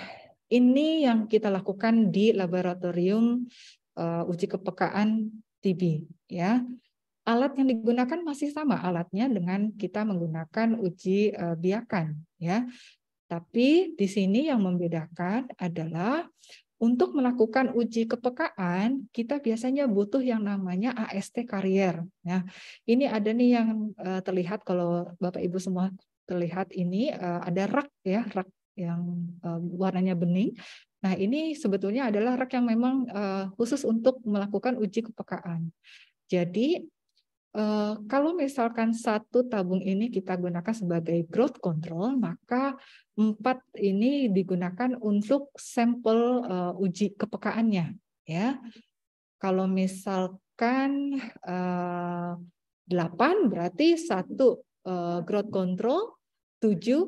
ini yang kita lakukan di laboratorium uh, uji kepekaan TB ya alat yang digunakan masih sama alatnya dengan kita menggunakan uji eh, biakan ya. Tapi di sini yang membedakan adalah untuk melakukan uji kepekaan, kita biasanya butuh yang namanya AST karier. Nah, ini ada nih yang eh, terlihat kalau Bapak Ibu semua terlihat ini eh, ada rak ya, rak yang warnanya bening. Nah, ini sebetulnya adalah rak yang memang khusus untuk melakukan uji kepekaan. Jadi Eh, kalau misalkan satu tabung ini kita gunakan sebagai growth control, maka empat ini digunakan untuk sampel uh, uji kepekaannya. Ya, kalau misalkan uh, berarti satu uh, growth control, tujuh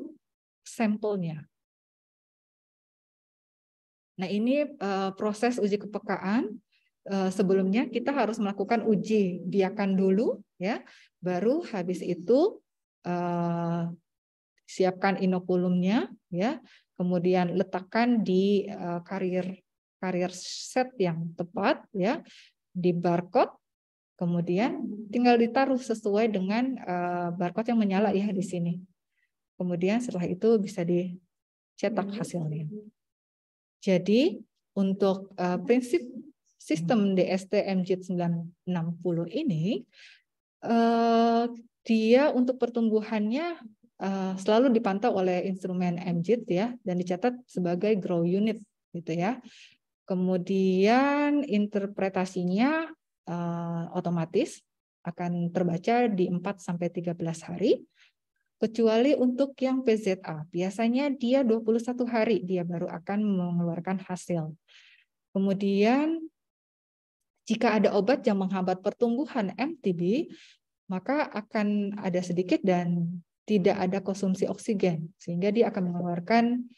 sampelnya. Nah ini uh, proses uji kepekaan Eh, sebelumnya kita harus melakukan uji biakan dulu ya baru habis itu eh, siapkan inokulumnya ya kemudian letakkan di uh, karir karir set yang tepat ya di barcode kemudian tinggal ditaruh sesuai dengan barcode yang menyala ya di sini kemudian setelah itu bisa dicetak hasilnya jadi untuk prinsip sistem DST MJ 960 ini eh, dia untuk pertumbuhannya eh, selalu dipantau oleh instrumen MJ ya dan dicatat sebagai grow unit gitu ya. Kemudian interpretasinya eh, otomatis akan terbaca di 4 sampai 13 hari kecuali untuk yang PZA. Biasanya dia 21 hari dia baru akan mengeluarkan hasil. Kemudian jika ada obat yang menghambat pertumbuhan MTB, maka akan ada sedikit dan tidak ada konsumsi oksigen, sehingga dia akan mengeluarkan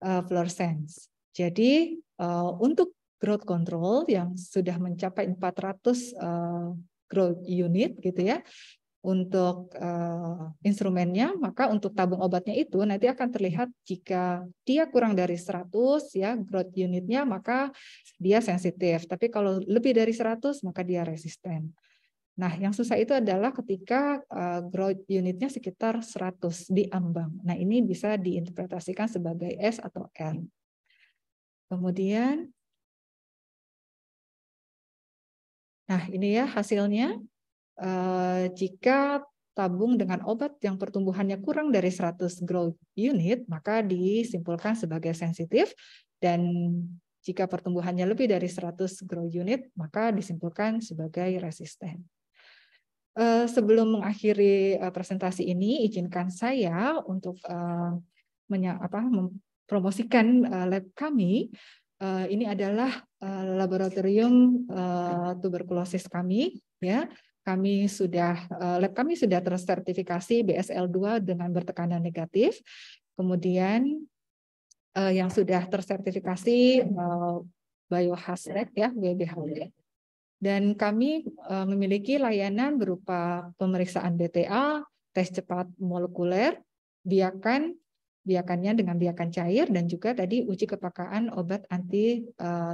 uh, fluorescence. Jadi uh, untuk growth control yang sudah mencapai 400 uh, eh, growth unit gitu ya, untuk uh, instrumennya, maka untuk tabung obatnya itu nanti akan terlihat jika dia kurang dari 100 ya growth unitnya maka dia sensitif. Tapi kalau lebih dari 100 maka dia resisten. Nah, yang susah itu adalah ketika uh, growth unitnya sekitar 100 di ambang. Nah, ini bisa diinterpretasikan sebagai S atau R. Kemudian, nah ini ya hasilnya. Eh, jika tabung dengan obat yang pertumbuhannya kurang dari 100 growth unit, maka disimpulkan sebagai sensitif dan jika pertumbuhannya lebih dari 100 growth unit, maka disimpulkan sebagai resisten. Eh, sebelum mengakhiri eh, presentasi ini, izinkan saya untuk mempromosikan lab kami. Ini adalah laboratorium tuberkulosis kami, ya kami sudah eh, lab kami sudah tersertifikasi BSL2 dengan bertekanan negatif. Kemudian eh, yang sudah tersertifikasi eh, biohazard ya BBHW. Dan kami memiliki layanan berupa pemeriksaan BTA, tes cepat molekuler, biakan biakannya dengan biakan cair dan juga tadi uji kepakaan obat anti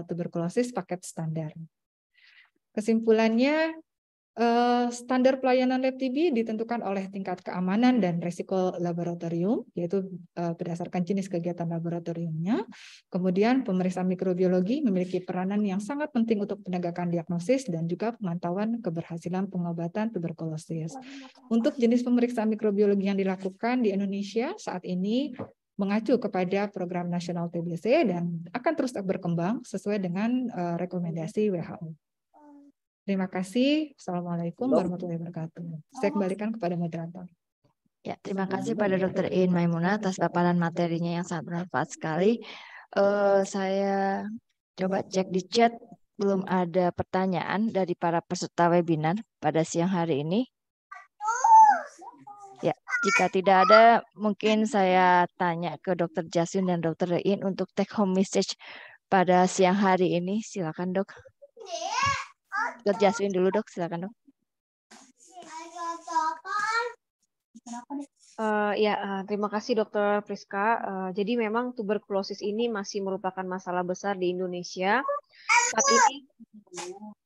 tuberkulosis paket standar. Kesimpulannya, Eh, standar pelayanan lab TB ditentukan oleh tingkat keamanan dan risiko laboratorium, yaitu eh, berdasarkan jenis kegiatan laboratoriumnya. Kemudian pemeriksaan mikrobiologi memiliki peranan yang sangat penting untuk penegakan diagnosis dan juga pemantauan keberhasilan pengobatan tuberkulosis. Untuk jenis pemeriksaan mikrobiologi yang dilakukan di Indonesia saat ini mengacu kepada program nasional TBC dan akan terus berkembang sesuai dengan eh, rekomendasi WHO. Terima kasih. Assalamualaikum warahmatullahi wabarakatuh. Saya kembalikan kepada moderator. Ya, terima kasih pada Dr. In Maimunah atas paparan materinya yang sangat bermanfaat sekali. Uh, saya coba cek di chat belum ada pertanyaan dari para peserta webinar pada siang hari ini. Ya, jika tidak ada, mungkin saya tanya ke Dr. Jasin dan Dr. In untuk take home message pada siang hari ini. Silakan, Dok. Dok dulu dok, silakan dok. Uh, ya, uh, terima kasih Dokter Priska. Uh, jadi memang tuberkulosis ini masih merupakan masalah besar di Indonesia. Saat ini,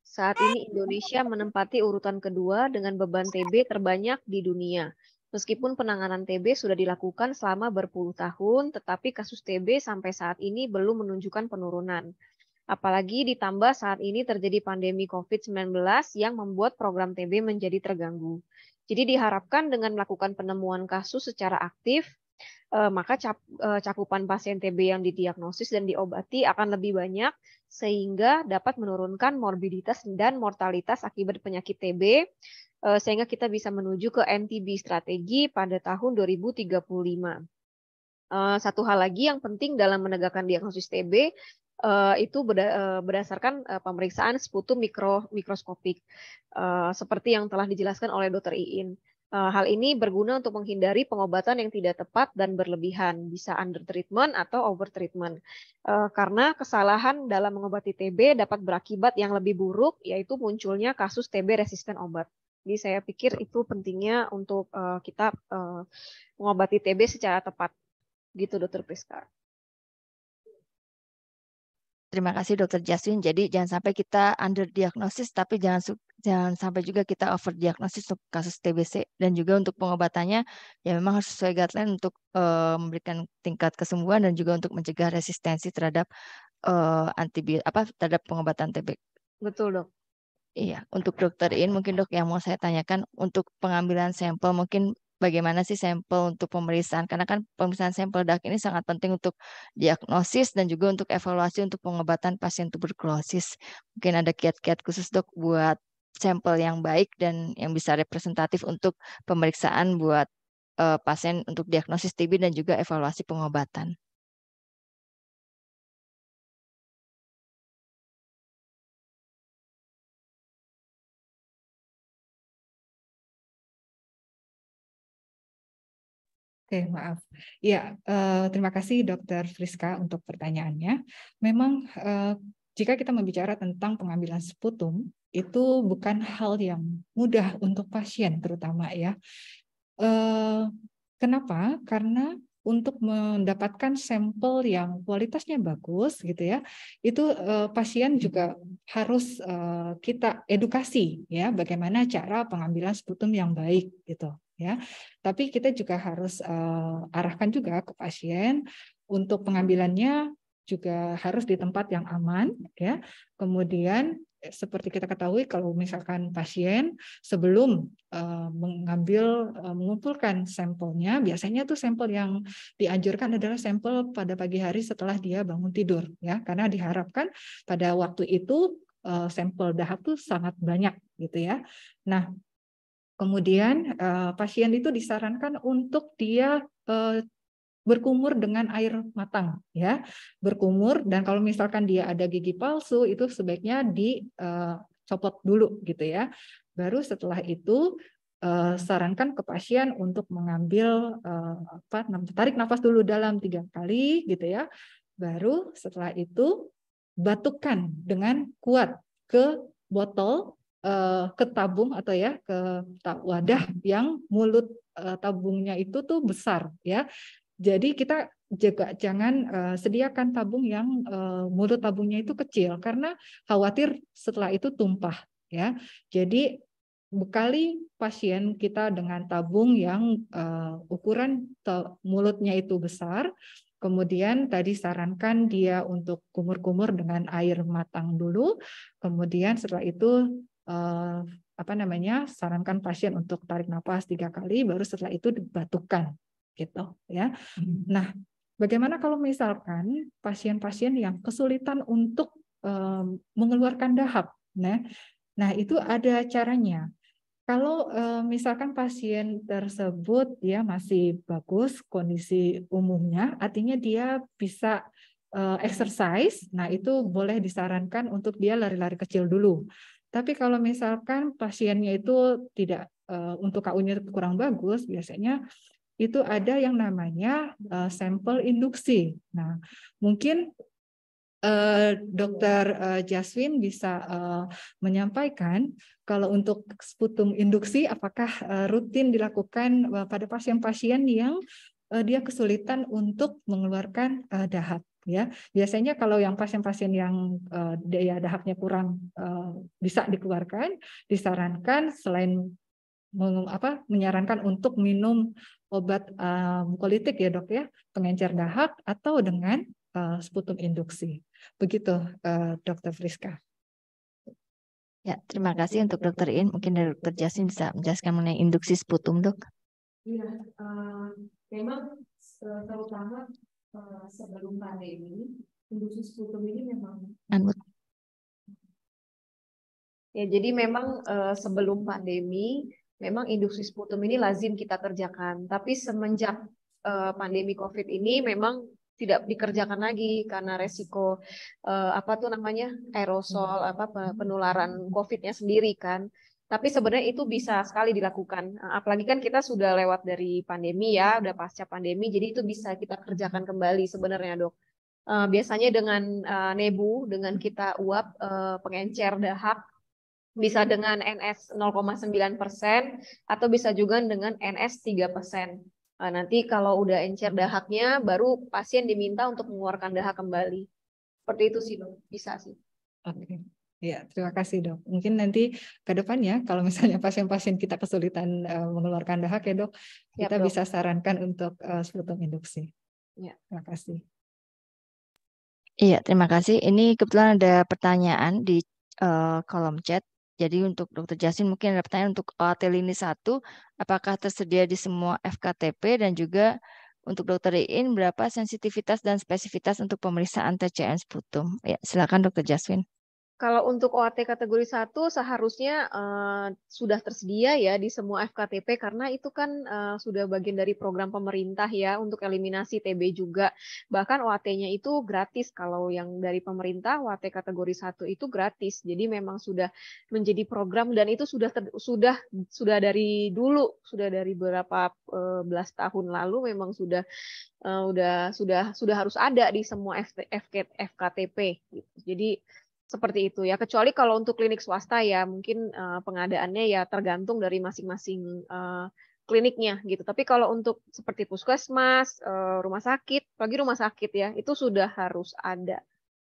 saat ini Indonesia menempati urutan kedua dengan beban TB terbanyak di dunia. Meskipun penanganan TB sudah dilakukan selama berpuluh tahun, tetapi kasus TB sampai saat ini belum menunjukkan penurunan. Apalagi ditambah saat ini terjadi pandemi COVID-19 yang membuat program TB menjadi terganggu. Jadi diharapkan dengan melakukan penemuan kasus secara aktif, eh, maka eh, cakupan pasien TB yang didiagnosis dan diobati akan lebih banyak sehingga dapat menurunkan morbiditas dan mortalitas akibat penyakit TB eh, sehingga kita bisa menuju ke NTB strategi pada tahun 2035 satu hal lagi yang penting dalam menegakkan diagnosis TB uh, itu berda eh, berdasarkan uh, pemeriksaan sekutu mikro mikroskopik uh, seperti yang telah dijelaskan oleh Dokter Iin. Uh, hal ini berguna untuk menghindari pengobatan yang tidak tepat dan berlebihan, bisa under treatment atau over treatment. Uh, karena kesalahan dalam mengobati TB dapat berakibat yang lebih buruk, yaitu munculnya kasus TB resisten obat. Jadi saya pikir itu pentingnya untuk uh, kita uh, mengobati TB secara tepat. Gitu, Dokter Priska. Terima kasih Dokter Jaswin. Jadi jangan sampai kita underdiagnosis, tapi jangan jangan sampai juga kita overdiagnosis untuk kasus TBC dan juga untuk pengobatannya ya memang harus sesuai guideline untuk uh, memberikan tingkat kesembuhan dan juga untuk mencegah resistensi terhadap uh, eh, antibiotik apa terhadap pengobatan TB. Betul dok. Iya, untuk dokter In mungkin dok yang mau saya tanyakan untuk pengambilan sampel mungkin bagaimana sih sampel untuk pemeriksaan karena kan pemeriksaan sampel dak ini sangat penting untuk diagnosis dan juga untuk evaluasi untuk pengobatan pasien tuberkulosis. Mungkin ada kiat-kiat khusus dok buat sampel yang baik dan yang bisa representatif untuk pemeriksaan buat uh, pasien untuk diagnosis TB dan juga evaluasi pengobatan. Oke, okay, maaf. Ya, uh, terima kasih Dr. Friska untuk pertanyaannya. Memang uh, jika kita membicara tentang pengambilan sputum, itu bukan hal yang mudah untuk pasien terutama ya. Uh, kenapa? Karena untuk mendapatkan sampel yang kualitasnya bagus gitu ya itu uh, pasien juga harus uh, kita edukasi ya bagaimana cara pengambilan sputum yang baik gitu ya. Tapi kita juga harus uh, arahkan juga ke pasien untuk pengambilannya juga harus di tempat yang aman ya. Kemudian eh, seperti kita ketahui kalau misalkan pasien sebelum uh, mengambil uh, mengumpulkan sampelnya biasanya tuh sampel yang dianjurkan adalah sampel pada pagi hari setelah dia bangun tidur ya karena diharapkan pada waktu itu uh, sampel dahak tuh sangat banyak gitu ya. Nah, Kemudian eh, pasien itu disarankan untuk dia eh, berkumur dengan air matang ya berkumur dan kalau misalkan dia ada gigi palsu itu sebaiknya dicopot eh, dulu gitu ya baru setelah itu sarankan ke pasien untuk mengambil apa tarik nafas dulu dalam tiga kali gitu ya baru setelah itu batukan dengan kuat ke botol Eh, ke tabung atau ya ke wadah yang mulut eh, tabungnya itu tuh besar ya. Jadi kita juga jangan eh, sediakan tabung yang mulut tabungnya itu kecil karena khawatir setelah itu tumpah ya. Jadi bekali pasien kita dengan tabung yang ukuran mulutnya itu besar. Kemudian tadi sarankan dia untuk kumur-kumur dengan air matang dulu. Kemudian setelah itu Eh, apa namanya sarankan pasien untuk tarik nafas tiga kali baru setelah itu dibatukan gitu ya hmm. nah bagaimana kalau misalkan pasien-pasien yang kesulitan untuk eh, mengeluarkan dahap nah nah itu ada caranya kalau eh, misalkan pasien tersebut dia masih bagus kondisi umumnya artinya dia bisa exercise nah itu boleh disarankan untuk dia lari-lari kecil dulu tapi kalau misalkan pasiennya itu tidak eh, untuk KU-nya kurang bagus, biasanya itu ada yang namanya eh, sampel induksi. Nah, mungkin Uh, Dokter Jaswin bisa menyampaikan kalau untuk sputum induksi apakah rutin dilakukan pada pasien-pasien yang dia kesulitan untuk mengeluarkan dahak ya biasanya kalau yang pasien-pasien yang eh, daya dahaknya kurang eh, bisa dikeluarkan disarankan selain apa, menyarankan untuk minum obat eh, politik mukolitik ya dok ya pengencer dahak atau dengan uh, sputum induksi begitu dokter Friska. Ya, terima kasih untuk dokter In. Mungkin dari dokter Jasin bisa menjelaskan mengenai induksi sputum, dok. Iya, uh, memang terutama Eh, sebelum pandemi industri sekutum ini memang Ya, jadi memang uh, sebelum pandemi memang industri sputum ini lazim kita kerjakan, tapi semenjak uh, pandemi Covid ini memang tidak dikerjakan lagi karena resiko uh, apa tuh namanya aerosol apa penularan COVID-nya sendiri kan. Tapi sebenarnya itu bisa sekali dilakukan. Eh, apalagi kan kita sudah lewat dari pandemi ya, udah pasca pandemi, jadi itu bisa kita kerjakan kembali sebenarnya dok. Eh, biasanya dengan uh, nebu, dengan kita uap pengencer dahak, bisa dengan NS 0,9 persen atau bisa juga dengan NS 3 persen. nanti kalau udah encer dahaknya, baru pasien diminta untuk mengeluarkan dahak kembali. Seperti itu sih dok, bisa sih. Oke. Okay. Ya, terima kasih dok. Mungkin nanti ke depannya kalau misalnya pasien-pasien kita kesulitan uh, mengeluarkan dahak ya dok, Siap, kita dok. bisa sarankan untuk uh, eh, sputum induksi. Ya. Terima kasih. Iya, terima kasih. Ini kebetulan ada pertanyaan di uh, kolom chat. Jadi untuk Dokter Jasin mungkin ada pertanyaan untuk lini 1, apakah tersedia di semua FKTP dan juga untuk Dokter Iin berapa sensitivitas dan spesifitas untuk pemeriksaan TCM sputum? Ya, silakan Dokter Jasmine. Kalau untuk OAT kategori 1 seharusnya uh, sudah tersedia ya di semua FKTP karena itu kan uh, sudah bagian dari program pemerintah ya untuk eliminasi TB juga. Bahkan OAT-nya itu gratis kalau yang dari pemerintah OAT kategori 1 itu gratis. Jadi memang sudah menjadi program dan itu sudah ter, sudah sudah dari dulu, sudah dari berapa uh, belas tahun lalu memang sudah uh, udah sudah sudah harus ada di semua FKTP gitu. Jadi seperti itu ya kecuali kalau untuk klinik swasta ya mungkin uh, pengadaannya ya tergantung dari masing-masing uh, kliniknya gitu tapi kalau untuk seperti puskesmas uh, rumah sakit bagi rumah sakit ya itu sudah harus ada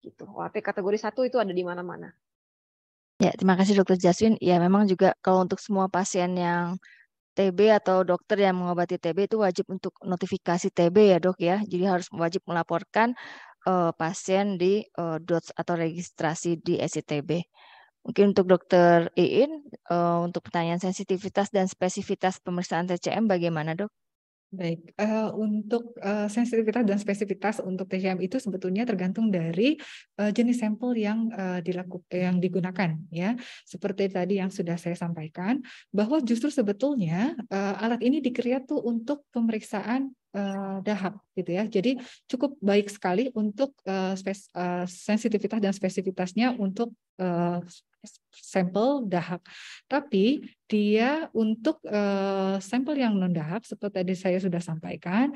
gitu OAP kategori satu itu ada di mana-mana ya terima kasih dokter Jaswin ya memang juga kalau untuk semua pasien yang TB atau dokter yang mengobati TB itu wajib untuk notifikasi TB ya dok ya jadi harus wajib melaporkan uh, pasien di uh, DOTS atau registrasi di SITB. Mungkin untuk Dokter Iin uh, untuk pertanyaan sensitivitas dan spesifitas pemeriksaan TCM bagaimana dok? Baik, uh, untuk uh, sensitivitas dan spesifitas untuk TCM itu sebetulnya tergantung dari uh, jenis sampel yang uh, dilakukan yang digunakan ya. Seperti tadi yang sudah saya sampaikan bahwa justru sebetulnya uh, alat ini dikreat tuh untuk pemeriksaan Eh, dahak gitu ya. Jadi cukup baik sekali untuk eh, eh, sensitivitas dan spesifitasnya untuk sampel dahak. Tapi dia untuk sampel yang non dahak seperti tadi saya sudah sampaikan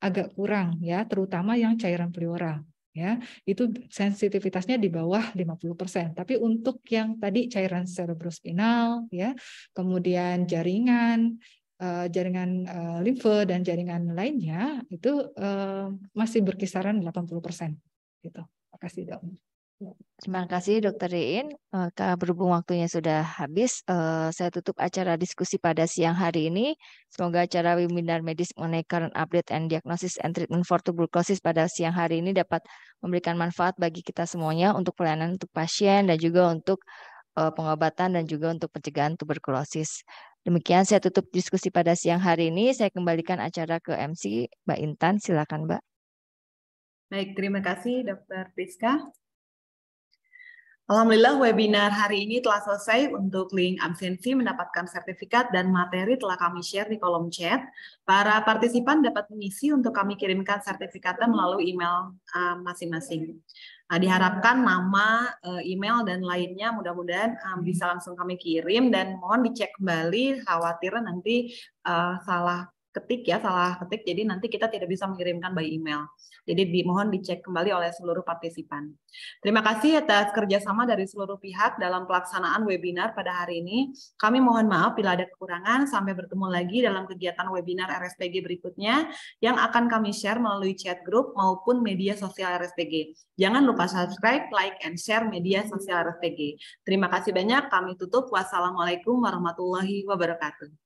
agak kurang ya, terutama yang cairan pleural ya. Itu sensitivitasnya di bawah 50%. Tapi untuk yang tadi cairan cerebrospinal ya, kemudian jaringan Eh, jaringan eh, limfe dan jaringan lainnya itu eh, masih berkisaran 80 persen. Gitu. Terima kasih dok. Terima kasih Dokter Karena Berhubung waktunya sudah habis, saya tutup acara diskusi pada siang hari ini. Semoga acara webinar medis mengenai current update and diagnosis and treatment for tuberculosis pada siang hari ini dapat memberikan manfaat bagi kita semuanya untuk pelayanan untuk pasien dan juga untuk pengobatan dan juga untuk pencegahan tuberkulosis. Demikian saya tutup diskusi pada siang hari ini. Saya kembalikan acara ke MC Mbak Intan. Silakan Mbak. Baik, terima kasih Dr. Priska. Alhamdulillah webinar hari ini telah selesai untuk link absensi mendapatkan sertifikat dan materi telah kami share di kolom chat. Para partisipan dapat mengisi untuk kami kirimkan sertifikatnya melalui email eh, masing-masing. Uh, masing -masing. Nah, diharapkan nama, eh, email, dan lainnya mudah-mudahan ah, bisa langsung kami kirim dan mohon dicek kembali khawatir nanti ah, salah ketik ya salah ketik jadi nanti kita tidak bisa mengirimkan by email jadi dimohon dicek kembali oleh seluruh partisipan terima kasih atas kerjasama dari seluruh pihak dalam pelaksanaan webinar pada hari ini kami mohon maaf bila ada kekurangan sampai bertemu lagi dalam kegiatan webinar RSPG berikutnya yang akan kami share melalui chat group maupun media sosial RSPG jangan lupa subscribe like and share media sosial RSPG terima kasih banyak kami tutup wassalamualaikum warahmatullahi wabarakatuh